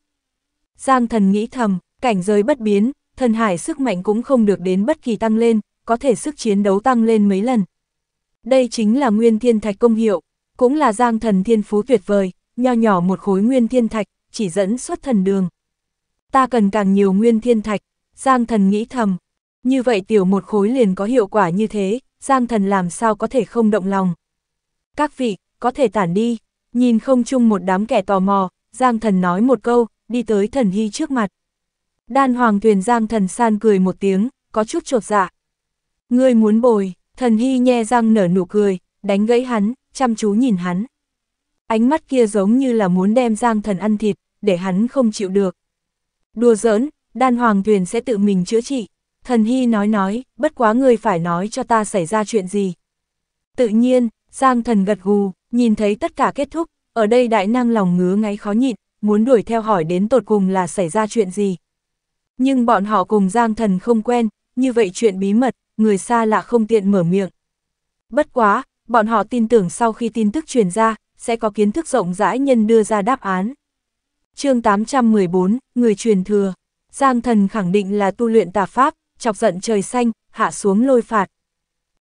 Giang thần nghĩ thầm, cảnh giới bất biến, thần hải sức mạnh cũng không được đến bất kỳ tăng lên, có thể sức chiến đấu tăng lên mấy lần. Đây chính là nguyên thiên thạch công hiệu, cũng là giang thần thiên phú tuyệt vời, nho nhỏ một khối nguyên thiên thạch, chỉ dẫn xuất thần đường ta cần càng nhiều nguyên thiên thạch, Giang thần nghĩ thầm. Như vậy tiểu một khối liền có hiệu quả như thế, Giang thần làm sao có thể không động lòng. Các vị, có thể tản đi, nhìn không chung một đám kẻ tò mò, Giang thần nói một câu, đi tới thần hy trước mặt. Đan hoàng tuyền Giang thần san cười một tiếng, có chút trột dạ. Ngươi muốn bồi, thần hy nhe răng nở nụ cười, đánh gãy hắn, chăm chú nhìn hắn. Ánh mắt kia giống như là muốn đem Giang thần ăn thịt, để hắn không chịu được. Đùa giỡn, đan hoàng thuyền sẽ tự mình chữa trị. Thần Hy nói nói, bất quá người phải nói cho ta xảy ra chuyện gì. Tự nhiên, Giang thần gật gù, nhìn thấy tất cả kết thúc, ở đây đại năng lòng ngứa ngáy khó nhịn, muốn đuổi theo hỏi đến tột cùng là xảy ra chuyện gì. Nhưng bọn họ cùng Giang thần không quen, như vậy chuyện bí mật, người xa lạ không tiện mở miệng. Bất quá, bọn họ tin tưởng sau khi tin tức truyền ra, sẽ có kiến thức rộng rãi nhân đưa ra đáp án chương 814, người truyền thừa. Giang thần khẳng định là tu luyện tà pháp, chọc giận trời xanh, hạ xuống lôi phạt.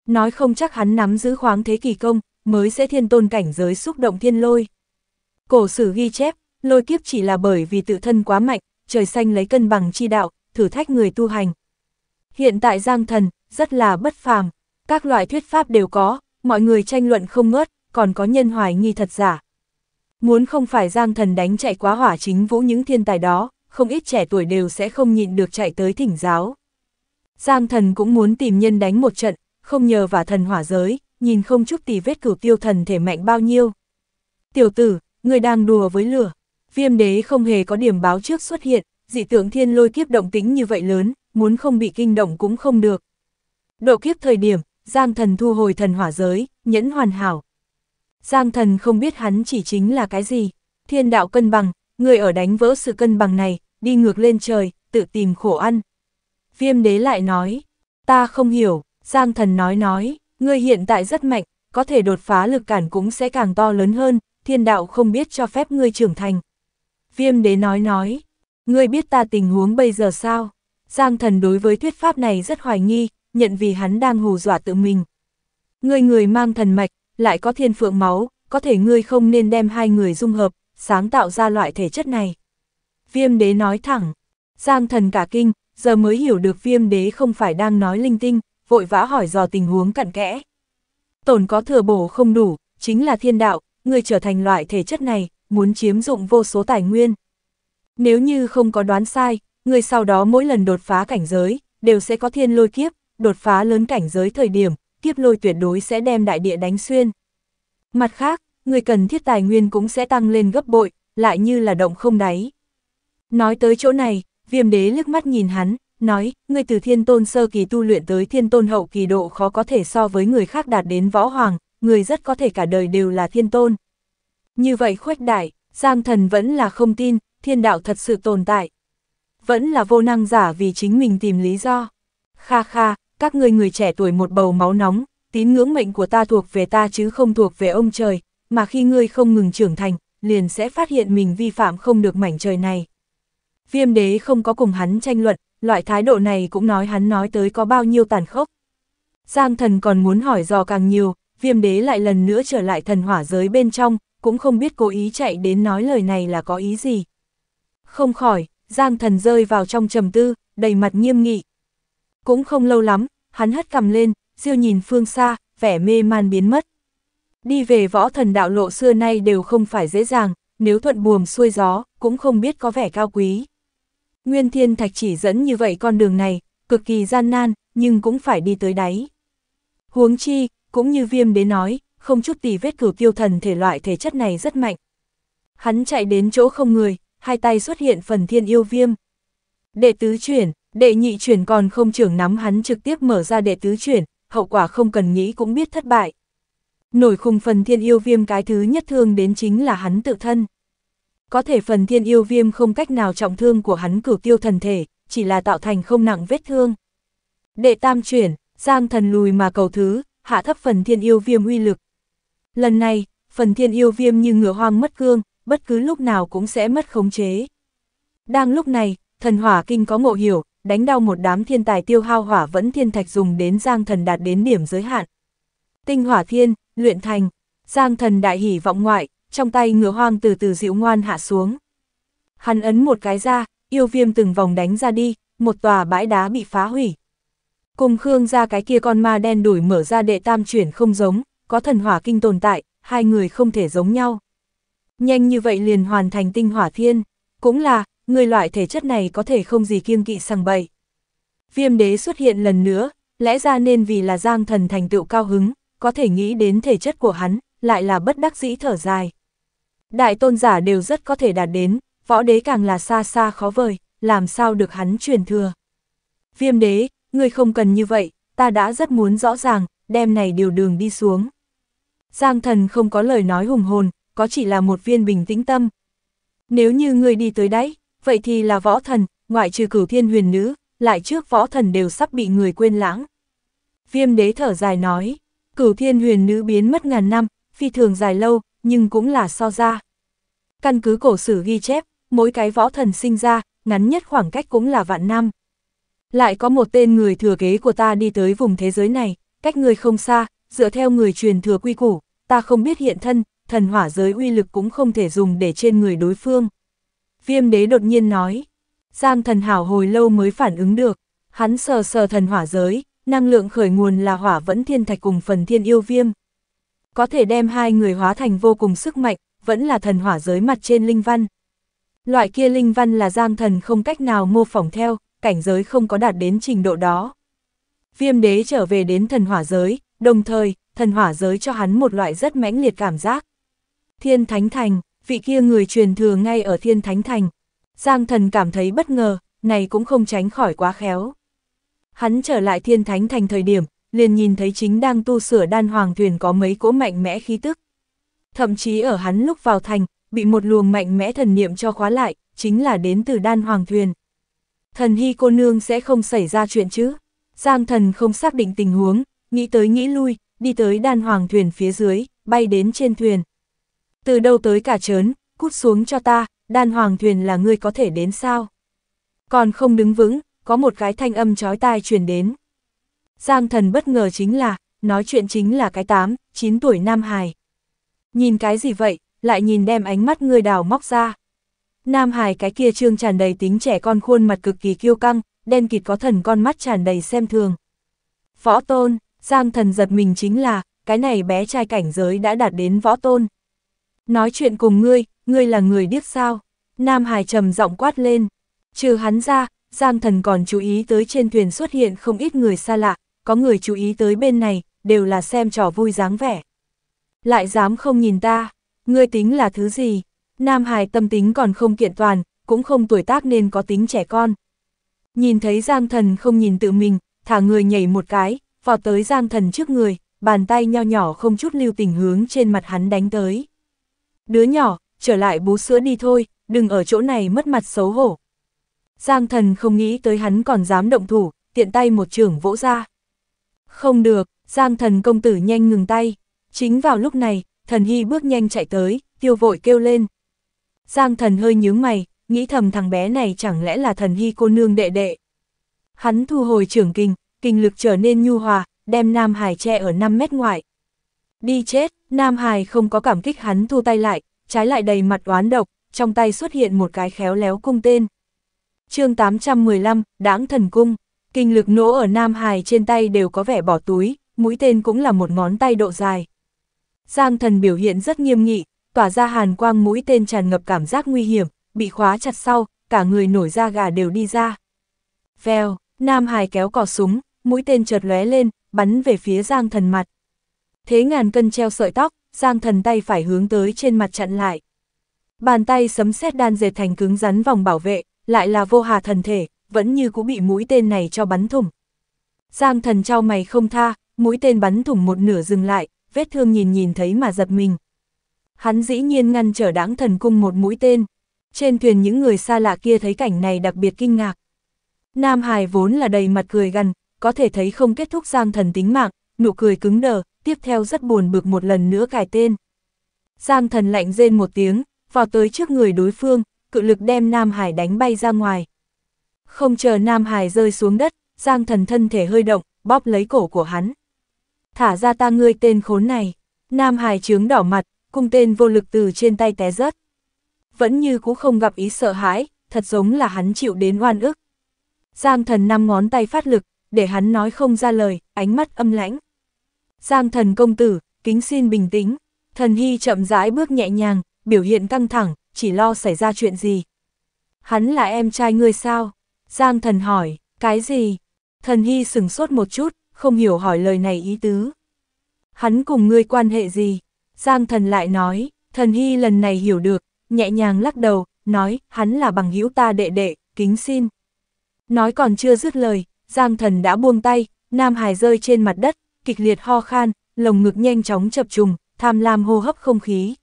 Nói không chắc hắn nắm giữ khoáng thế kỳ công, mới sẽ thiên tôn cảnh giới xúc động thiên lôi. Cổ sử ghi chép, lôi kiếp chỉ là bởi vì tự thân quá mạnh, trời xanh lấy cân bằng chi đạo, thử thách người tu hành. Hiện tại Giang Thần, rất là bất phàm, các loại thuyết pháp đều có, mọi người tranh luận không ngớt, còn có nhân hoài nghi thật giả, Muốn không phải Giang Thần đánh chạy quá hỏa chính vũ những thiên tài đó, không ít trẻ tuổi đều sẽ không nhịn được chạy tới thỉnh giáo. Giang Thần cũng muốn tìm nhân đánh một trận, không nhờ vả thần hỏa giới, nhìn không chút tì vết cửu tiêu thần thể mạnh bao nhiêu. Tiểu tử, người đang đùa với lửa. Viêm đế không hề có điểm báo trước xuất hiện, dị tượng thiên lôi kiếp động tính như vậy lớn, muốn không bị kinh động cũng không được. Độ kiếp thời điểm, Giang thần thu hồi thần hỏa giới, nhẫn hoàn hảo. Giang thần không biết hắn chỉ chính là cái gì. Thiên đạo cân bằng, người ở đánh vỡ sự cân bằng này, đi ngược lên trời, tự tìm khổ ăn. Viêm đế lại nói, ta không hiểu, Giang thần nói nói, ngươi hiện tại rất mạnh, có thể đột phá lực cản cũng sẽ càng to lớn hơn, thiên đạo không biết cho phép ngươi trưởng thành. Viêm đế nói nói, ngươi biết ta tình huống bây giờ sao? Giang thần đối với thuyết pháp này rất hoài nghi, nhận vì hắn đang hù dọa tự mình. Ngươi người mang thần mạch, lại có thiên phượng máu, có thể ngươi không nên đem hai người dung hợp, sáng tạo ra loại thể chất này. Viêm đế nói thẳng, Giang thần cả kinh, giờ mới hiểu được viêm đế không phải đang nói linh tinh, vội vã hỏi dò tình huống cặn kẽ. Tổn có thừa bổ không đủ, chính là thiên đạo, người trở thành loại thể chất này, muốn chiếm dụng vô số tài nguyên. Nếu như không có đoán sai, người sau đó mỗi lần đột phá cảnh giới, đều sẽ có thiên lôi kiếp, đột phá lớn cảnh giới thời điểm, kiếp lôi tuyệt đối sẽ đem đại địa đánh xuyên. Mặt khác, người cần thiết tài nguyên cũng sẽ tăng lên gấp bội, lại như là động không đáy. Nói tới chỗ này, viêm đế lướt mắt nhìn hắn, nói, người từ thiên tôn sơ kỳ tu luyện tới thiên tôn hậu kỳ độ khó có thể so với người khác đạt đến võ hoàng, người rất có thể cả đời đều là thiên tôn. Như vậy khuếch đại, Giang thần vẫn là không tin, thiên đạo thật sự tồn tại. Vẫn là vô năng giả vì chính mình tìm lý do. Kha kha, các ngươi người trẻ tuổi một bầu máu nóng, tín ngưỡng mệnh của ta thuộc về ta chứ không thuộc về ông trời, mà khi ngươi không ngừng trưởng thành, liền sẽ phát hiện mình vi phạm không được mảnh trời này. Viêm đế không có cùng hắn tranh luận, loại thái độ này cũng nói hắn nói tới có bao nhiêu tàn khốc. Giang thần còn muốn hỏi dò càng nhiều, viêm đế lại lần nữa trở lại thần hỏa giới bên trong, cũng không biết cố ý chạy đến nói lời này là có ý gì. Không khỏi, Giang thần rơi vào trong trầm tư, đầy mặt nghiêm nghị. Cũng không lâu lắm, hắn hất cầm lên, diêu nhìn phương xa, vẻ mê man biến mất. Đi về võ thần đạo lộ xưa nay đều không phải dễ dàng, nếu thuận buồm xuôi gió, cũng không biết có vẻ cao quý. Nguyên thiên thạch chỉ dẫn như vậy con đường này, cực kỳ gian nan, nhưng cũng phải đi tới đáy. Huống chi, cũng như viêm đế nói, không chút tì vết cửu tiêu thần thể loại thể chất này rất mạnh. Hắn chạy đến chỗ không người, hai tay xuất hiện phần thiên yêu viêm. Đệ tứ chuyển, Đệ nhị chuyển còn không trưởng nắm hắn trực tiếp mở ra đệ tứ chuyển, hậu quả không cần nghĩ cũng biết thất bại. Nổi khung phần thiên yêu viêm cái thứ nhất thương đến chính là hắn tự thân. Có thể phần thiên yêu viêm không cách nào trọng thương của hắn cửu tiêu thần thể, chỉ là tạo thành không nặng vết thương. Đệ tam chuyển, giang thần lùi mà cầu thứ, hạ thấp phần thiên yêu viêm uy lực. Lần này, phần thiên yêu viêm như ngựa hoang mất cương, bất cứ lúc nào cũng sẽ mất khống chế. Đang lúc này, thần hỏa kinh có ngộ hiểu, đánh đau một đám thiên tài tiêu hao hỏa vẫn thiên thạch dùng đến giang thần đạt đến điểm giới hạn. Tinh hỏa thiên, luyện thành, giang thần đại hỉ vọng ngoại, trong tay ngựa hoang từ từ dịu ngoan hạ xuống. Hắn ấn một cái ra, yêu viêm từng vòng đánh ra đi, một tòa bãi đá bị phá hủy. Cùng Khương ra cái kia con ma đen đuổi mở ra đệ tam chuyển không giống, có thần hỏa kinh tồn tại, hai người không thể giống nhau. Nhanh như vậy liền hoàn thành tinh hỏa thiên, cũng là, người loại thể chất này có thể không gì kiêng kỵ sằng bậy. Viêm đế xuất hiện lần nữa, lẽ ra nên vì là giang thần thành tựu cao hứng, có thể nghĩ đến thể chất của hắn, lại là bất đắc dĩ thở dài. Đại tôn giả đều rất có thể đạt đến, võ đế càng là xa xa khó vời, làm sao được hắn truyền thừa. Viêm đế, ngươi không cần như vậy, ta đã rất muốn rõ ràng, đem này điều đường đi xuống. Giang thần không có lời nói hùng hồn, có chỉ là một viên bình tĩnh tâm. Nếu như ngươi đi tới đấy, vậy thì là võ thần, ngoại trừ cửu thiên huyền nữ, lại trước võ thần đều sắp bị người quên lãng. Viêm đế thở dài nói, cửu thiên huyền nữ biến mất ngàn năm, phi thường dài lâu, nhưng cũng là so ra. Căn cứ cổ sử ghi chép, mỗi cái võ thần sinh ra, ngắn nhất khoảng cách cũng là vạn năm. Lại có một tên người thừa kế của ta đi tới vùng thế giới này, cách người không xa, dựa theo người truyền thừa quy củ, ta không biết hiện thân, thần hỏa giới uy lực cũng không thể dùng để trên người đối phương. Viêm đế đột nhiên nói. Giang thần hảo hồi lâu mới phản ứng được. Hắn sờ sờ thần hỏa giới, năng lượng khởi nguồn là hỏa vẫn thiên thạch cùng phần thiên yêu viêm. Có thể đem hai người hóa thành vô cùng sức mạnh, vẫn là thần hỏa giới mặt trên linh văn. Loại kia linh văn là giang thần không cách nào mô phỏng theo, cảnh giới không có đạt đến trình độ đó. Viêm đế trở về đến thần hỏa giới, đồng thời, thần hỏa giới cho hắn một loại rất mãnh liệt cảm giác. Thiên Thánh Thành, vị kia người truyền thừa ngay ở thiên thánh thành. Giang thần cảm thấy bất ngờ, này cũng không tránh khỏi quá khéo. Hắn trở lại thiên thánh thành thời điểm, liền nhìn thấy chính đang tu sửa đan hoàng thuyền có mấy cỗ mạnh mẽ khí tức. Thậm chí ở hắn lúc vào thành, bị một luồng mạnh mẽ thần niệm cho khóa lại, chính là đến từ đan hoàng thuyền. Thần hy cô nương sẽ không xảy ra chuyện chứ. Giang thần không xác định tình huống, nghĩ tới nghĩ lui, đi tới đan hoàng thuyền phía dưới, bay đến trên thuyền. Từ đâu tới cả trớn, cút xuống cho ta, đan hoàng thuyền là ngươi có thể đến sao? Còn không đứng vững, có một cái thanh âm chói tai truyền đến. Giang thần bất ngờ chính là, nói chuyện chính là cái 8, 9 tuổi Nam Hải. Nhìn cái gì vậy, lại nhìn đem ánh mắt người đào móc ra. Nam Hải cái kia trương tràn đầy tính trẻ con khuôn mặt cực kỳ kiêu căng, đen kịt có thần con mắt tràn đầy xem thường. Võ tôn, Giang thần giật mình chính là, cái này bé trai cảnh giới đã đạt đến võ tôn. Nói chuyện cùng ngươi, ngươi là người điếc sao? Nam Hải trầm giọng quát lên. Trừ hắn ra, Giang Thần còn chú ý tới trên thuyền xuất hiện không ít người xa lạ, có người chú ý tới bên này, đều là xem trò vui dáng vẻ. Lại dám không nhìn ta, ngươi tính là thứ gì? Nam Hải tâm tính còn không kiện toàn, cũng không tuổi tác nên có tính trẻ con. Nhìn thấy Giang Thần không nhìn tự mình, thả người nhảy một cái, vọt tới Giang Thần trước người, bàn tay nho nhỏ không chút lưu tình hướng trên mặt hắn đánh tới đứa nhỏ, trở lại bú sữa đi thôi, đừng ở chỗ này mất mặt xấu hổ. Giang thần không nghĩ tới hắn còn dám động thủ, tiện tay một trường vỗ ra. Không được, Giang thần công tử nhanh ngừng tay. Chính vào lúc này, thần hy bước nhanh chạy tới, tiêu vội kêu lên. Giang thần hơi nhướng mày, nghĩ thầm thằng bé này chẳng lẽ là thần hy cô nương đệ đệ. Hắn thu hồi trưởng kinh, kinh lực trở nên nhu hòa, đem Nam Hải che ở 5 mét ngoại. Đi chết, Nam Hải không có cảm kích hắn thu tay lại, trái lại đầy mặt oán độc, trong tay xuất hiện một cái khéo léo cung tên. chương 815, Đáng Thần Cung, kinh lực nỗ ở Nam Hải trên tay đều có vẻ bỏ túi, mũi tên cũng là một ngón tay độ dài. Giang thần biểu hiện rất nghiêm nghị, tỏa ra hàn quang mũi tên tràn ngập cảm giác nguy hiểm, bị khóa chặt sau, cả người nổi da gà đều đi ra. Vèo, Nam Hải kéo cò súng, mũi tên chợt lóe lên, bắn về phía Giang thần mặt thế ngàn cân treo sợi tóc, Giang thần tay phải hướng tới trên mặt chặn lại. Bàn tay sấm sét đan dệt thành cứng rắn vòng bảo vệ, lại là vô hà thần thể, vẫn như cũng bị mũi tên này cho bắn thủng. Giang thần trao mày không tha, mũi tên bắn thủng một nửa dừng lại, vết thương nhìn nhìn thấy mà giật mình. Hắn dĩ nhiên ngăn trở đáng thần cung một mũi tên. Trên thuyền những người xa lạ kia thấy cảnh này đặc biệt kinh ngạc. Nam Hải vốn là đầy mặt cười gần, có thể thấy không kết thúc Giang thần tính mạng, nụ cười cứng đờ, tiếp theo rất buồn bực một lần nữa cải tên. Giang thần lạnh rên một tiếng, vào tới trước người đối phương, cự lực đem Nam Hải đánh bay ra ngoài. Không chờ Nam Hải rơi xuống đất, Giang thần thân thể hơi động, bóp lấy cổ của hắn. Thả ra ta ngươi tên khốn này, Nam Hải trướng đỏ mặt, cung tên vô lực từ trên tay té rớt. Vẫn như cũng không gặp ý sợ hãi, thật giống là hắn chịu đến oan ức. Giang thần năm ngón tay phát lực, để hắn nói không ra lời, ánh mắt âm lãnh. Giang thần công tử, kính xin bình tĩnh. Thần Hy chậm rãi bước nhẹ nhàng, biểu hiện căng thẳng, chỉ lo xảy ra chuyện gì. Hắn là em trai ngươi sao? Giang thần hỏi, cái gì? Thần Hy sừng sốt một chút, không hiểu hỏi lời này ý tứ. Hắn cùng ngươi quan hệ gì? Giang thần lại nói, thần Hy lần này hiểu được, nhẹ nhàng lắc đầu, nói, hắn là bằng hữu ta đệ đệ, kính xin. Nói còn chưa dứt lời, Giang thần đã buông tay, Nam Hải rơi trên mặt đất, kịch liệt ho khan, lồng ngực nhanh chóng chập trùng, tham lam hô hấp không khí.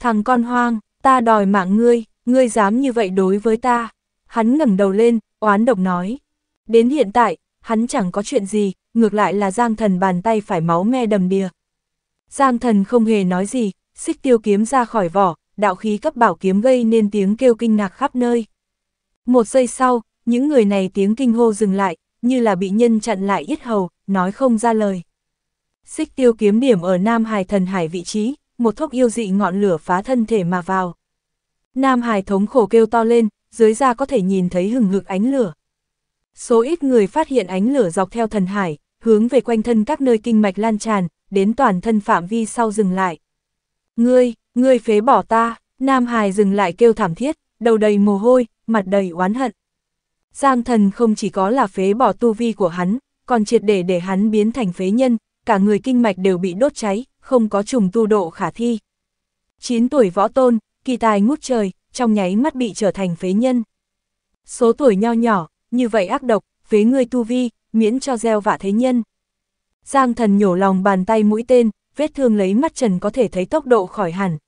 Thằng con hoang, ta đòi mạng ngươi, ngươi dám như vậy đối với ta. Hắn ngẩng đầu lên, oán độc nói. Đến hiện tại, hắn chẳng có chuyện gì, ngược lại là Giang Thần bàn tay phải máu me đầm đìa. Giang Thần không hề nói gì, xích tiêu kiếm ra khỏi vỏ, đạo khí cấp bảo kiếm gây nên tiếng kêu kinh ngạc khắp nơi. Một giây sau, những người này tiếng kinh hô dừng lại, như là bị nhân chặn lại ít hầu, nói không ra lời. Xích tiêu kiếm điểm ở Nam Hải thần hải vị trí, một thốc yêu dị ngọn lửa phá thân thể mà vào. Nam Hải thống khổ kêu to lên, dưới da có thể nhìn thấy hừng hực ánh lửa. Số ít người phát hiện ánh lửa dọc theo thần hải, hướng về quanh thân các nơi kinh mạch lan tràn, đến toàn thân phạm vi sau dừng lại. Ngươi, ngươi phế bỏ ta, Nam Hải dừng lại kêu thảm thiết, đầu đầy mồ hôi, mặt đầy oán hận. Giang thần không chỉ có là phế bỏ tu vi của hắn, còn triệt để để hắn biến thành phế nhân, cả người kinh mạch đều bị đốt cháy, không có trùng tu độ khả thi. 9 tuổi võ tôn, kỳ tài ngút trời, trong nháy mắt bị trở thành phế nhân. Số tuổi nho nhỏ, như vậy ác độc, phế người tu vi, miễn cho gieo vạ thế nhân. Giang thần nhổ lòng bàn tay mũi tên, vết thương lấy mắt trần có thể thấy tốc độ khỏi hẳn.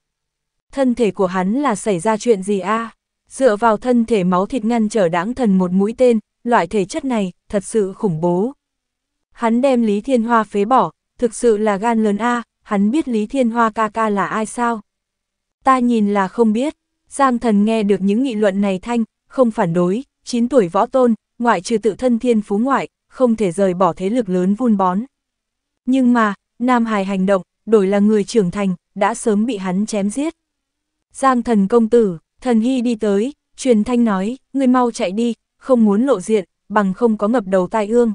Thân thể của hắn là xảy ra chuyện gì a? À? Dựa vào thân thể máu thịt ngăn trở đáng thần một mũi tên, loại thể chất này, thật sự khủng bố. Hắn đem Lý Thiên Hoa phế bỏ, thực sự là gan lớn A, hắn biết Lý Thiên Hoa ca ca là ai sao? Ta nhìn là không biết, Giang thần nghe được những nghị luận này thanh, không phản đối, 9 tuổi võ tôn, ngoại trừ tự thân thiên phú ngoại, không thể rời bỏ thế lực lớn vun bón. Nhưng mà, Nam Hải hành động, đổi là người trưởng thành, đã sớm bị hắn chém giết. Giang thần công tử, Thần Hy đi tới, truyền thanh nói, người mau chạy đi, không muốn lộ diện, bằng không có ngập đầu tai ương.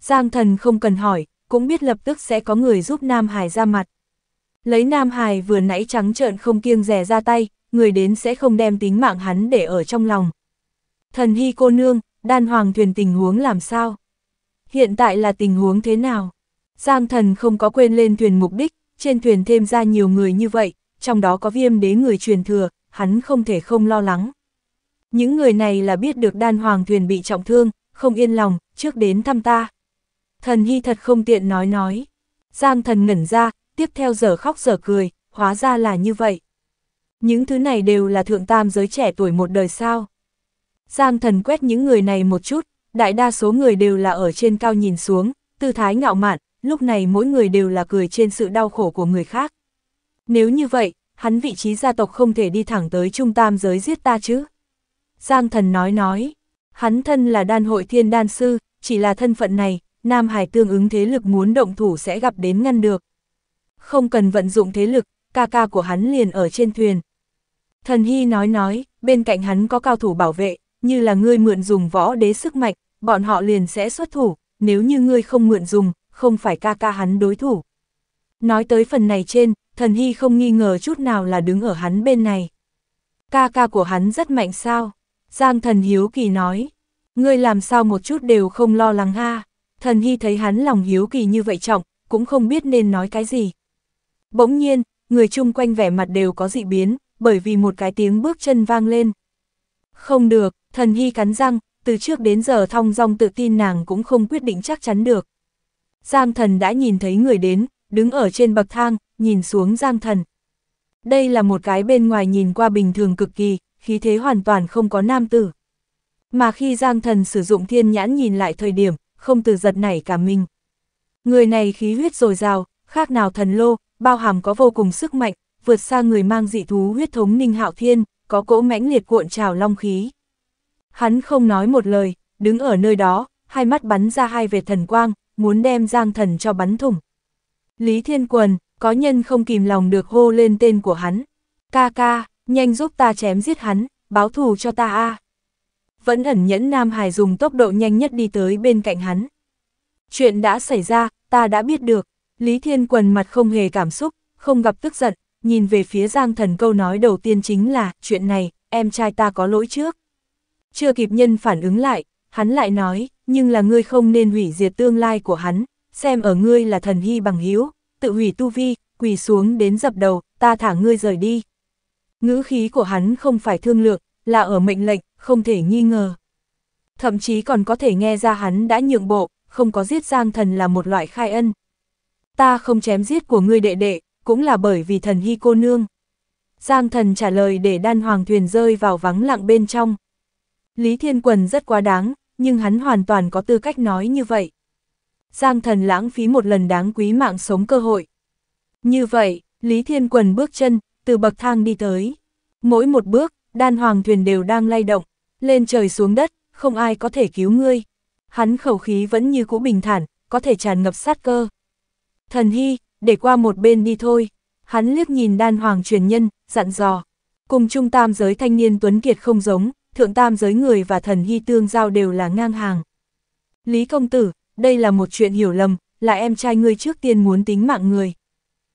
Giang thần không cần hỏi, cũng biết lập tức sẽ có người giúp Nam Hải ra mặt. Lấy Nam Hải vừa nãy trắng trợn không kiêng rẻ ra tay, người đến sẽ không đem tính mạng hắn để ở trong lòng. Thần Hy cô nương, đan hoàng thuyền tình huống làm sao? Hiện tại là tình huống thế nào? Giang thần không có quên lên thuyền mục đích, trên thuyền thêm ra nhiều người như vậy, trong đó có viêm đế người truyền thừa, hắn không thể không lo lắng. Những người này là biết được đan hoàng thuyền bị trọng thương, không yên lòng, trước đến thăm ta. Thần hy thật không tiện nói nói. Giang thần ngẩn ra, tiếp theo giờ khóc giờ cười, hóa ra là như vậy. Những thứ này đều là thượng tam giới trẻ tuổi một đời sao. Giang thần quét những người này một chút, đại đa số người đều là ở trên cao nhìn xuống, tư thái ngạo mạn, lúc này mỗi người đều là cười trên sự đau khổ của người khác. Nếu như vậy, hắn vị trí gia tộc không thể đi thẳng tới trung tam giới giết ta chứ. Giang thần nói nói, hắn thân là đan hội thiên đan sư, chỉ là thân phận này, Nam Hải tương ứng thế lực muốn động thủ sẽ gặp đến ngăn được. Không cần vận dụng thế lực, ca ca của hắn liền ở trên thuyền. Thần Hy nói nói, bên cạnh hắn có cao thủ bảo vệ, như là ngươi mượn dùng võ đế sức mạnh, bọn họ liền sẽ xuất thủ, nếu như ngươi không mượn dùng, không phải ca ca hắn đối thủ. Nói tới phần này trên, thần hy không nghi ngờ chút nào là đứng ở hắn bên này. Ca ca của hắn rất mạnh sao? Giang thần hiếu kỳ nói, ngươi làm sao một chút đều không lo lắng ha? Thần hy thấy hắn lòng hiếu kỳ như vậy trọng, cũng không biết nên nói cái gì. Bỗng nhiên, người chung quanh vẻ mặt đều có dị biến, bởi vì một cái tiếng bước chân vang lên. Không được, thần hy cắn răng, từ trước đến giờ thong dong tự tin nàng cũng không quyết định chắc chắn được. Giang thần đã nhìn thấy người đến, đứng ở trên bậc thang, nhìn xuống Giang Thần. Đây là một cái bên ngoài nhìn qua bình thường cực kỳ, khí thế hoàn toàn không có nam tử. Mà khi Giang Thần sử dụng thiên nhãn nhìn lại thời điểm, không từ giật nảy cả mình. Người này khí huyết dồi dào, khác nào thần lô, bao hàm có vô cùng sức mạnh, vượt xa người mang dị thú huyết thống Ninh Hạo Thiên, có cỗ mãnh liệt cuộn trào long khí. Hắn không nói một lời, đứng ở nơi đó, hai mắt bắn ra hai vệt thần quang, muốn đem Giang Thần cho bắn thủng. Lý Thiên Quần, có nhân không kìm lòng được hô lên tên của hắn. Ca ca, nhanh giúp ta chém giết hắn, báo thù cho ta a. Vẫn ẩn nhẫn Nam Hải dùng tốc độ nhanh nhất đi tới bên cạnh hắn. Chuyện đã xảy ra, ta đã biết được. Lý Thiên Quần mặt không hề cảm xúc, không gặp tức giận, nhìn về phía Giang Thần câu nói đầu tiên chính là, chuyện này, em trai ta có lỗi trước. Chưa kịp nhân phản ứng lại, hắn lại nói, nhưng là ngươi không nên hủy diệt tương lai của hắn, xem ở ngươi là thần hy bằng hiếu, tự hủy tu vi, quỳ xuống đến dập đầu, ta thả ngươi rời đi. Ngữ khí của hắn không phải thương lượng, là ở mệnh lệnh, không thể nghi ngờ. Thậm chí còn có thể nghe ra hắn đã nhượng bộ, không có giết Giang Thần là một loại khai ân. Ta không chém giết của ngươi đệ đệ, cũng là bởi vì thần hy cô nương. Giang Thần trả lời để đan hoàng thuyền rơi vào vắng lặng bên trong. Lý Thiên Quần rất quá đáng, nhưng hắn hoàn toàn có tư cách nói như vậy. Giang thần lãng phí một lần đáng quý mạng sống cơ hội. Như vậy, Lý Thiên Quần bước chân, từ bậc thang đi tới. Mỗi một bước, đan hoàng thuyền đều đang lay động, lên trời xuống đất, không ai có thể cứu ngươi. Hắn khẩu khí vẫn như cũ bình thản, có thể tràn ngập sát cơ. Thần Hy, để qua một bên đi thôi. Hắn liếc nhìn đan hoàng truyền nhân, dặn dò. Cùng trung tam giới thanh niên Tuấn Kiệt không giống, thượng tam giới người và thần Hy tương giao đều là ngang hàng. Lý công tử, đây là một chuyện hiểu lầm, là em trai ngươi trước tiên muốn tính mạng người.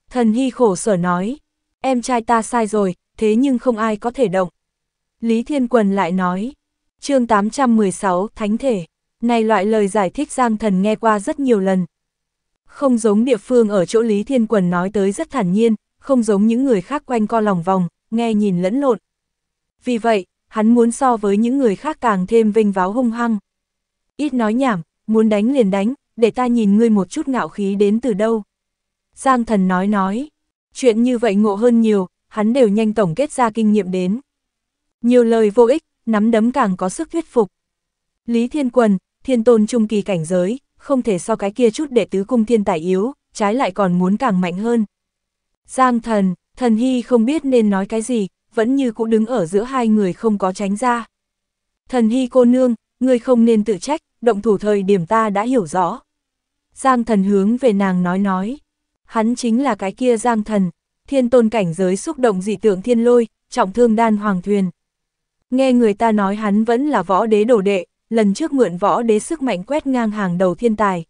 Thần Hy khổ sở nói, em trai ta sai rồi, thế nhưng không ai có thể động. Lý Thiên Quần lại nói, chương 816, Thánh Thể, này loại lời giải thích Giang Thần nghe qua rất nhiều lần. Không giống địa phương ở chỗ Lý Thiên Quần nói tới rất thản nhiên, không giống những người khác quanh co lòng vòng, nghe nhìn lẫn lộn. Vì vậy, hắn muốn so với những người khác càng thêm vinh váo hung hăng. Ít nói nhảm, muốn đánh liền đánh, để ta nhìn ngươi một chút ngạo khí đến từ đâu. Giang thần nói nói, chuyện như vậy ngộ hơn nhiều, hắn đều nhanh tổng kết ra kinh nghiệm đến. Nhiều lời vô ích, nắm đấm càng có sức thuyết phục. Lý Thiên Quần, thiên tôn trung kỳ cảnh giới, không thể so cái kia chút để tứ cung thiên tài yếu, trái lại còn muốn càng mạnh hơn. Giang thần, thần hy không biết nên nói cái gì, vẫn như cũng đứng ở giữa hai người không có tránh ra. Thần hy cô nương, người không nên tự trách, động thủ thời điểm ta đã hiểu rõ. Giang thần hướng về nàng nói nói, hắn chính là cái kia giang thần, thiên tôn cảnh giới xúc động dị tượng thiên lôi, trọng thương đan hoàng thuyền. Nghe người ta nói hắn vẫn là võ đế đổ đệ, lần trước mượn võ đế sức mạnh quét ngang hàng đầu thiên tài.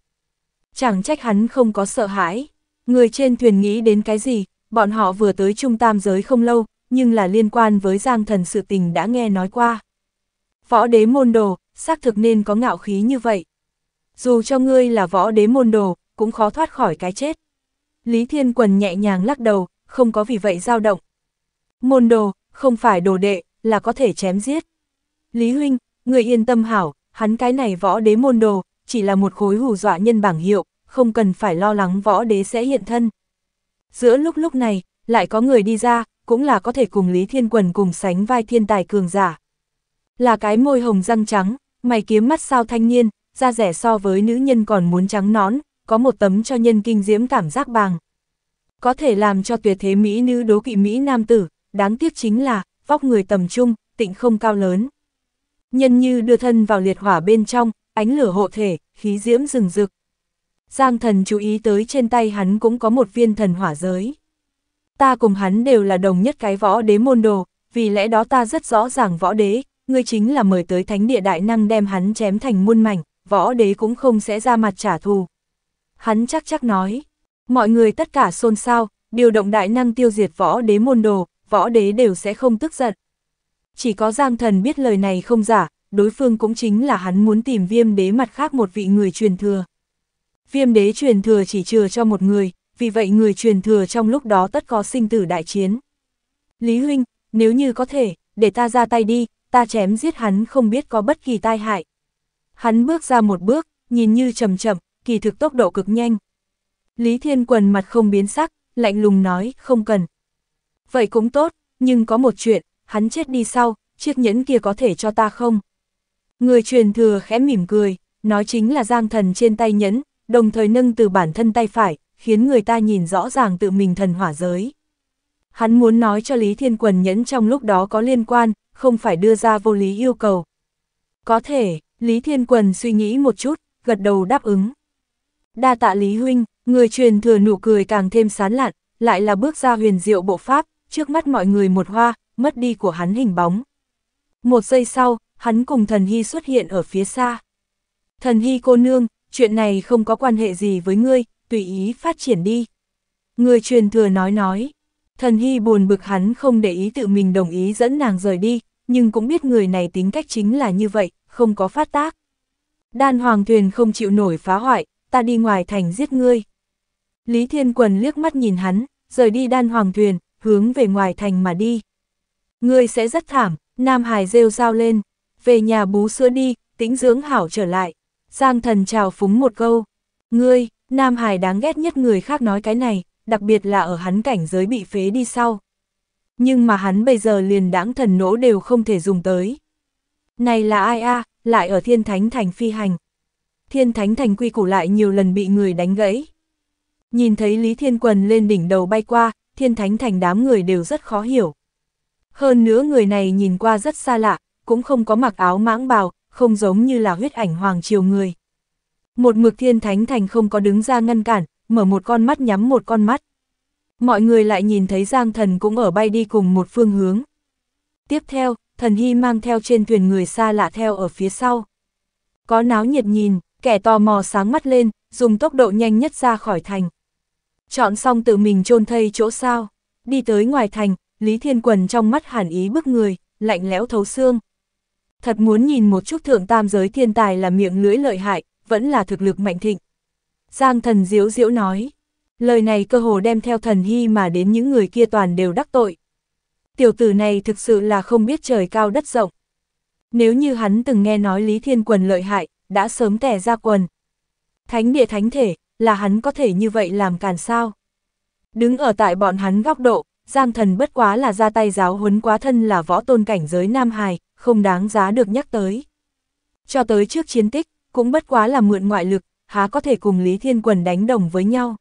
Chẳng trách hắn không có sợ hãi, người trên thuyền nghĩ đến cái gì, bọn họ vừa tới trung tam giới không lâu, nhưng là liên quan với giang thần sự tình đã nghe nói qua. Võ đế môn đồ, xác thực nên có ngạo khí như vậy. Dù cho ngươi là võ đế môn đồ, cũng khó thoát khỏi cái chết. Lý Thiên Quần nhẹ nhàng lắc đầu, không có vì vậy dao động. Môn đồ, không phải đồ đệ, là có thể chém giết. Lý Huynh, người yên tâm hảo, hắn cái này võ đế môn đồ, chỉ là một khối hù dọa nhân bảng hiệu, không cần phải lo lắng võ đế sẽ hiện thân. Giữa lúc lúc này, lại có người đi ra, cũng là có thể cùng Lý Thiên Quần cùng sánh vai thiên tài cường giả. Là cái môi hồng răng trắng, mày kiếm mắt sao thanh niên, da rẻ so với nữ nhân còn muốn trắng nón, có một tấm cho nhân kinh diễm cảm giác bàng. Có thể làm cho tuyệt thế Mỹ nữ đố kỵ Mỹ nam tử, đáng tiếc chính là, vóc người tầm trung, tịnh không cao lớn. Nhân như đưa thân vào liệt hỏa bên trong, ánh lửa hộ thể, khí diễm rừng rực. Giang thần chú ý tới trên tay hắn cũng có một viên thần hỏa giới. Ta cùng hắn đều là đồng nhất cái võ đế môn đồ, vì lẽ đó ta rất rõ ràng võ đế, ngươi chính là mời tới thánh địa đại năng đem hắn chém thành muôn mảnh, võ đế cũng không sẽ ra mặt trả thù. Hắn chắc chắc nói, mọi người tất cả xôn xao, điều động đại năng tiêu diệt võ đế môn đồ, võ đế đều sẽ không tức giận. Chỉ có Giang Thần biết lời này không giả, đối phương cũng chính là hắn muốn tìm viêm đế mặt khác một vị người truyền thừa. Viêm đế truyền thừa chỉ chừa cho một người, vì vậy người truyền thừa trong lúc đó tất có sinh tử đại chiến. Lý Huynh, nếu như có thể, để ta ra tay đi, ta chém giết hắn không biết có bất kỳ tai hại. Hắn bước ra một bước, nhìn như chậm chậm, kỳ thực tốc độ cực nhanh. Lý Thiên Quần mặt không biến sắc, lạnh lùng nói, không cần. Vậy cũng tốt, nhưng có một chuyện, hắn chết đi sau, chiếc nhẫn kia có thể cho ta không? Người truyền thừa khẽ mỉm cười, nói chính là giang thần trên tay nhẫn, đồng thời nâng từ bản thân tay phải, khiến người ta nhìn rõ ràng tự mình thần hỏa giới. Hắn muốn nói cho Lý Thiên Quần nhẫn trong lúc đó có liên quan, không phải đưa ra vô lý yêu cầu. Có thể, Lý Thiên Quần suy nghĩ một chút, gật đầu đáp ứng. Đa tạ Lý Huynh, người truyền thừa nụ cười càng thêm sán lạn, lại là bước ra huyền diệu bộ pháp, trước mắt mọi người một hoa, mất đi của hắn hình bóng. Một giây sau, hắn cùng thần hy xuất hiện ở phía xa. Thần hy cô nương, chuyện này không có quan hệ gì với ngươi, tùy ý phát triển đi. Người truyền thừa nói nói. Thần Hy buồn bực hắn không để ý tự mình đồng ý dẫn nàng rời đi, nhưng cũng biết người này tính cách chính là như vậy, không có phát tác. Đan Hoàng Thuyền không chịu nổi phá hoại, ta đi ngoài thành giết ngươi. Lý Thiên Quần liếc mắt nhìn hắn, rời đi Đan Hoàng Thuyền, hướng về ngoài thành mà đi. Ngươi sẽ rất thảm, Nam Hải rêu rao lên, về nhà bú sữa đi, tĩnh dưỡng hảo trở lại. Giang thần chào phúng một câu, ngươi, Nam Hải đáng ghét nhất người khác nói cái này, đặc biệt là ở hắn cảnh giới bị phế đi sau. Nhưng mà hắn bây giờ liền đãng thần nỗ đều không thể dùng tới. Này là ai a lại ở thiên thánh thành phi hành. Thiên thánh thành quy củ lại nhiều lần bị người đánh gãy. Nhìn thấy Lý Thiên Quần lên đỉnh đầu bay qua, thiên thánh thành đám người đều rất khó hiểu. Hơn nữa người này nhìn qua rất xa lạ, cũng không có mặc áo mãng bào, không giống như là huyết ảnh hoàng triều người. Một mực thiên thánh thành không có đứng ra ngăn cản, mở một con mắt nhắm một con mắt. Mọi người lại nhìn thấy Giang Thần cũng ở bay đi cùng một phương hướng. Tiếp theo, Thần Hy mang theo trên thuyền người xa lạ theo ở phía sau. Có náo nhiệt nhìn, kẻ tò mò sáng mắt lên, dùng tốc độ nhanh nhất ra khỏi thành. Chọn xong tự mình chôn thây chỗ sao, đi tới ngoài thành, Lý Thiên Quần trong mắt hàn ý bức người, lạnh lẽo thấu xương. Thật muốn nhìn một chút thượng tam giới thiên tài là miệng lưỡi lợi hại, vẫn là thực lực mạnh thịnh. Giang thần diếu diễu nói. Lời này cơ hồ đem theo thần hy mà đến những người kia toàn đều đắc tội. Tiểu tử này thực sự là không biết trời cao đất rộng. Nếu như hắn từng nghe nói Lý Thiên Quần lợi hại, đã sớm tẻ ra quần. Thánh địa thánh thể, là hắn có thể như vậy làm càn sao. Đứng ở tại bọn hắn góc độ, Giang thần bất quá là ra tay giáo huấn quá thân là võ tôn cảnh giới Nam Hài, không đáng giá được nhắc tới. Cho tới trước chiến tích, cũng bất quá là mượn ngoại lực, há có thể cùng Lý Thiên Quần đánh đồng với nhau.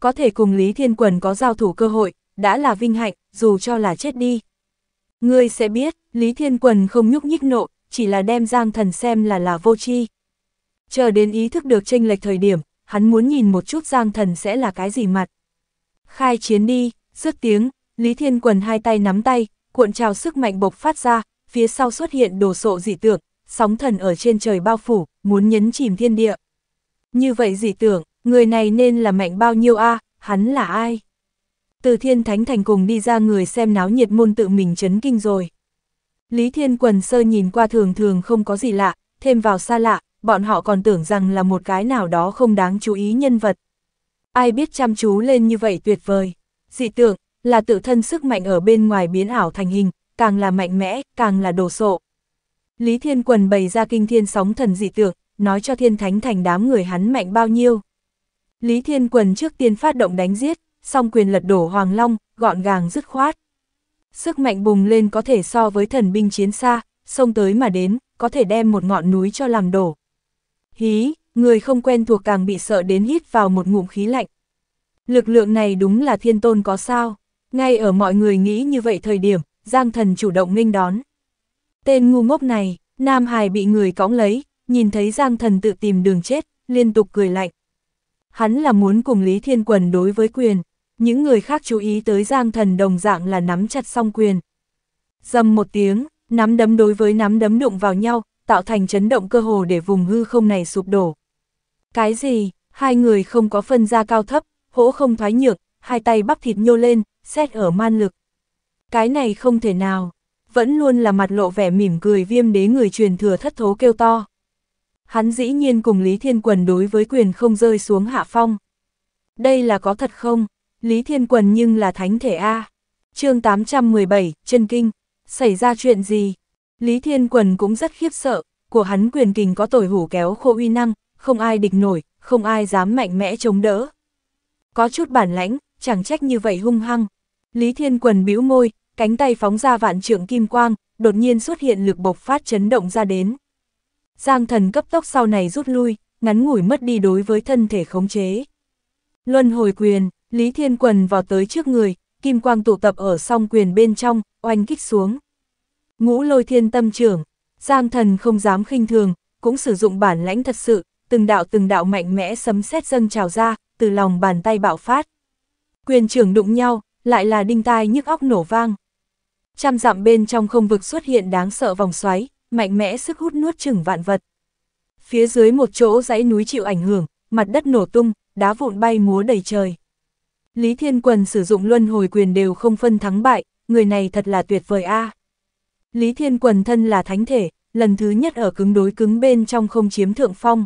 Có thể cùng Lý Thiên Quần có giao thủ cơ hội, đã là vinh hạnh, dù cho là chết đi. Ngươi sẽ biết, Lý Thiên Quần không nhúc nhích nộ, chỉ là đem Giang Thần xem là là vô tri. Chờ đến ý thức được tranh lệch thời điểm, hắn muốn nhìn một chút Giang Thần sẽ là cái gì mặt. Khai chiến đi, rước tiếng, Lý Thiên Quần hai tay nắm tay, cuộn trào sức mạnh bộc phát ra, phía sau xuất hiện đồ sộ dị tượng, sóng thần ở trên trời bao phủ, muốn nhấn chìm thiên địa. Như vậy dị tưởng, người này nên là mạnh bao nhiêu a hắn là ai? Từ thiên thánh thành cùng đi ra người xem náo nhiệt môn tự mình chấn kinh rồi. Lý Thiên Quần Sơ nhìn qua thường thường không có gì lạ, thêm vào xa lạ, bọn họ còn tưởng rằng là một cái nào đó không đáng chú ý nhân vật. Ai biết chăm chú lên như vậy tuyệt vời. Dị tượng, là tự thân sức mạnh ở bên ngoài biến ảo thành hình, càng là mạnh mẽ, càng là đồ sộ. Lý Thiên Quần bày ra kinh thiên sóng thần dị tượng, nói cho thiên thánh thành đám người hắn mạnh bao nhiêu. Lý Thiên Quần trước tiên phát động đánh giết, song quyền lật đổ Hoàng Long, gọn gàng dứt khoát. Sức mạnh bùng lên có thể so với thần binh chiến xa, sông tới mà đến, có thể đem một ngọn núi cho làm đổ. Hí, người không quen thuộc càng bị sợ đến hít vào một ngụm khí lạnh. Lực lượng này đúng là thiên tôn có sao. Ngay ở mọi người nghĩ như vậy thời điểm, Giang thần chủ động nghênh đón. Tên ngu ngốc này, Nam Hải bị người cõng lấy, nhìn thấy Giang Thần tự tìm đường chết, liên tục cười lạnh. Hắn là muốn cùng Lý Thiên Quần đối với quyền, những người khác chú ý tới Giang Thần đồng dạng là nắm chặt song quyền. Dầm một tiếng, nắm đấm đối với nắm đấm đụng vào nhau, tạo thành chấn động cơ hồ để vùng hư không này sụp đổ. Cái gì, hai người không có phân ra cao thấp, hỗ không thoái nhược, hai tay bắp thịt nhô lên, xét ở man lực. Cái này không thể nào, vẫn luôn là mặt lộ vẻ mỉm cười viêm đế người truyền thừa thất thố kêu to. Hắn dĩ nhiên cùng Lý Thiên Quần đối với quyền không rơi xuống hạ phong. Đây là có thật không? Lý Thiên Quần nhưng là thánh thể A. chương 817, chân kinh. Xảy ra chuyện gì? Lý Thiên Quần cũng rất khiếp sợ, của hắn quyền kình có tồi hủ kéo khô uy năng, không ai địch nổi, không ai dám mạnh mẽ chống đỡ. Có chút bản lãnh, chẳng trách như vậy hung hăng. Lý Thiên Quần bĩu môi, cánh tay phóng ra vạn trượng kim quang, đột nhiên xuất hiện lực bộc phát chấn động ra đến. Giang thần cấp tốc sau này rút lui, ngắn ngủi mất đi đối với thân thể khống chế. Luân hồi quyền, Lý Thiên Quần vào tới trước người, kim quang tụ tập ở song quyền bên trong, oanh kích xuống. Ngũ lôi thiên tâm trưởng, Giang thần không dám khinh thường, cũng sử dụng bản lãnh thật sự, từng đạo từng đạo mạnh mẽ sấm sét dâng trào ra, từ lòng bàn tay bạo phát. Quyền trưởng đụng nhau, lại là đinh tai nhức óc nổ vang. Trăm dặm bên trong không vực xuất hiện đáng sợ vòng xoáy, mạnh mẽ sức hút nuốt chừng vạn vật. Phía dưới một chỗ dãy núi chịu ảnh hưởng, mặt đất nổ tung, đá vụn bay múa đầy trời. Lý Thiên Quần sử dụng luân hồi quyền đều không phân thắng bại, người này thật là tuyệt vời a. Lý Thiên Quần thân là thánh thể, lần thứ nhất ở cứng đối cứng bên trong không chiếm thượng phong.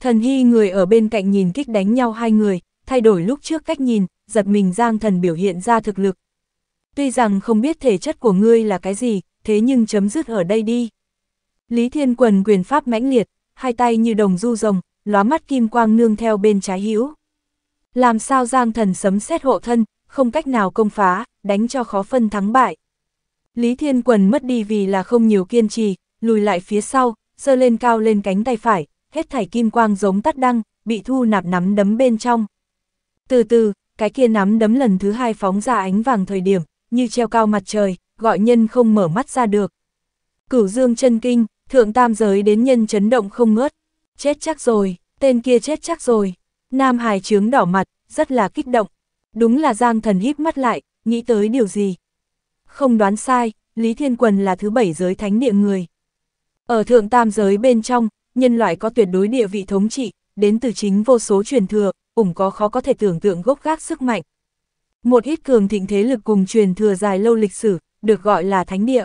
Thần Hy người ở bên cạnh nhìn kích đánh nhau hai người, thay đổi lúc trước cách nhìn, giật mình Giang Thần biểu hiện ra thực lực. Tuy rằng không biết thể chất của ngươi là cái gì, thế nhưng chấm dứt ở đây đi. Lý Thiên Quần quyền pháp mãnh liệt, hai tay như đồng du rồng, lóa mắt kim quang nương theo bên trái hữu. Làm sao Giang Thần sấm xét hộ thân, không cách nào công phá, đánh cho khó phân thắng bại. Lý Thiên Quần mất đi vì là không nhiều kiên trì, lùi lại phía sau, giơ lên cao lên cánh tay phải, hết thảy kim quang giống tắt đăng, bị thu nạp nắm đấm bên trong. Từ từ, cái kia nắm đấm lần thứ hai phóng ra ánh vàng thời điểm, như treo cao mặt trời, gọi nhân không mở mắt ra được. Cửu dương chân kinh, thượng tam giới đến nhân chấn động không ngớt. Chết chắc rồi, tên kia chết chắc rồi. Nam Hải trướng đỏ mặt, rất là kích động. Đúng là Giang thần híp mắt lại, nghĩ tới điều gì. Không đoán sai, Lý Thiên Quần là thứ bảy giới thánh địa người. Ở thượng tam giới bên trong, nhân loại có tuyệt đối địa vị thống trị, đến từ chính vô số truyền thừa, ủng có khó có thể tưởng tượng gốc gác sức mạnh. Một ít cường thịnh thế lực cùng truyền thừa dài lâu lịch sử, được gọi là thánh địa.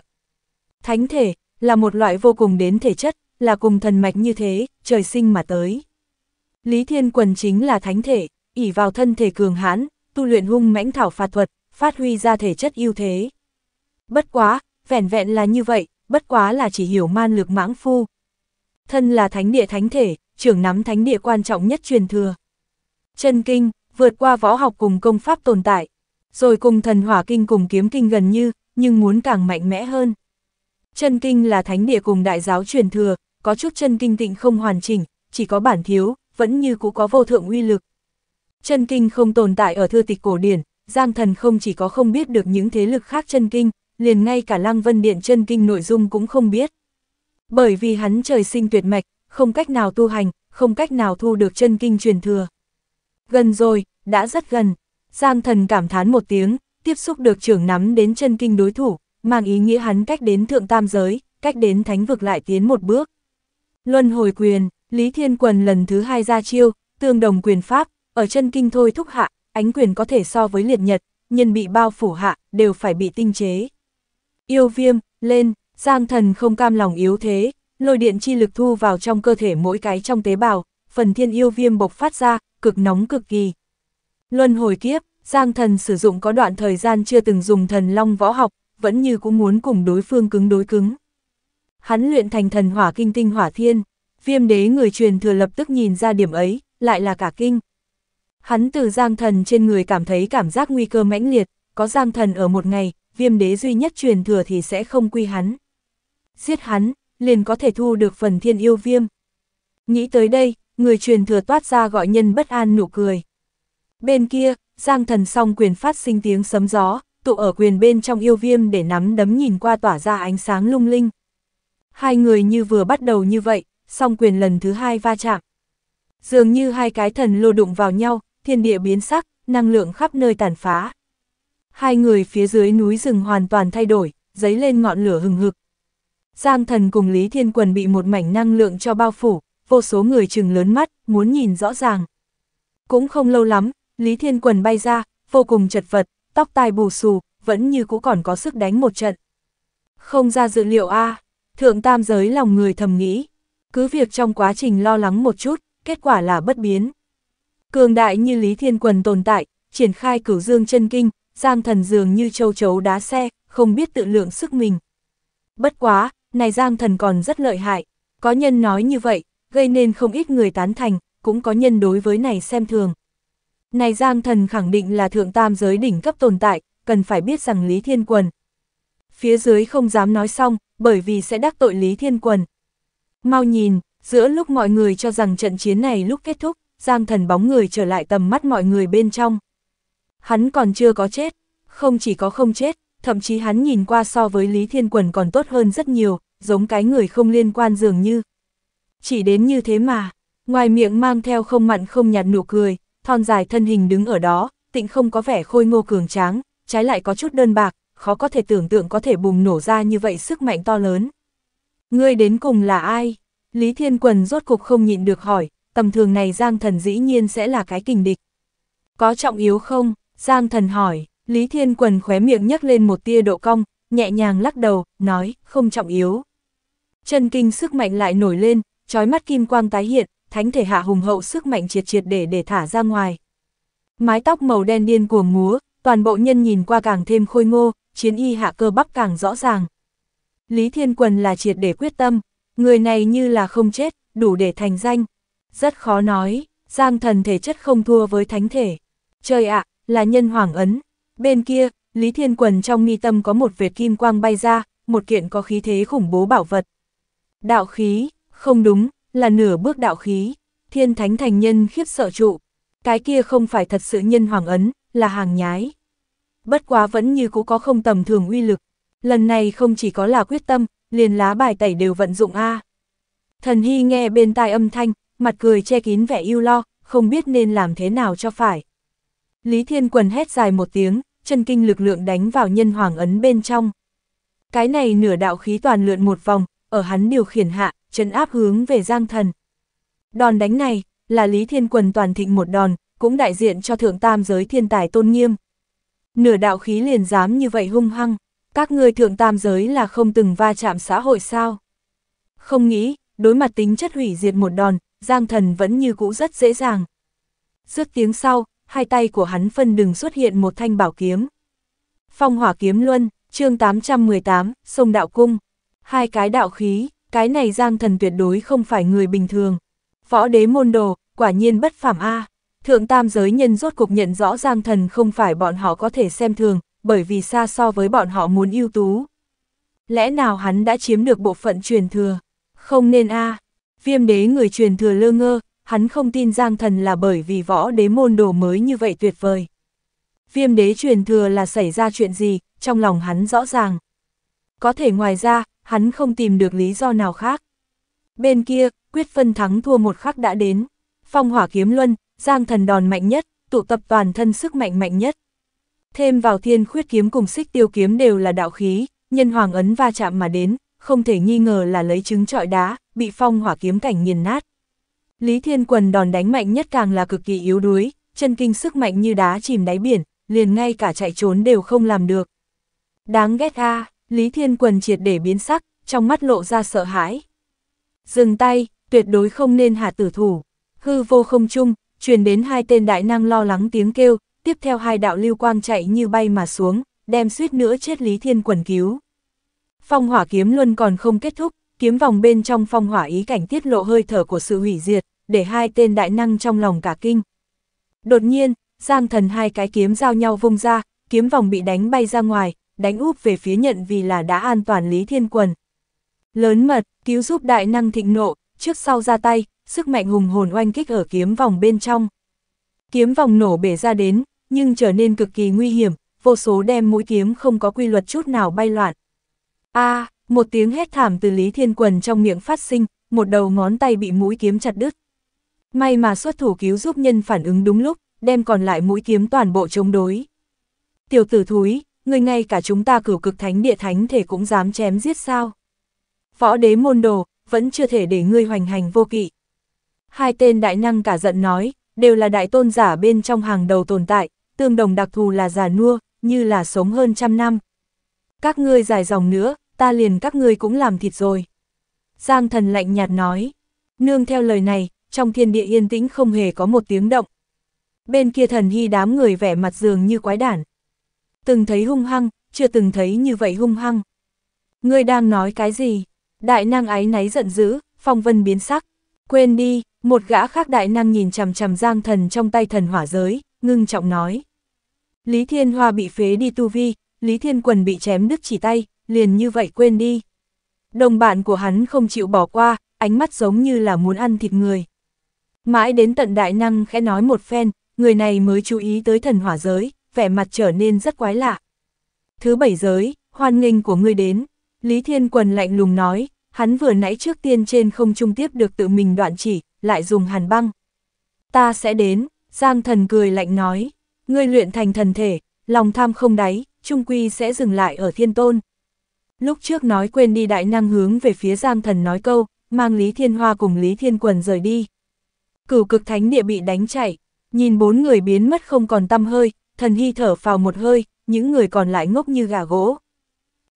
Thánh thể, là một loại vô cùng đến thể chất, là cùng thần mạch như thế, trời sinh mà tới. Lý Thiên Quần chính là thánh thể, ỉ vào thân thể cường hãn, tu luyện hung mãnh thảo phạt thuật, phát huy ra thể chất ưu thế. Bất quá, vẻn vẹn là như vậy, bất quá là chỉ hiểu man lược mãng phu. Thân là thánh địa thánh thể, trưởng nắm thánh địa quan trọng nhất truyền thừa. Chân kinh, vượt qua võ học cùng công pháp tồn tại, rồi cùng thần hỏa kinh cùng kiếm kinh gần như, nhưng muốn càng mạnh mẽ hơn. Chân kinh là thánh địa cùng đại giáo truyền thừa, có chút chân kinh tịnh không hoàn chỉnh, chỉ có bản thiếu, vẫn như cũ có vô thượng uy lực. Chân kinh không tồn tại ở thư tịch cổ điển, Giang Thần không chỉ có không biết được những thế lực khác chân kinh, liền ngay cả Lăng Vân Điện chân kinh nội dung cũng không biết. Bởi vì hắn trời sinh tuyệt mạch, không cách nào tu hành, không cách nào thu được chân kinh truyền thừa. Gần rồi, đã rất gần. Giang Thần cảm thán một tiếng, tiếp xúc được trưởng nắm đến chân kinh đối thủ, mang ý nghĩa hắn cách đến thượng tam giới, cách đến thánh vực lại tiến một bước. Luân hồi quyền, Lý Thiên Quần lần thứ hai ra chiêu, tương đồng quyền pháp, ở chân kinh thôi thúc hạ, ánh quyền có thể so với liệt nhật, nhân bị bao phủ hạ, đều phải bị tinh chế. Yêu viêm, lên, giang thần không cam lòng yếu thế, lôi điện chi lực thu vào trong cơ thể mỗi cái trong tế bào, phần thiên yêu viêm bộc phát ra, cực nóng cực kỳ. Luân hồi kiếp, Giang thần sử dụng có đoạn thời gian chưa từng dùng thần long võ học, vẫn như cũng muốn cùng đối phương cứng đối cứng. Hắn luyện thành thần hỏa kinh tinh hỏa thiên, viêm đế người truyền thừa lập tức nhìn ra điểm ấy, lại là cả kinh. Hắn từ giang thần trên người cảm thấy cảm giác nguy cơ mãnh liệt, có giang thần ở một ngày, viêm đế duy nhất truyền thừa thì sẽ không quy hắn. Giết hắn, liền có thể thu được phần thiên yêu viêm. Nghĩ tới đây, người truyền thừa toát ra gọi nhân bất an nụ cười. Bên kia, Giang thần song quyền phát sinh tiếng sấm gió, tụ ở quyền bên trong yêu viêm để nắm đấm nhìn qua tỏa ra ánh sáng lung linh. Hai người như vừa bắt đầu như vậy, song quyền lần thứ hai va chạm. Dường như hai cái thần lô đụng vào nhau, thiên địa biến sắc, năng lượng khắp nơi tàn phá. Hai người phía dưới núi rừng hoàn toàn thay đổi, giấy lên ngọn lửa hừng hực. Giang thần cùng Lý Thiên Quần bị một mảnh năng lượng cho bao phủ, vô số người chừng lớn mắt, muốn nhìn rõ ràng. Cũng không lâu lắm, Lý Thiên Quần bay ra, vô cùng chật vật, tóc tai bù xù, vẫn như cũ còn có sức đánh một trận. Không ra dự liệu a à, thượng tam giới lòng người thầm nghĩ. Cứ việc trong quá trình lo lắng một chút, kết quả là bất biến. Cường đại như Lý Thiên Quần tồn tại, triển khai cửu dương chân kinh, giang thần dường như châu chấu đá xe, không biết tự lượng sức mình. Bất quá, này giang thần còn rất lợi hại, có nhân nói như vậy, gây nên không ít người tán thành, cũng có nhân đối với này xem thường. Này Giang Thần khẳng định là thượng tam giới đỉnh cấp tồn tại, cần phải biết rằng Lý Thiên Quần. Phía dưới không dám nói xong, bởi vì sẽ đắc tội Lý Thiên Quần. Mau nhìn, giữa lúc mọi người cho rằng trận chiến này lúc kết thúc, Giang Thần bóng người trở lại tầm mắt mọi người bên trong. Hắn còn chưa có chết, không chỉ có không chết, thậm chí hắn nhìn qua so với Lý Thiên Quần còn tốt hơn rất nhiều, giống cái người không liên quan dường như. Chỉ đến như thế mà, ngoài miệng mang theo không mặn không nhạt nụ cười, thon dài thân hình đứng ở đó, tịnh không có vẻ khôi ngô cường tráng, trái lại có chút đơn bạc, khó có thể tưởng tượng có thể bùng nổ ra như vậy sức mạnh to lớn. Ngươi đến cùng là ai? Lý Thiên Quần rốt cục không nhịn được hỏi, tầm thường này Giang Thần dĩ nhiên sẽ là cái kình địch. Có trọng yếu không? Giang Thần hỏi, Lý Thiên Quần khóe miệng nhắc lên một tia độ cong, nhẹ nhàng lắc đầu, nói, không trọng yếu. Chân kinh sức mạnh lại nổi lên, trói mắt kim quang tái hiện, thánh thể hạ hùng hậu sức mạnh triệt triệt để để thả ra ngoài. Mái tóc màu đen điên cuồng múa, toàn bộ nhân nhìn qua càng thêm khôi ngô, chiến y hạ cơ bắp càng rõ ràng. Lý Thiên Quần là triệt để quyết tâm, người này như là không chết, đủ để thành danh. Rất khó nói, Giang thần thể chất không thua với thánh thể. Trời ạ, là nhân hoàng ấn. Bên kia, Lý Thiên Quần trong mi tâm có một vệt kim quang bay ra, một kiện có khí thế khủng bố bảo vật. Đạo khí, không đúng, là nửa bước đạo khí, thiên thánh thành nhân khiếp sợ trụ. Cái kia không phải thật sự nhân hoàng ấn, là hàng nhái. Bất quá vẫn như cũ có không tầm thường uy lực. Lần này không chỉ có là quyết tâm, liền lá bài tẩy đều vận dụng A. Thần Hy nghe bên tai âm thanh, mặt cười che kín vẻ yêu lo, không biết nên làm thế nào cho phải. Lý Thiên Quần hét dài một tiếng, chân kinh lực lượng đánh vào nhân hoàng ấn bên trong. Cái này nửa đạo khí toàn lượn một vòng, ở hắn điều khiển hạ, chấn áp hướng về Giang Thần. Đòn đánh này, là Lý Thiên Quần toàn thịnh một đòn, cũng đại diện cho thượng tam giới thiên tài tôn nghiêm. Nửa đạo khí liền dám như vậy hung hăng, các ngươi thượng tam giới là không từng va chạm xã hội sao. Không nghĩ, đối mặt tính chất hủy diệt một đòn, Giang Thần vẫn như cũ rất dễ dàng. Dứt tiếng sau, hai tay của hắn phân đừng xuất hiện một thanh bảo kiếm. Phong hỏa kiếm luân, chương 818, sông đạo cung. Hai cái đạo khí, cái này Giang Thần tuyệt đối không phải người bình thường. Võ đế môn đồ, quả nhiên bất phạm a. Thượng tam giới nhân rốt cuộc nhận rõ Giang Thần không phải bọn họ có thể xem thường, bởi vì xa so với bọn họ muốn ưu tú. Lẽ nào hắn đã chiếm được bộ phận truyền thừa? Không nên a. Viêm đế người truyền thừa lơ ngơ, hắn không tin Giang Thần là bởi vì võ đế môn đồ mới như vậy tuyệt vời. Viêm đế truyền thừa là xảy ra chuyện gì, trong lòng hắn rõ ràng. Có thể ngoài ra, hắn không tìm được lý do nào khác. Bên kia, quyết phân thắng thua một khắc đã đến. Phong hỏa kiếm luân, giang thần đòn mạnh nhất, tụ tập toàn thân sức mạnh mạnh nhất. Thêm vào thiên khuyết kiếm cùng xích tiêu kiếm đều là đạo khí, nhân hoàng ấn va chạm mà đến, không thể nghi ngờ là lấy trứng trọi đá, bị phong hỏa kiếm cảnh nghiền nát. Lý Thiên Quần đòn đánh mạnh nhất càng là cực kỳ yếu đuối, chân kinh sức mạnh như đá chìm đáy biển, liền ngay cả chạy trốn đều không làm được. Đáng ghét a Lý Thiên Quần triệt để biến sắc, trong mắt lộ ra sợ hãi. Dừng tay, tuyệt đối không nên hạ tử thủ. Hư vô không chung, truyền đến hai tên đại năng lo lắng tiếng kêu, tiếp theo hai đạo lưu quang chạy như bay mà xuống, đem suýt nữa chết Lý Thiên Quần cứu. Phong hỏa kiếm luôn còn không kết thúc, kiếm vòng bên trong phong hỏa ý cảnh tiết lộ hơi thở của sự hủy diệt, để hai tên đại năng trong lòng cả kinh. Đột nhiên, Giang thần hai cái kiếm giao nhau vung ra, kiếm vòng bị đánh bay ra ngoài, đánh úp về phía nhận vì là đã an toàn Lý Thiên Quần. Lớn mật, cứu giúp đại năng thịnh nộ, trước sau ra tay, sức mạnh hùng hồn oanh kích ở kiếm vòng bên trong. Kiếm vòng nổ bể ra đến, nhưng trở nên cực kỳ nguy hiểm, vô số đem mũi kiếm không có quy luật chút nào bay loạn. a một tiếng hét thảm từ Lý Thiên Quần trong miệng phát sinh, một đầu ngón tay bị mũi kiếm chặt đứt. May mà xuất thủ cứu giúp nhân phản ứng đúng lúc, đem còn lại mũi kiếm toàn bộ chống đối. Tiểu tử thúi, người ngay cả chúng ta cửu cực thánh địa thánh thể cũng dám chém giết sao. Võ đế môn đồ, vẫn chưa thể để ngươi hoành hành vô kỵ. Hai tên đại năng cả giận nói, đều là đại tôn giả bên trong hàng đầu tồn tại, tương đồng đặc thù là già nua, như là sống hơn trăm năm. Các ngươi dài dòng nữa, ta liền các ngươi cũng làm thịt rồi. Giang thần lạnh nhạt nói, nương theo lời này, trong thiên địa yên tĩnh không hề có một tiếng động. Bên kia thần hy đám người vẻ mặt dường như quái đản từng thấy hung hăng, chưa từng thấy như vậy hung hăng. Ngươi đang nói cái gì? Đại năng ái náy giận dữ, phong vân biến sắc. Quên đi, một gã khác đại năng nhìn chằm chằm giang thần trong tay thần hỏa giới, ngưng trọng nói. Lý Thiên Hoa bị phế đi tu vi, Lý Thiên Quần bị chém đứt chỉ tay, liền như vậy quên đi. Đồng bạn của hắn không chịu bỏ qua, ánh mắt giống như là muốn ăn thịt người. Mãi đến tận đại năng khẽ nói một phen, người này mới chú ý tới thần hỏa giới, vẻ mặt trở nên rất quái lạ. Thứ bảy giới, hoan nghênh của ngươi đến. Lý Thiên Quần lạnh lùng nói, hắn vừa nãy trước tiên trên không trung tiếp được tự mình đoạn chỉ, lại dùng hàn băng. Ta sẽ đến, Giang thần cười lạnh nói, ngươi luyện thành thần thể, lòng tham không đáy, trung quy sẽ dừng lại ở thiên tôn. Lúc trước nói quên đi đại năng hướng về phía Giang thần nói câu, mang Lý Thiên Hoa cùng Lý Thiên Quần rời đi. Cửu cực thánh địa bị đánh chạy, nhìn bốn người biến mất không còn tâm hơi, thần hy thở phào một hơi, những người còn lại ngốc như gà gỗ.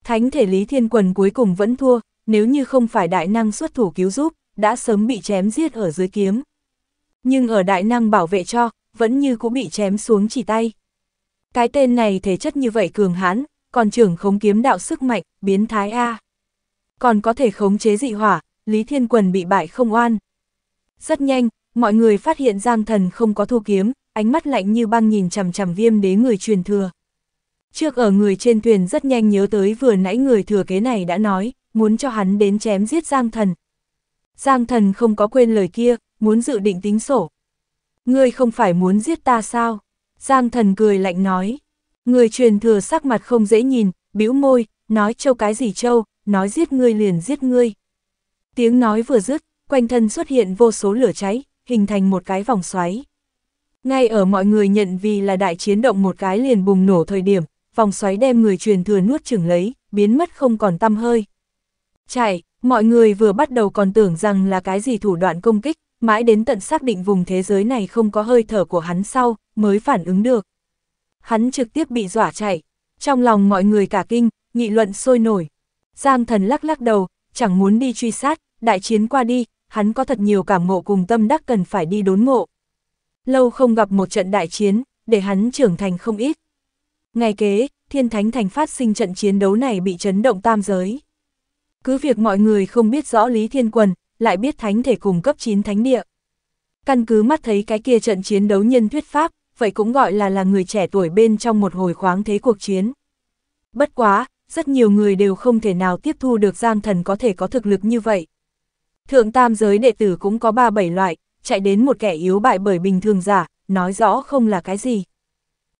Thánh thể Lý Thiên Quần cuối cùng vẫn thua, nếu như không phải đại năng xuất thủ cứu giúp, đã sớm bị chém giết ở dưới kiếm. Nhưng ở đại năng bảo vệ cho, vẫn như cũng bị chém xuống chỉ tay. Cái tên này thể chất như vậy cường hãn, còn trưởng khống kiếm đạo sức mạnh, biến thái A. Còn có thể khống chế dị hỏa, Lý Thiên Quần bị bại không oan. Rất nhanh, mọi người phát hiện Giang Thần không có thu kiếm, ánh mắt lạnh như băng nhìn chằm chằm viêm đế người truyền thừa. Trước ở người trên thuyền rất nhanh nhớ tới vừa nãy người thừa kế này đã nói, muốn cho hắn đến chém giết Giang Thần. Giang Thần không có quên lời kia, muốn dự định tính sổ. Ngươi không phải muốn giết ta sao? Giang Thần cười lạnh nói. Người truyền thừa sắc mặt không dễ nhìn, bĩu môi, nói châu cái gì châu, nói giết ngươi liền giết ngươi. Tiếng nói vừa dứt, quanh thân xuất hiện vô số lửa cháy, hình thành một cái vòng xoáy. Ngay ở mọi người nhận vì là đại chiến động một cái liền bùng nổ thời điểm, vòng xoáy đem người truyền thừa nuốt chửng lấy, biến mất không còn tăm hơi. Chạy, mọi người vừa bắt đầu còn tưởng rằng là cái gì thủ đoạn công kích, mãi đến tận xác định vùng thế giới này không có hơi thở của hắn sau, mới phản ứng được. Hắn trực tiếp bị dọa chạy, trong lòng mọi người cả kinh, nghị luận sôi nổi. Giang thần lắc lắc đầu, chẳng muốn đi truy sát, đại chiến qua đi, hắn có thật nhiều cảm ngộ cùng tâm đắc cần phải đi đốn ngộ. Lâu không gặp một trận đại chiến, để hắn trưởng thành không ít. Ngày kế, thiên thánh thành phát sinh trận chiến đấu này bị chấn động tam giới. Cứ việc mọi người không biết rõ Lý Thiên Quần, lại biết thánh thể cùng cấp 9 thánh địa. Căn cứ mắt thấy cái kia trận chiến đấu nhân thuyết pháp, vậy cũng gọi là là người trẻ tuổi bên trong một hồi khoáng thế cuộc chiến. Bất quá, rất nhiều người đều không thể nào tiếp thu được gian thần có thể có thực lực như vậy. Thượng tam giới đệ tử cũng có 37 loại, chạy đến một kẻ yếu bại bởi bình thường giả, nói rõ không là cái gì.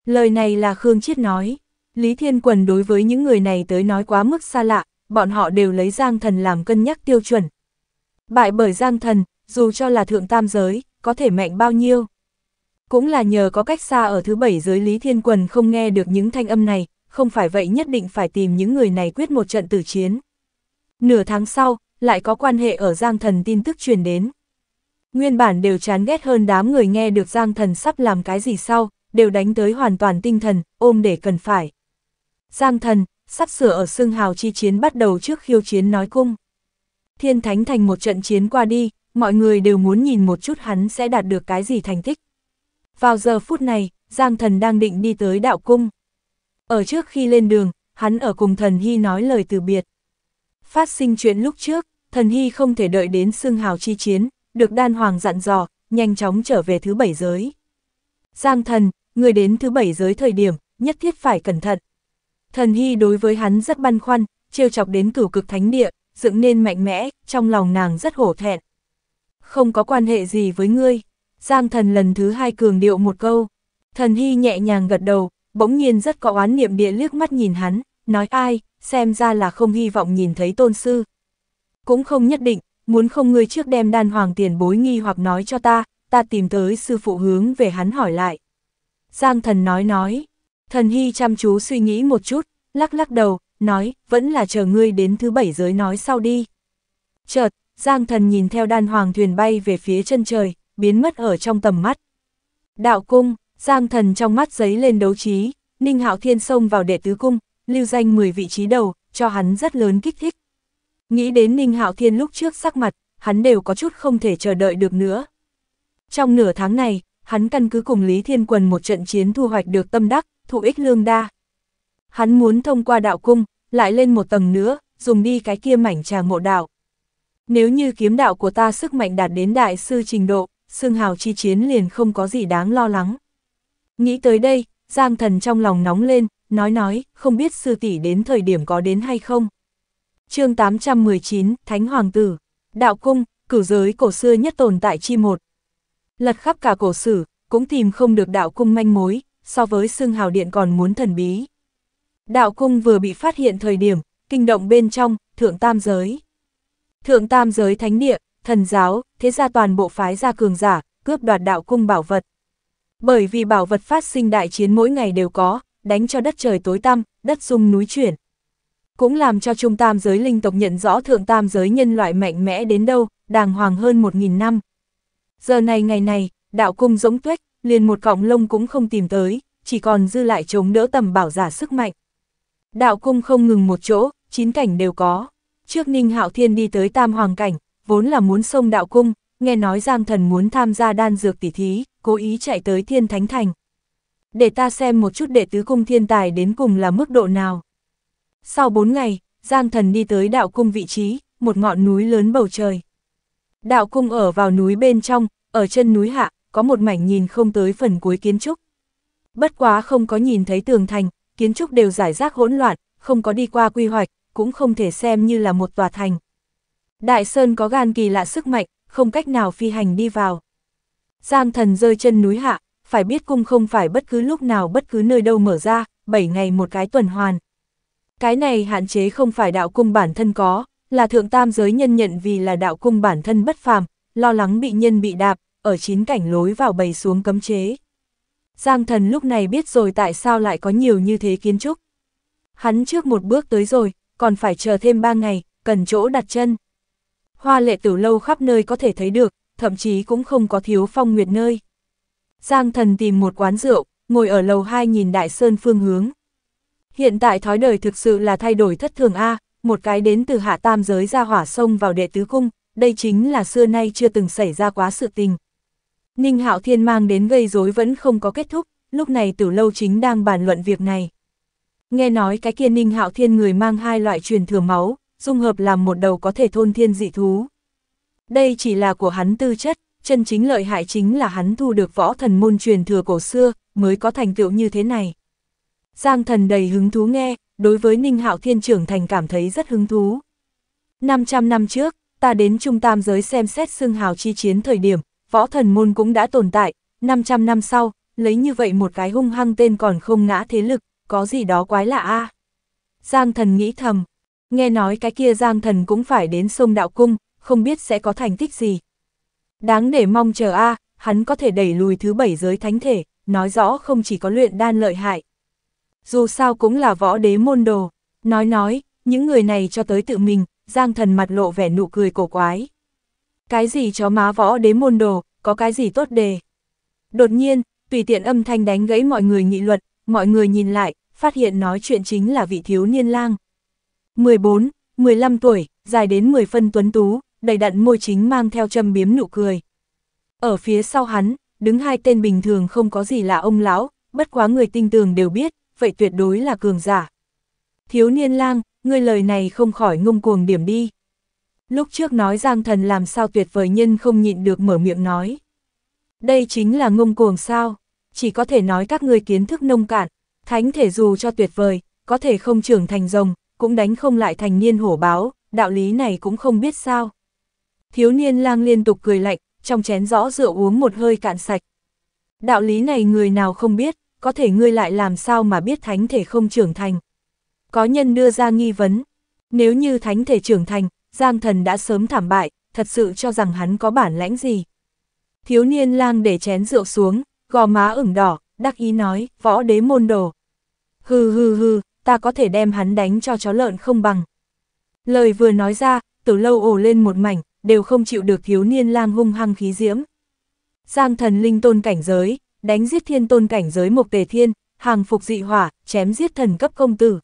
Lời này là Khương Chiết nói. Lý Thiên Quần đối với những người này tới nói quá mức xa lạ, bọn họ đều lấy Giang Thần làm cân nhắc tiêu chuẩn. Bại bởi Giang Thần, dù cho là thượng tam giới, có thể mạnh bao nhiêu. Cũng là nhờ có cách xa ở thứ bảy giới Lý Thiên Quần không nghe được những thanh âm này, không phải vậy nhất định phải tìm những người này quyết một trận tử chiến. Nửa tháng sau, lại có quan hệ ở Giang Thần tin tức truyền đến. Nguyên bản đều chán ghét hơn đám người nghe được Giang Thần sắp làm cái gì sau, đều đánh tới hoàn toàn tinh thần, ôm để cần phải. Giang Thần, sắp sửa ở xương hào chi chiến bắt đầu trước khiêu chiến nói cung. Thiên Thánh thành một trận chiến qua đi, mọi người đều muốn nhìn một chút hắn sẽ đạt được cái gì thành tích. Vào giờ phút này, Giang Thần đang định đi tới đạo cung. Ở trước khi lên đường, hắn ở cùng Thần Hy nói lời từ biệt. Phát sinh chuyện lúc trước, Thần Hy không thể đợi đến xương hào chi chiến, được đan hoàng dặn dò, nhanh chóng trở về thứ bảy giới. Giang thần, người đến thứ bảy giới thời điểm, nhất thiết phải cẩn thận. Thần Hy đối với hắn rất băn khoăn, trêu chọc đến cửu cực thánh địa, dựng nên mạnh mẽ, trong lòng nàng rất hổ thẹn. Không có quan hệ gì với ngươi. Giang thần lần thứ hai cường điệu một câu. Thần Hy nhẹ nhàng gật đầu, bỗng nhiên rất có oán niệm địa liếc mắt nhìn hắn, nói ai, xem ra là không hy vọng nhìn thấy tôn sư. Cũng không nhất định, muốn không ngươi trước đem đan hoàng tiền bối nghi hoặc nói cho ta, ta tìm tới sư phụ hướng về hắn hỏi lại. Giang thần nói nói, thần hy chăm chú suy nghĩ một chút, lắc lắc đầu, nói, vẫn là chờ ngươi đến thứ bảy giới nói sau đi. Chợt, Giang thần nhìn theo đan hoàng thuyền bay về phía chân trời, biến mất ở trong tầm mắt. Đạo cung, Giang thần trong mắt giấy lên đấu trí, Ninh Hạo Thiên xông vào đệ tứ cung, lưu danh 10 vị trí đầu, cho hắn rất lớn kích thích. Nghĩ đến Ninh Hạo Thiên lúc trước sắc mặt, hắn đều có chút không thể chờ đợi được nữa. Trong nửa tháng này, hắn căn cứ cùng Lý Thiên Quần một trận chiến thu hoạch được tâm đắc, thụ ích lương đa. Hắn muốn thông qua đạo cung, lại lên một tầng nữa, dùng đi cái kia mảnh trà mộ đạo. Nếu như kiếm đạo của ta sức mạnh đạt đến đại sư trình độ, xương hào chi chiến liền không có gì đáng lo lắng. Nghĩ tới đây, Giang thần trong lòng nóng lên, nói nói, không biết sư tỷ đến thời điểm có đến hay không chương 819, Thánh Hoàng Tử, Đạo Cung, cửu giới cổ xưa nhất tồn tại chi một. Lật khắp cả cổ sử, cũng tìm không được Đạo Cung manh mối, so với xương hào điện còn muốn thần bí. Đạo Cung vừa bị phát hiện thời điểm, kinh động bên trong, thượng tam giới. Thượng tam giới thánh địa, thần giáo, thế ra toàn bộ phái ra cường giả, cướp đoạt đạo cung bảo vật. Bởi vì bảo vật phát sinh đại chiến mỗi ngày đều có, đánh cho đất trời tối tăm, đất rung núi chuyển, cũng làm cho trung tam giới linh tộc nhận rõ thượng tam giới nhân loại mạnh mẽ đến đâu, đàng hoàng hơn 1.000 năm. Giờ này ngày này, đạo cung giống tuếch, liền một cọng lông cũng không tìm tới, chỉ còn dư lại chống đỡ tầm bảo giả sức mạnh. Đạo cung không ngừng một chỗ, chín cảnh đều có. Trước Ninh Hạo Thiên đi tới Tam Hoàng Cảnh, vốn là muốn xông đạo cung, nghe nói Giang Thần muốn tham gia đan dược tỉ thí, cố ý chạy tới Thiên Thánh Thành. Để ta xem một chút đệ tứ cung thiên tài đến cùng là mức độ nào. Sau 4 ngày, Giang Thần đi tới đạo cung vị trí, một ngọn núi lớn bầu trời. Đạo cung ở vào núi bên trong, ở chân núi hạ, có một mảnh nhìn không tới phần cuối kiến trúc. Bất quá không có nhìn thấy tường thành, kiến trúc đều giải rác hỗn loạn, không có đi qua quy hoạch, cũng không thể xem như là một tòa thành. Đại Sơn có gan kỳ lạ sức mạnh, không cách nào phi hành đi vào. Giang thần rơi chân núi hạ, phải biết cung không phải bất cứ lúc nào bất cứ nơi đâu mở ra, 7 ngày một cái tuần hoàn. Cái này hạn chế không phải đạo cung bản thân có, là thượng tam giới nhân nhận vì là đạo cung bản thân bất phàm, lo lắng bị nhân bị đạp, ở chín cảnh lối vào bày xuống cấm chế. Giang thần lúc này biết rồi tại sao lại có nhiều như thế kiến trúc. Hắn trước một bước tới rồi, còn phải chờ thêm ba ngày, cần chỗ đặt chân. Hoa lệ tử lâu khắp nơi có thể thấy được, thậm chí cũng không có thiếu phong nguyệt nơi. Giang thần tìm một quán rượu, ngồi ở lầu hai nhìn đại sơn phương hướng. Hiện tại thói đời thực sự là thay đổi thất thường A, một cái đến từ hạ tam giới ra hỏa sông vào đệ tứ cung, đây chính là xưa nay chưa từng xảy ra quá sự tình. Ninh Hạo Thiên mang đến gây rối vẫn không có kết thúc, lúc này Tử Lâu chính đang bàn luận việc này. Nghe nói cái kia Ninh Hạo Thiên người mang hai loại truyền thừa máu, dung hợp làm một đầu có thể thôn thiên dị thú. Đây chỉ là của hắn tư chất, chân chính lợi hại chính là hắn thu được võ thần môn truyền thừa cổ xưa, mới có thành tựu như thế này. Giang thần đầy hứng thú nghe, đối với Ninh Hạo Thiên trưởng thành cảm thấy rất hứng thú. 500 năm trước, ta đến Trung Tam giới xem xét xương hào chi chiến thời điểm, võ thần môn cũng đã tồn tại, 500 năm sau, lấy như vậy một cái hung hăng tên còn không ngã thế lực, có gì đó quái lạ a Giang thần nghĩ thầm, nghe nói cái kia Giang thần cũng phải đến sông Đạo Cung, không biết sẽ có thành tích gì. Đáng để mong chờ a hắn có thể đẩy lùi thứ bảy giới thánh thể, nói rõ không chỉ có luyện đan lợi hại, dù sao cũng là võ đế môn đồ. Nói nói, những người này cho tới tự mình, Giang thần mặt lộ vẻ nụ cười cổ quái. Cái gì chó má võ đế môn đồ, có cái gì tốt đề. Đột nhiên, tùy tiện âm thanh đánh gãy mọi người nghị luận, mọi người nhìn lại, phát hiện nói chuyện chính là vị thiếu niên lang. 14, 15 tuổi, dài đến 10 phân tuấn tú, đầy đặn môi chính mang theo châm biếm nụ cười. Ở phía sau hắn, đứng hai tên bình thường không có gì là ông lão, bất quá người tinh tường đều biết, vậy tuyệt đối là cường giả. Thiếu niên lang, ngươi lời này không khỏi ngông cuồng điểm đi. Lúc trước nói Giang Thần làm sao tuyệt vời nhân không nhịn được mở miệng nói. Đây chính là ngông cuồng sao, chỉ có thể nói các ngươi kiến thức nông cạn, thánh thể dù cho tuyệt vời, có thể không trưởng thành rồng, cũng đánh không lại thành niên hổ báo, đạo lý này cũng không biết sao. Thiếu niên lang liên tục cười lạnh, trong chén rõ rượu uống một hơi cạn sạch. Đạo lý này người nào không biết, có thể ngươi lại làm sao mà biết thánh thể không trưởng thành. Có nhân đưa ra nghi vấn, nếu như thánh thể trưởng thành, Giang thần đã sớm thảm bại, thật sự cho rằng hắn có bản lãnh gì. Thiếu niên lang để chén rượu xuống, gò má ửng đỏ, đắc ý nói, võ đế môn đồ. Hừ hừ hừ, ta có thể đem hắn đánh cho chó lợn không bằng. Lời vừa nói ra, từ lâu ồ lên một mảnh, đều không chịu được thiếu niên lang hung hăng khí diễm. Giang thần linh tôn cảnh giới, đánh giết thiên tôn cảnh giới mục tề thiên, hàng phục dị hỏa, chém giết thần cấp công tử.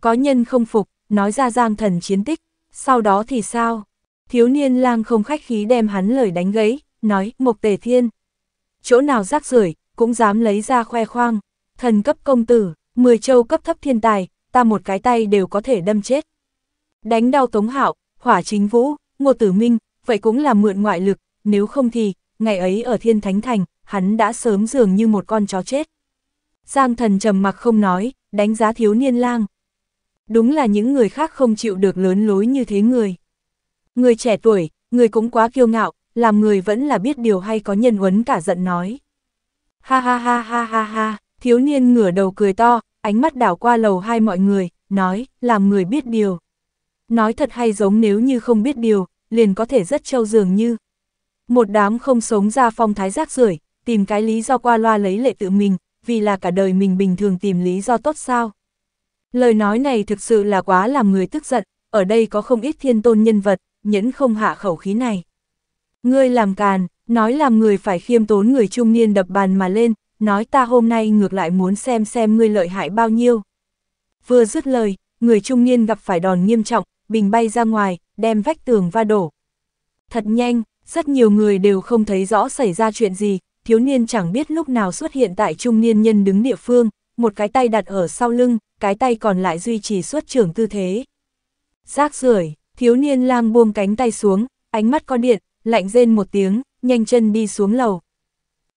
Có nhân không phục, nói ra giang thần chiến tích, sau đó thì sao? Thiếu niên lang không khách khí đem hắn lời đánh gấy, nói, mục tề thiên. Chỗ nào rác rưởi cũng dám lấy ra khoe khoang, thần cấp công tử, mười châu cấp thấp thiên tài, ta một cái tay đều có thể đâm chết. Đánh đau Tống Hạo, Hỏa Chính Vũ, Ngô Tử Minh, vậy cũng là mượn ngoại lực, nếu không thì, ngày ấy ở Thiên Thánh Thành, hắn đã sớm dường như một con chó chết. Giang thần trầm mặc không nói, đánh giá thiếu niên lang. Đúng là những người khác không chịu được lớn lối như thế người. Người trẻ tuổi, người cũng quá kiêu ngạo, làm người vẫn là biết điều hay có nhân huấn cả giận nói. Ha ha ha ha ha ha, thiếu niên ngửa đầu cười to, ánh mắt đảo qua lầu hai mọi người, nói, làm người biết điều. Nói thật hay giống nếu như không biết điều, liền có thể rất trâu dường như. Một đám không sống ra phong thái rác rưởi tìm cái lý do qua loa lấy lệ tự mình, vì là cả đời mình bình thường tìm lý do tốt sao. Lời nói này thực sự là quá làm người tức giận, ở đây có không ít thiên tôn nhân vật, nhẫn không hạ khẩu khí này. Ngươi làm càn, nói làm người phải khiêm tốn người trung niên đập bàn mà lên, nói ta hôm nay ngược lại muốn xem xem ngươi lợi hại bao nhiêu. Vừa dứt lời, người trung niên gặp phải đòn nghiêm trọng, bình bay ra ngoài, đem vách tường va đổ. Thật nhanh, rất nhiều người đều không thấy rõ xảy ra chuyện gì, thiếu niên chẳng biết lúc nào xuất hiện tại trung niên nhân đứng địa phương, một cái tay đặt ở sau lưng, cái tay còn lại duy trì xuất trưởng tư thế. Rác rưởi thiếu niên lang buông cánh tay xuống, ánh mắt có điện, lạnh rên một tiếng, nhanh chân đi xuống lầu.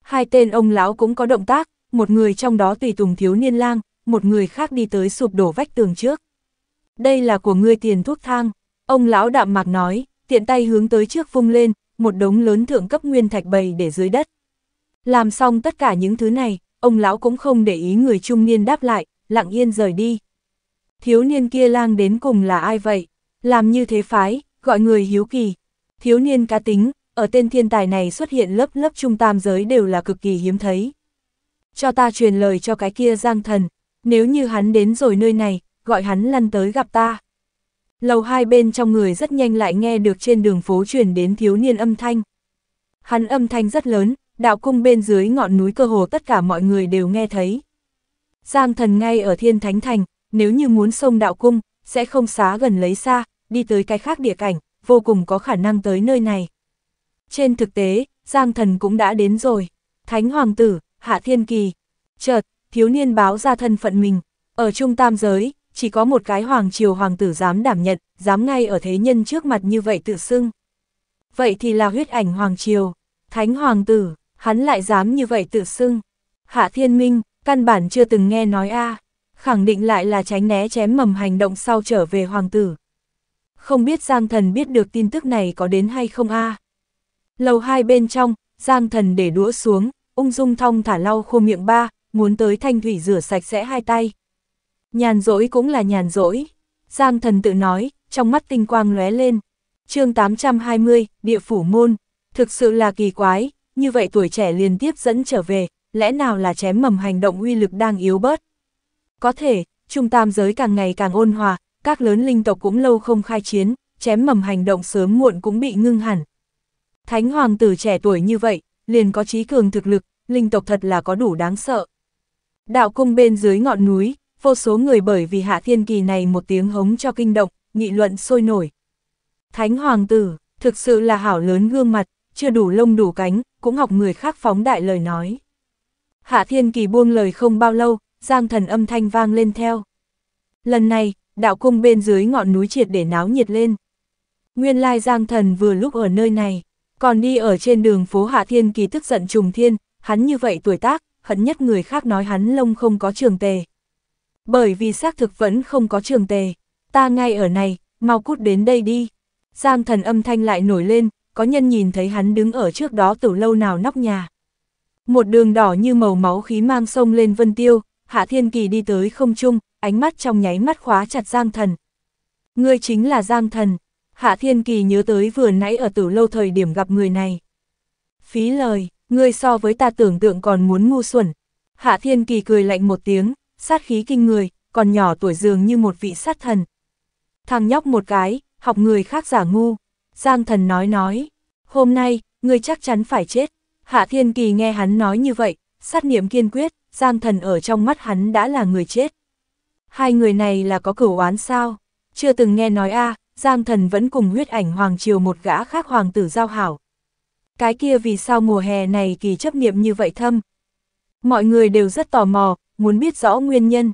Hai tên ông lão cũng có động tác, một người trong đó tùy tùng thiếu niên lang, một người khác đi tới sụp đổ vách tường trước. Đây là của ngươi tiền thuốc thang, ông lão đạm mạc nói, tiện tay hướng tới trước vung lên, một đống lớn thượng cấp nguyên thạch bầy để dưới đất. Làm xong tất cả những thứ này, ông lão cũng không để ý người trung niên đáp lại, lặng yên rời đi. Thiếu niên kia lang đến cùng là ai vậy? Làm như thế phái, gọi người hiếu kỳ. Thiếu niên cá tính, ở tên thiên tài này xuất hiện lớp lớp trung tam giới đều là cực kỳ hiếm thấy. Cho ta truyền lời cho cái kia giang thần, nếu như hắn đến rồi nơi này, gọi hắn lăn tới gặp ta. Lầu hai bên trong người rất nhanh lại nghe được trên đường phố truyền đến thiếu niên âm thanh. Hắn âm thanh rất lớn, đạo cung bên dưới ngọn núi cơ hồ tất cả mọi người đều nghe thấy. Giang thần ngay ở thiên thánh thành, nếu như muốn sông đạo cung, sẽ không xá gần lấy xa, đi tới cái khác địa cảnh, vô cùng có khả năng tới nơi này. Trên thực tế, Giang thần cũng đã đến rồi. Thánh hoàng tử, Hạ Thiên Kỳ. Chợt, thiếu niên báo ra thân phận mình. Ở trung tam giới, chỉ có một cái hoàng triều hoàng tử dám đảm nhận, dám ngay ở thế nhân trước mặt như vậy tự xưng. Vậy thì là huyết ảnh hoàng triều. Thánh hoàng tử, hắn lại dám như vậy tự xưng. Hạ Thiên Minh, căn bản chưa từng nghe nói a khẳng định lại là tránh né chém mầm hành động sau trở về hoàng tử. Không biết Giang Thần biết được tin tức này có đến hay không a à. Lầu hai bên trong, Giang Thần để đũa xuống, ung dung thong thả lau khô miệng ba, muốn tới thanh thủy rửa sạch sẽ hai tay. Nhàn rỗi cũng là nhàn rỗi. Giang Thần tự nói, trong mắt tinh quang lóe lên. chương 820, địa phủ môn, thực sự là kỳ quái, như vậy tuổi trẻ liên tiếp dẫn trở về, lẽ nào là chém mầm hành động uy lực đang yếu bớt? Có thể, trung tam giới càng ngày càng ôn hòa, các lớn linh tộc cũng lâu không khai chiến, chém mầm hành động sớm muộn cũng bị ngưng hẳn. Thánh hoàng tử trẻ tuổi như vậy, liền có trí cường thực lực, linh tộc thật là có đủ đáng sợ. Đạo cung bên dưới ngọn núi, vô số người bởi vì hạ thiên kỳ này một tiếng hống cho kinh động, nghị luận sôi nổi. Thánh hoàng tử, thực sự là hảo lớn gương mặt, chưa đủ lông đủ cánh, cũng học người khác phóng đại lời nói. Hạ Thiên Kỳ buông lời không bao lâu, giang thần âm thanh vang lên theo. Lần này, đạo cung bên dưới ngọn núi triệt để náo nhiệt lên. Nguyên lai giang thần vừa lúc ở nơi này, còn đi ở trên đường phố Hạ Thiên Kỳ tức giận trùng thiên, hắn như vậy tuổi tác, hận nhất người khác nói hắn lông không có trường tề. Bởi vì xác thực vẫn không có trường tề, ta ngay ở này, mau cút đến đây đi. Giang thần âm thanh lại nổi lên, có nhân nhìn thấy hắn đứng ở trước đó từ lâu nào nóc nhà. Một đường đỏ như màu máu khí mang sông lên vân tiêu, Hạ Thiên Kỳ đi tới không trung, ánh mắt trong nháy mắt khóa chặt Giang Thần. Ngươi chính là Giang Thần, Hạ Thiên Kỳ nhớ tới vừa nãy ở tử lâu thời điểm gặp người này. Phí lời, ngươi so với ta tưởng tượng còn muốn ngu xuẩn. Hạ Thiên Kỳ cười lạnh một tiếng, sát khí kinh người, còn nhỏ tuổi dường như một vị sát thần. Thằng nhóc một cái, học người khác giả ngu. Giang thần nói nói, hôm nay, ngươi chắc chắn phải chết. Hạ Thiên Kỳ nghe hắn nói như vậy, sát niệm kiên quyết, Giang thần ở trong mắt hắn đã là người chết. Hai người này là có cửu oán sao? Chưa từng nghe nói a Giang thần vẫn cùng huyết ảnh Hoàng Triều một gã khác hoàng tử giao hảo. Cái kia vì sao mùa hè này kỳ chấp niệm như vậy thâm? Mọi người đều rất tò mò, muốn biết rõ nguyên nhân.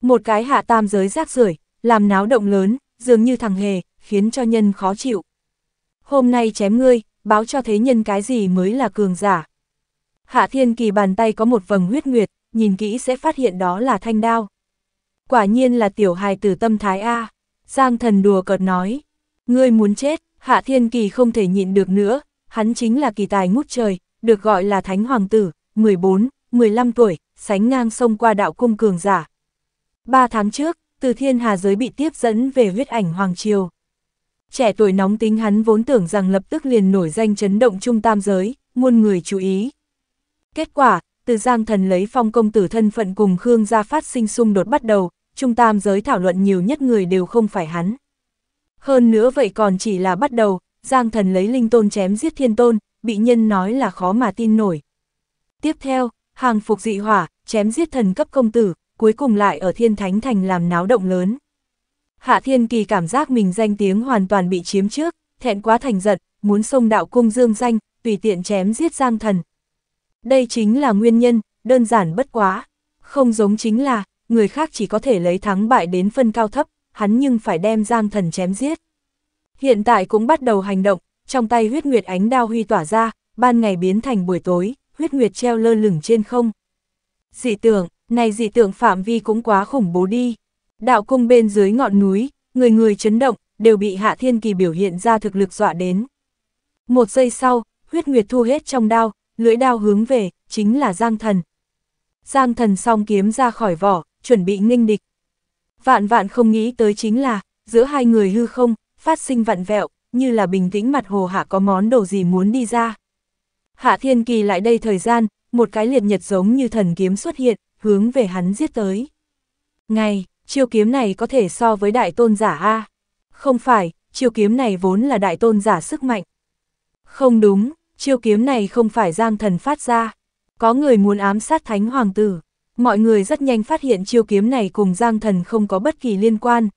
Một cái hạ tam giới rác rưởi làm náo động lớn, dường như thằng hề, khiến cho nhân khó chịu hôm nay chém ngươi, báo cho thế nhân cái gì mới là cường giả. Hạ Thiên Kỳ bàn tay có một vầng huyết nguyệt, nhìn kỹ sẽ phát hiện đó là thanh đao. Quả nhiên là tiểu hài tử tâm thái A, Giang thần đùa cợt nói, ngươi muốn chết, Hạ Thiên Kỳ không thể nhịn được nữa, hắn chính là kỳ tài ngút trời, được gọi là Thánh Hoàng tử, 14, 15 tuổi, sánh ngang sông qua đạo cung cường giả. Ba tháng trước, từ thiên hà giới bị tiếp dẫn về huyết ảnh Hoàng Triều. Trẻ tuổi nóng tính hắn vốn tưởng rằng lập tức liền nổi danh chấn động trung tam giới, muôn người chú ý. Kết quả, từ Giang Thần lấy phong công tử thân phận cùng Khương gia phát sinh xung đột bắt đầu, trung tam giới thảo luận nhiều nhất người đều không phải hắn. Hơn nữa vậy còn chỉ là bắt đầu, Giang Thần lấy linh tôn chém giết thiên tôn, bị nhân nói là khó mà tin nổi. Tiếp theo, hàng phục dị hỏa, chém giết thần cấp công tử, cuối cùng lại ở thiên thánh thành làm náo động lớn. Hạ Thiên Kỳ cảm giác mình danh tiếng hoàn toàn bị chiếm trước, thẹn quá thành giận, muốn xông đạo cung dương danh, tùy tiện chém giết Giang Thần. Đây chính là nguyên nhân, đơn giản bất quá. Không giống chính là, người khác chỉ có thể lấy thắng bại đến phân cao thấp, hắn nhưng phải đem Giang Thần chém giết. Hiện tại cũng bắt đầu hành động, trong tay huyết nguyệt ánh đao huy tỏa ra, ban ngày biến thành buổi tối, huyết nguyệt treo lơ lửng trên không. Dị tưởng, này dị tưởng phạm vi cũng quá khủng bố đi. Đạo cung bên dưới ngọn núi, người người chấn động, đều bị Hạ Thiên Kỳ biểu hiện ra thực lực dọa đến. Một giây sau, huyết nguyệt thu hết trong đao, lưỡi đao hướng về, chính là Giang Thần. Giang Thần song kiếm ra khỏi vỏ, chuẩn bị nghênh địch. Vạn vạn không nghĩ tới chính là, giữa hai người hư không, phát sinh vạn vẹo, như là bình tĩnh mặt hồ hạ có món đồ gì muốn đi ra. Hạ Thiên Kỳ lại đây thời gian, một cái liệt nhật giống như thần kiếm xuất hiện, hướng về hắn giết tới. Ngày chiêu kiếm này có thể so với đại tôn giả A. Không phải, chiêu kiếm này vốn là đại tôn giả sức mạnh. Không đúng, chiêu kiếm này không phải giang thần phát ra. Có người muốn ám sát thánh hoàng tử. Mọi người rất nhanh phát hiện chiêu kiếm này cùng giang thần không có bất kỳ liên quan.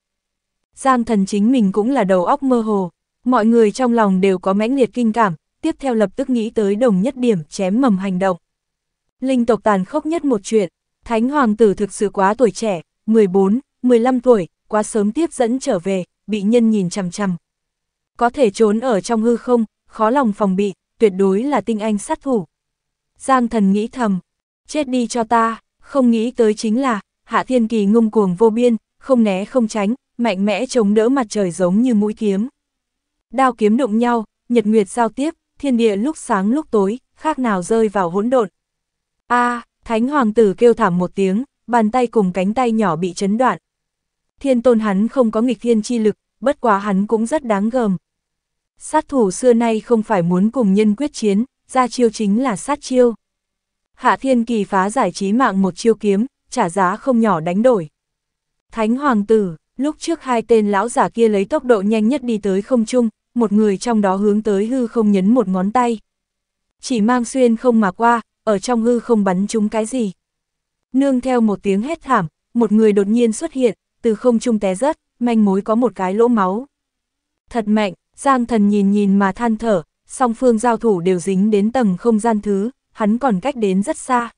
Giang thần chính mình cũng là đầu óc mơ hồ. Mọi người trong lòng đều có mãnh liệt kinh cảm, tiếp theo lập tức nghĩ tới đồng nhất điểm chém mầm hành động. Linh tộc tàn khốc nhất một chuyện, thánh hoàng tử thực sự quá tuổi trẻ, 14, 15 tuổi, quá sớm tiếp dẫn trở về, bị nhân nhìn chằm chằm. Có thể trốn ở trong hư không, khó lòng phòng bị, tuyệt đối là tinh anh sát thủ. Giang thần nghĩ thầm, chết đi cho ta, không nghĩ tới chính là, hạ thiên kỳ ngung cuồng vô biên, không né không tránh, mạnh mẽ chống đỡ mặt trời giống như mũi kiếm. Đao kiếm đụng nhau, nhật nguyệt giao tiếp, thiên địa lúc sáng lúc tối, khác nào rơi vào hỗn độn. A, à, thánh hoàng tử kêu thảm một tiếng, bàn tay cùng cánh tay nhỏ bị chấn đoạn. Thiên tôn hắn không có nghịch thiên chi lực, bất quá hắn cũng rất đáng gờm. Sát thủ xưa nay không phải muốn cùng nhân quyết chiến, ra chiêu chính là sát chiêu. Hạ thiên kỳ phá giải trí mạng một chiêu kiếm, trả giá không nhỏ đánh đổi. Thánh hoàng tử, lúc trước hai tên lão giả kia lấy tốc độ nhanh nhất đi tới không trung, một người trong đó hướng tới hư không nhấn một ngón tay. Chỉ mang xuyên không mà qua, ở trong hư không bắn chúng cái gì. Nương theo một tiếng hét thảm, một người đột nhiên xuất hiện, từ không trung té rớt, manh mối có một cái lỗ máu. Thật mạnh, Giang thần nhìn nhìn mà than thở, song phương giao thủ đều dính đến tầng không gian thứ, hắn còn cách đến rất xa.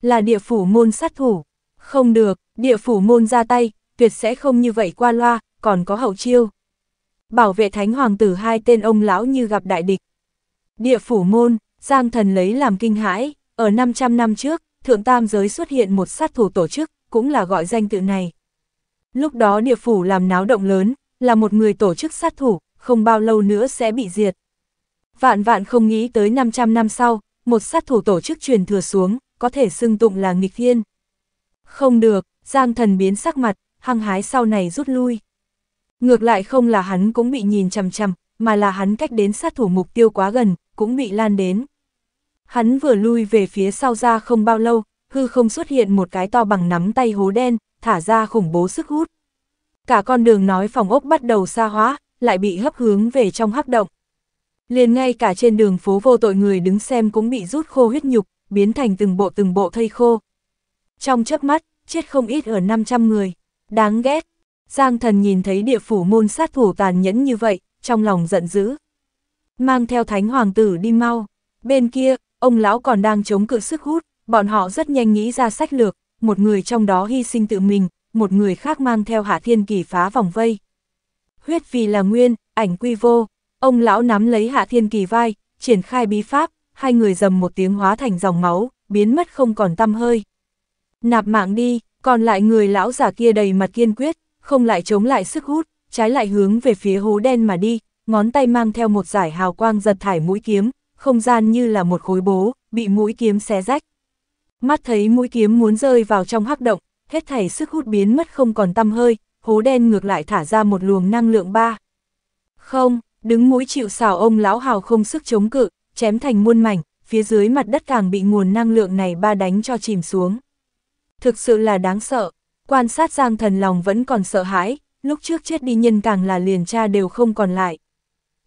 Là địa phủ môn sát thủ. Không được, địa phủ môn ra tay, tuyệt sẽ không như vậy qua loa, còn có hậu chiêu. Bảo vệ thánh hoàng tử hai tên ông lão như gặp đại địch. Địa phủ môn, Giang thần lấy làm kinh hãi, ở 500 năm trước, thượng tam giới xuất hiện một sát thủ tổ chức, cũng là gọi danh tự này. Lúc đó địa phủ làm náo động lớn, là một người tổ chức sát thủ, không bao lâu nữa sẽ bị diệt. Vạn vạn không nghĩ tới 500 năm sau, một sát thủ tổ chức truyền thừa xuống, có thể xưng tụng là nghịch thiên. Không được, Giang thần biến sắc mặt, hăng hái sau này rút lui. Ngược lại không là hắn cũng bị nhìn chằm chằm, mà là hắn cách đến sát thủ mục tiêu quá gần, cũng bị lan đến. Hắn vừa lui về phía sau ra không bao lâu, hư không xuất hiện một cái to bằng nắm tay hố đen, thả ra khủng bố sức hút. Cả con đường nói phòng ốc bắt đầu xa hóa, lại bị hấp hướng về trong hắc động. Liền ngay cả trên đường phố vô tội người đứng xem cũng bị rút khô huyết nhục, biến thành từng bộ từng bộ thây khô. Trong chớp mắt, chết không ít ở 500 người. Đáng ghét. Giang thần nhìn thấy địa phủ môn sát thủ tàn nhẫn như vậy, trong lòng giận dữ. Mang theo thánh hoàng tử đi mau. Bên kia, Ông lão còn đang chống cự sức hút, bọn họ rất nhanh nghĩ ra sách lược, một người trong đó hy sinh tự mình, một người khác mang theo Hạ Thiên Kỳ phá vòng vây. Huyết vì là nguyên, ảnh quy vô, ông lão nắm lấy Hạ Thiên Kỳ vai, triển khai bí pháp, hai người dầm một tiếng hóa thành dòng máu, biến mất không còn tâm hơi. Nạp mạng đi, còn lại người lão giả kia đầy mặt kiên quyết, không lại chống lại sức hút, trái lại hướng về phía hố đen mà đi, ngón tay mang theo một giải hào quang giật thải mũi kiếm, không gian như là một khối bố, bị mũi kiếm xé rách. Mắt thấy mũi kiếm muốn rơi vào trong hắc động, hết thảy sức hút biến mất không còn tăm hơi, hố đen ngược lại thả ra một luồng năng lượng ba. Không, đứng mũi chịu xào ông lão hào không sức chống cự, chém thành muôn mảnh, phía dưới mặt đất càng bị nguồn năng lượng này ba đánh cho chìm xuống. Thực sự là đáng sợ, quan sát giang thần lòng vẫn còn sợ hãi, lúc trước chết đi nhân càng là liền cha đều không còn lại.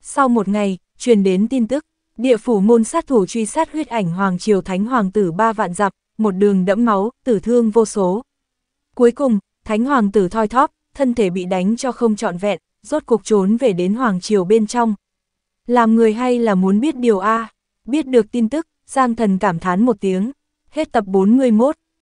Sau một ngày, truyền đến tin tức, Địa phủ môn sát thủ truy sát huyết ảnh Hoàng Triều Thánh Hoàng tử ba vạn dặm, một đường đẫm máu, tử thương vô số. Cuối cùng, Thánh Hoàng tử thoi thóp, thân thể bị đánh cho không trọn vẹn, rốt cuộc trốn về đến Hoàng Triều bên trong. Làm người hay là muốn biết điều A, biết được tin tức, Giang Thần cảm thán một tiếng. Hết tập 41.